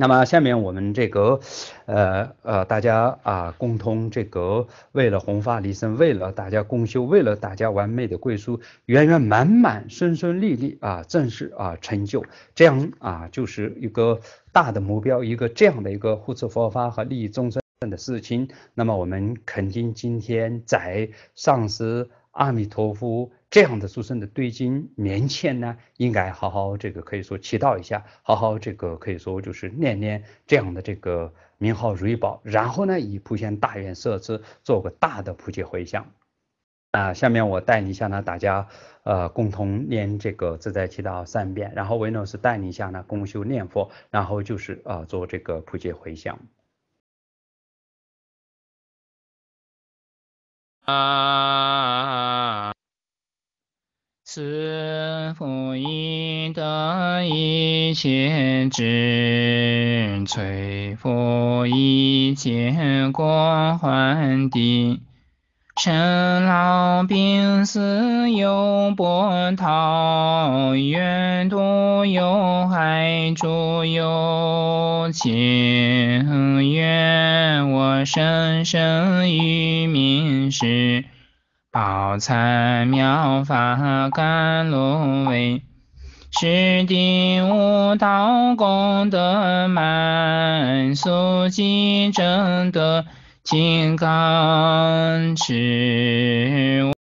那么，下面我们这个，呃呃，大家啊，共同这个为了弘法利生，为了大家共修，为了大家完美的归宿，圆圆满满，顺顺利利啊，正式啊成就，这样啊，就是一个大的目标，一个这样的一个护持佛法和利益众生的事情。那么，我们肯定今天在上师阿弥陀佛。这样的书生的对金棉签呢，应该好好这个可以说祈祷一下，好好这个可以说就是念念这样的这个名号如意宝，然后呢以普贤大愿设置做个大的普及回向。啊，下面我带领一下呢，大家呃共同念这个自在祈祷三遍，然后维老师带领一下呢，共修念佛，然后就是呃做这个普及回向。啊。慈父一得一切智，摧父一切过患地，生老病死有波涛，愿妒有海著，有情愿我生生于名世。宝财妙法甘露味，十地五道功德满，速即证得金刚智。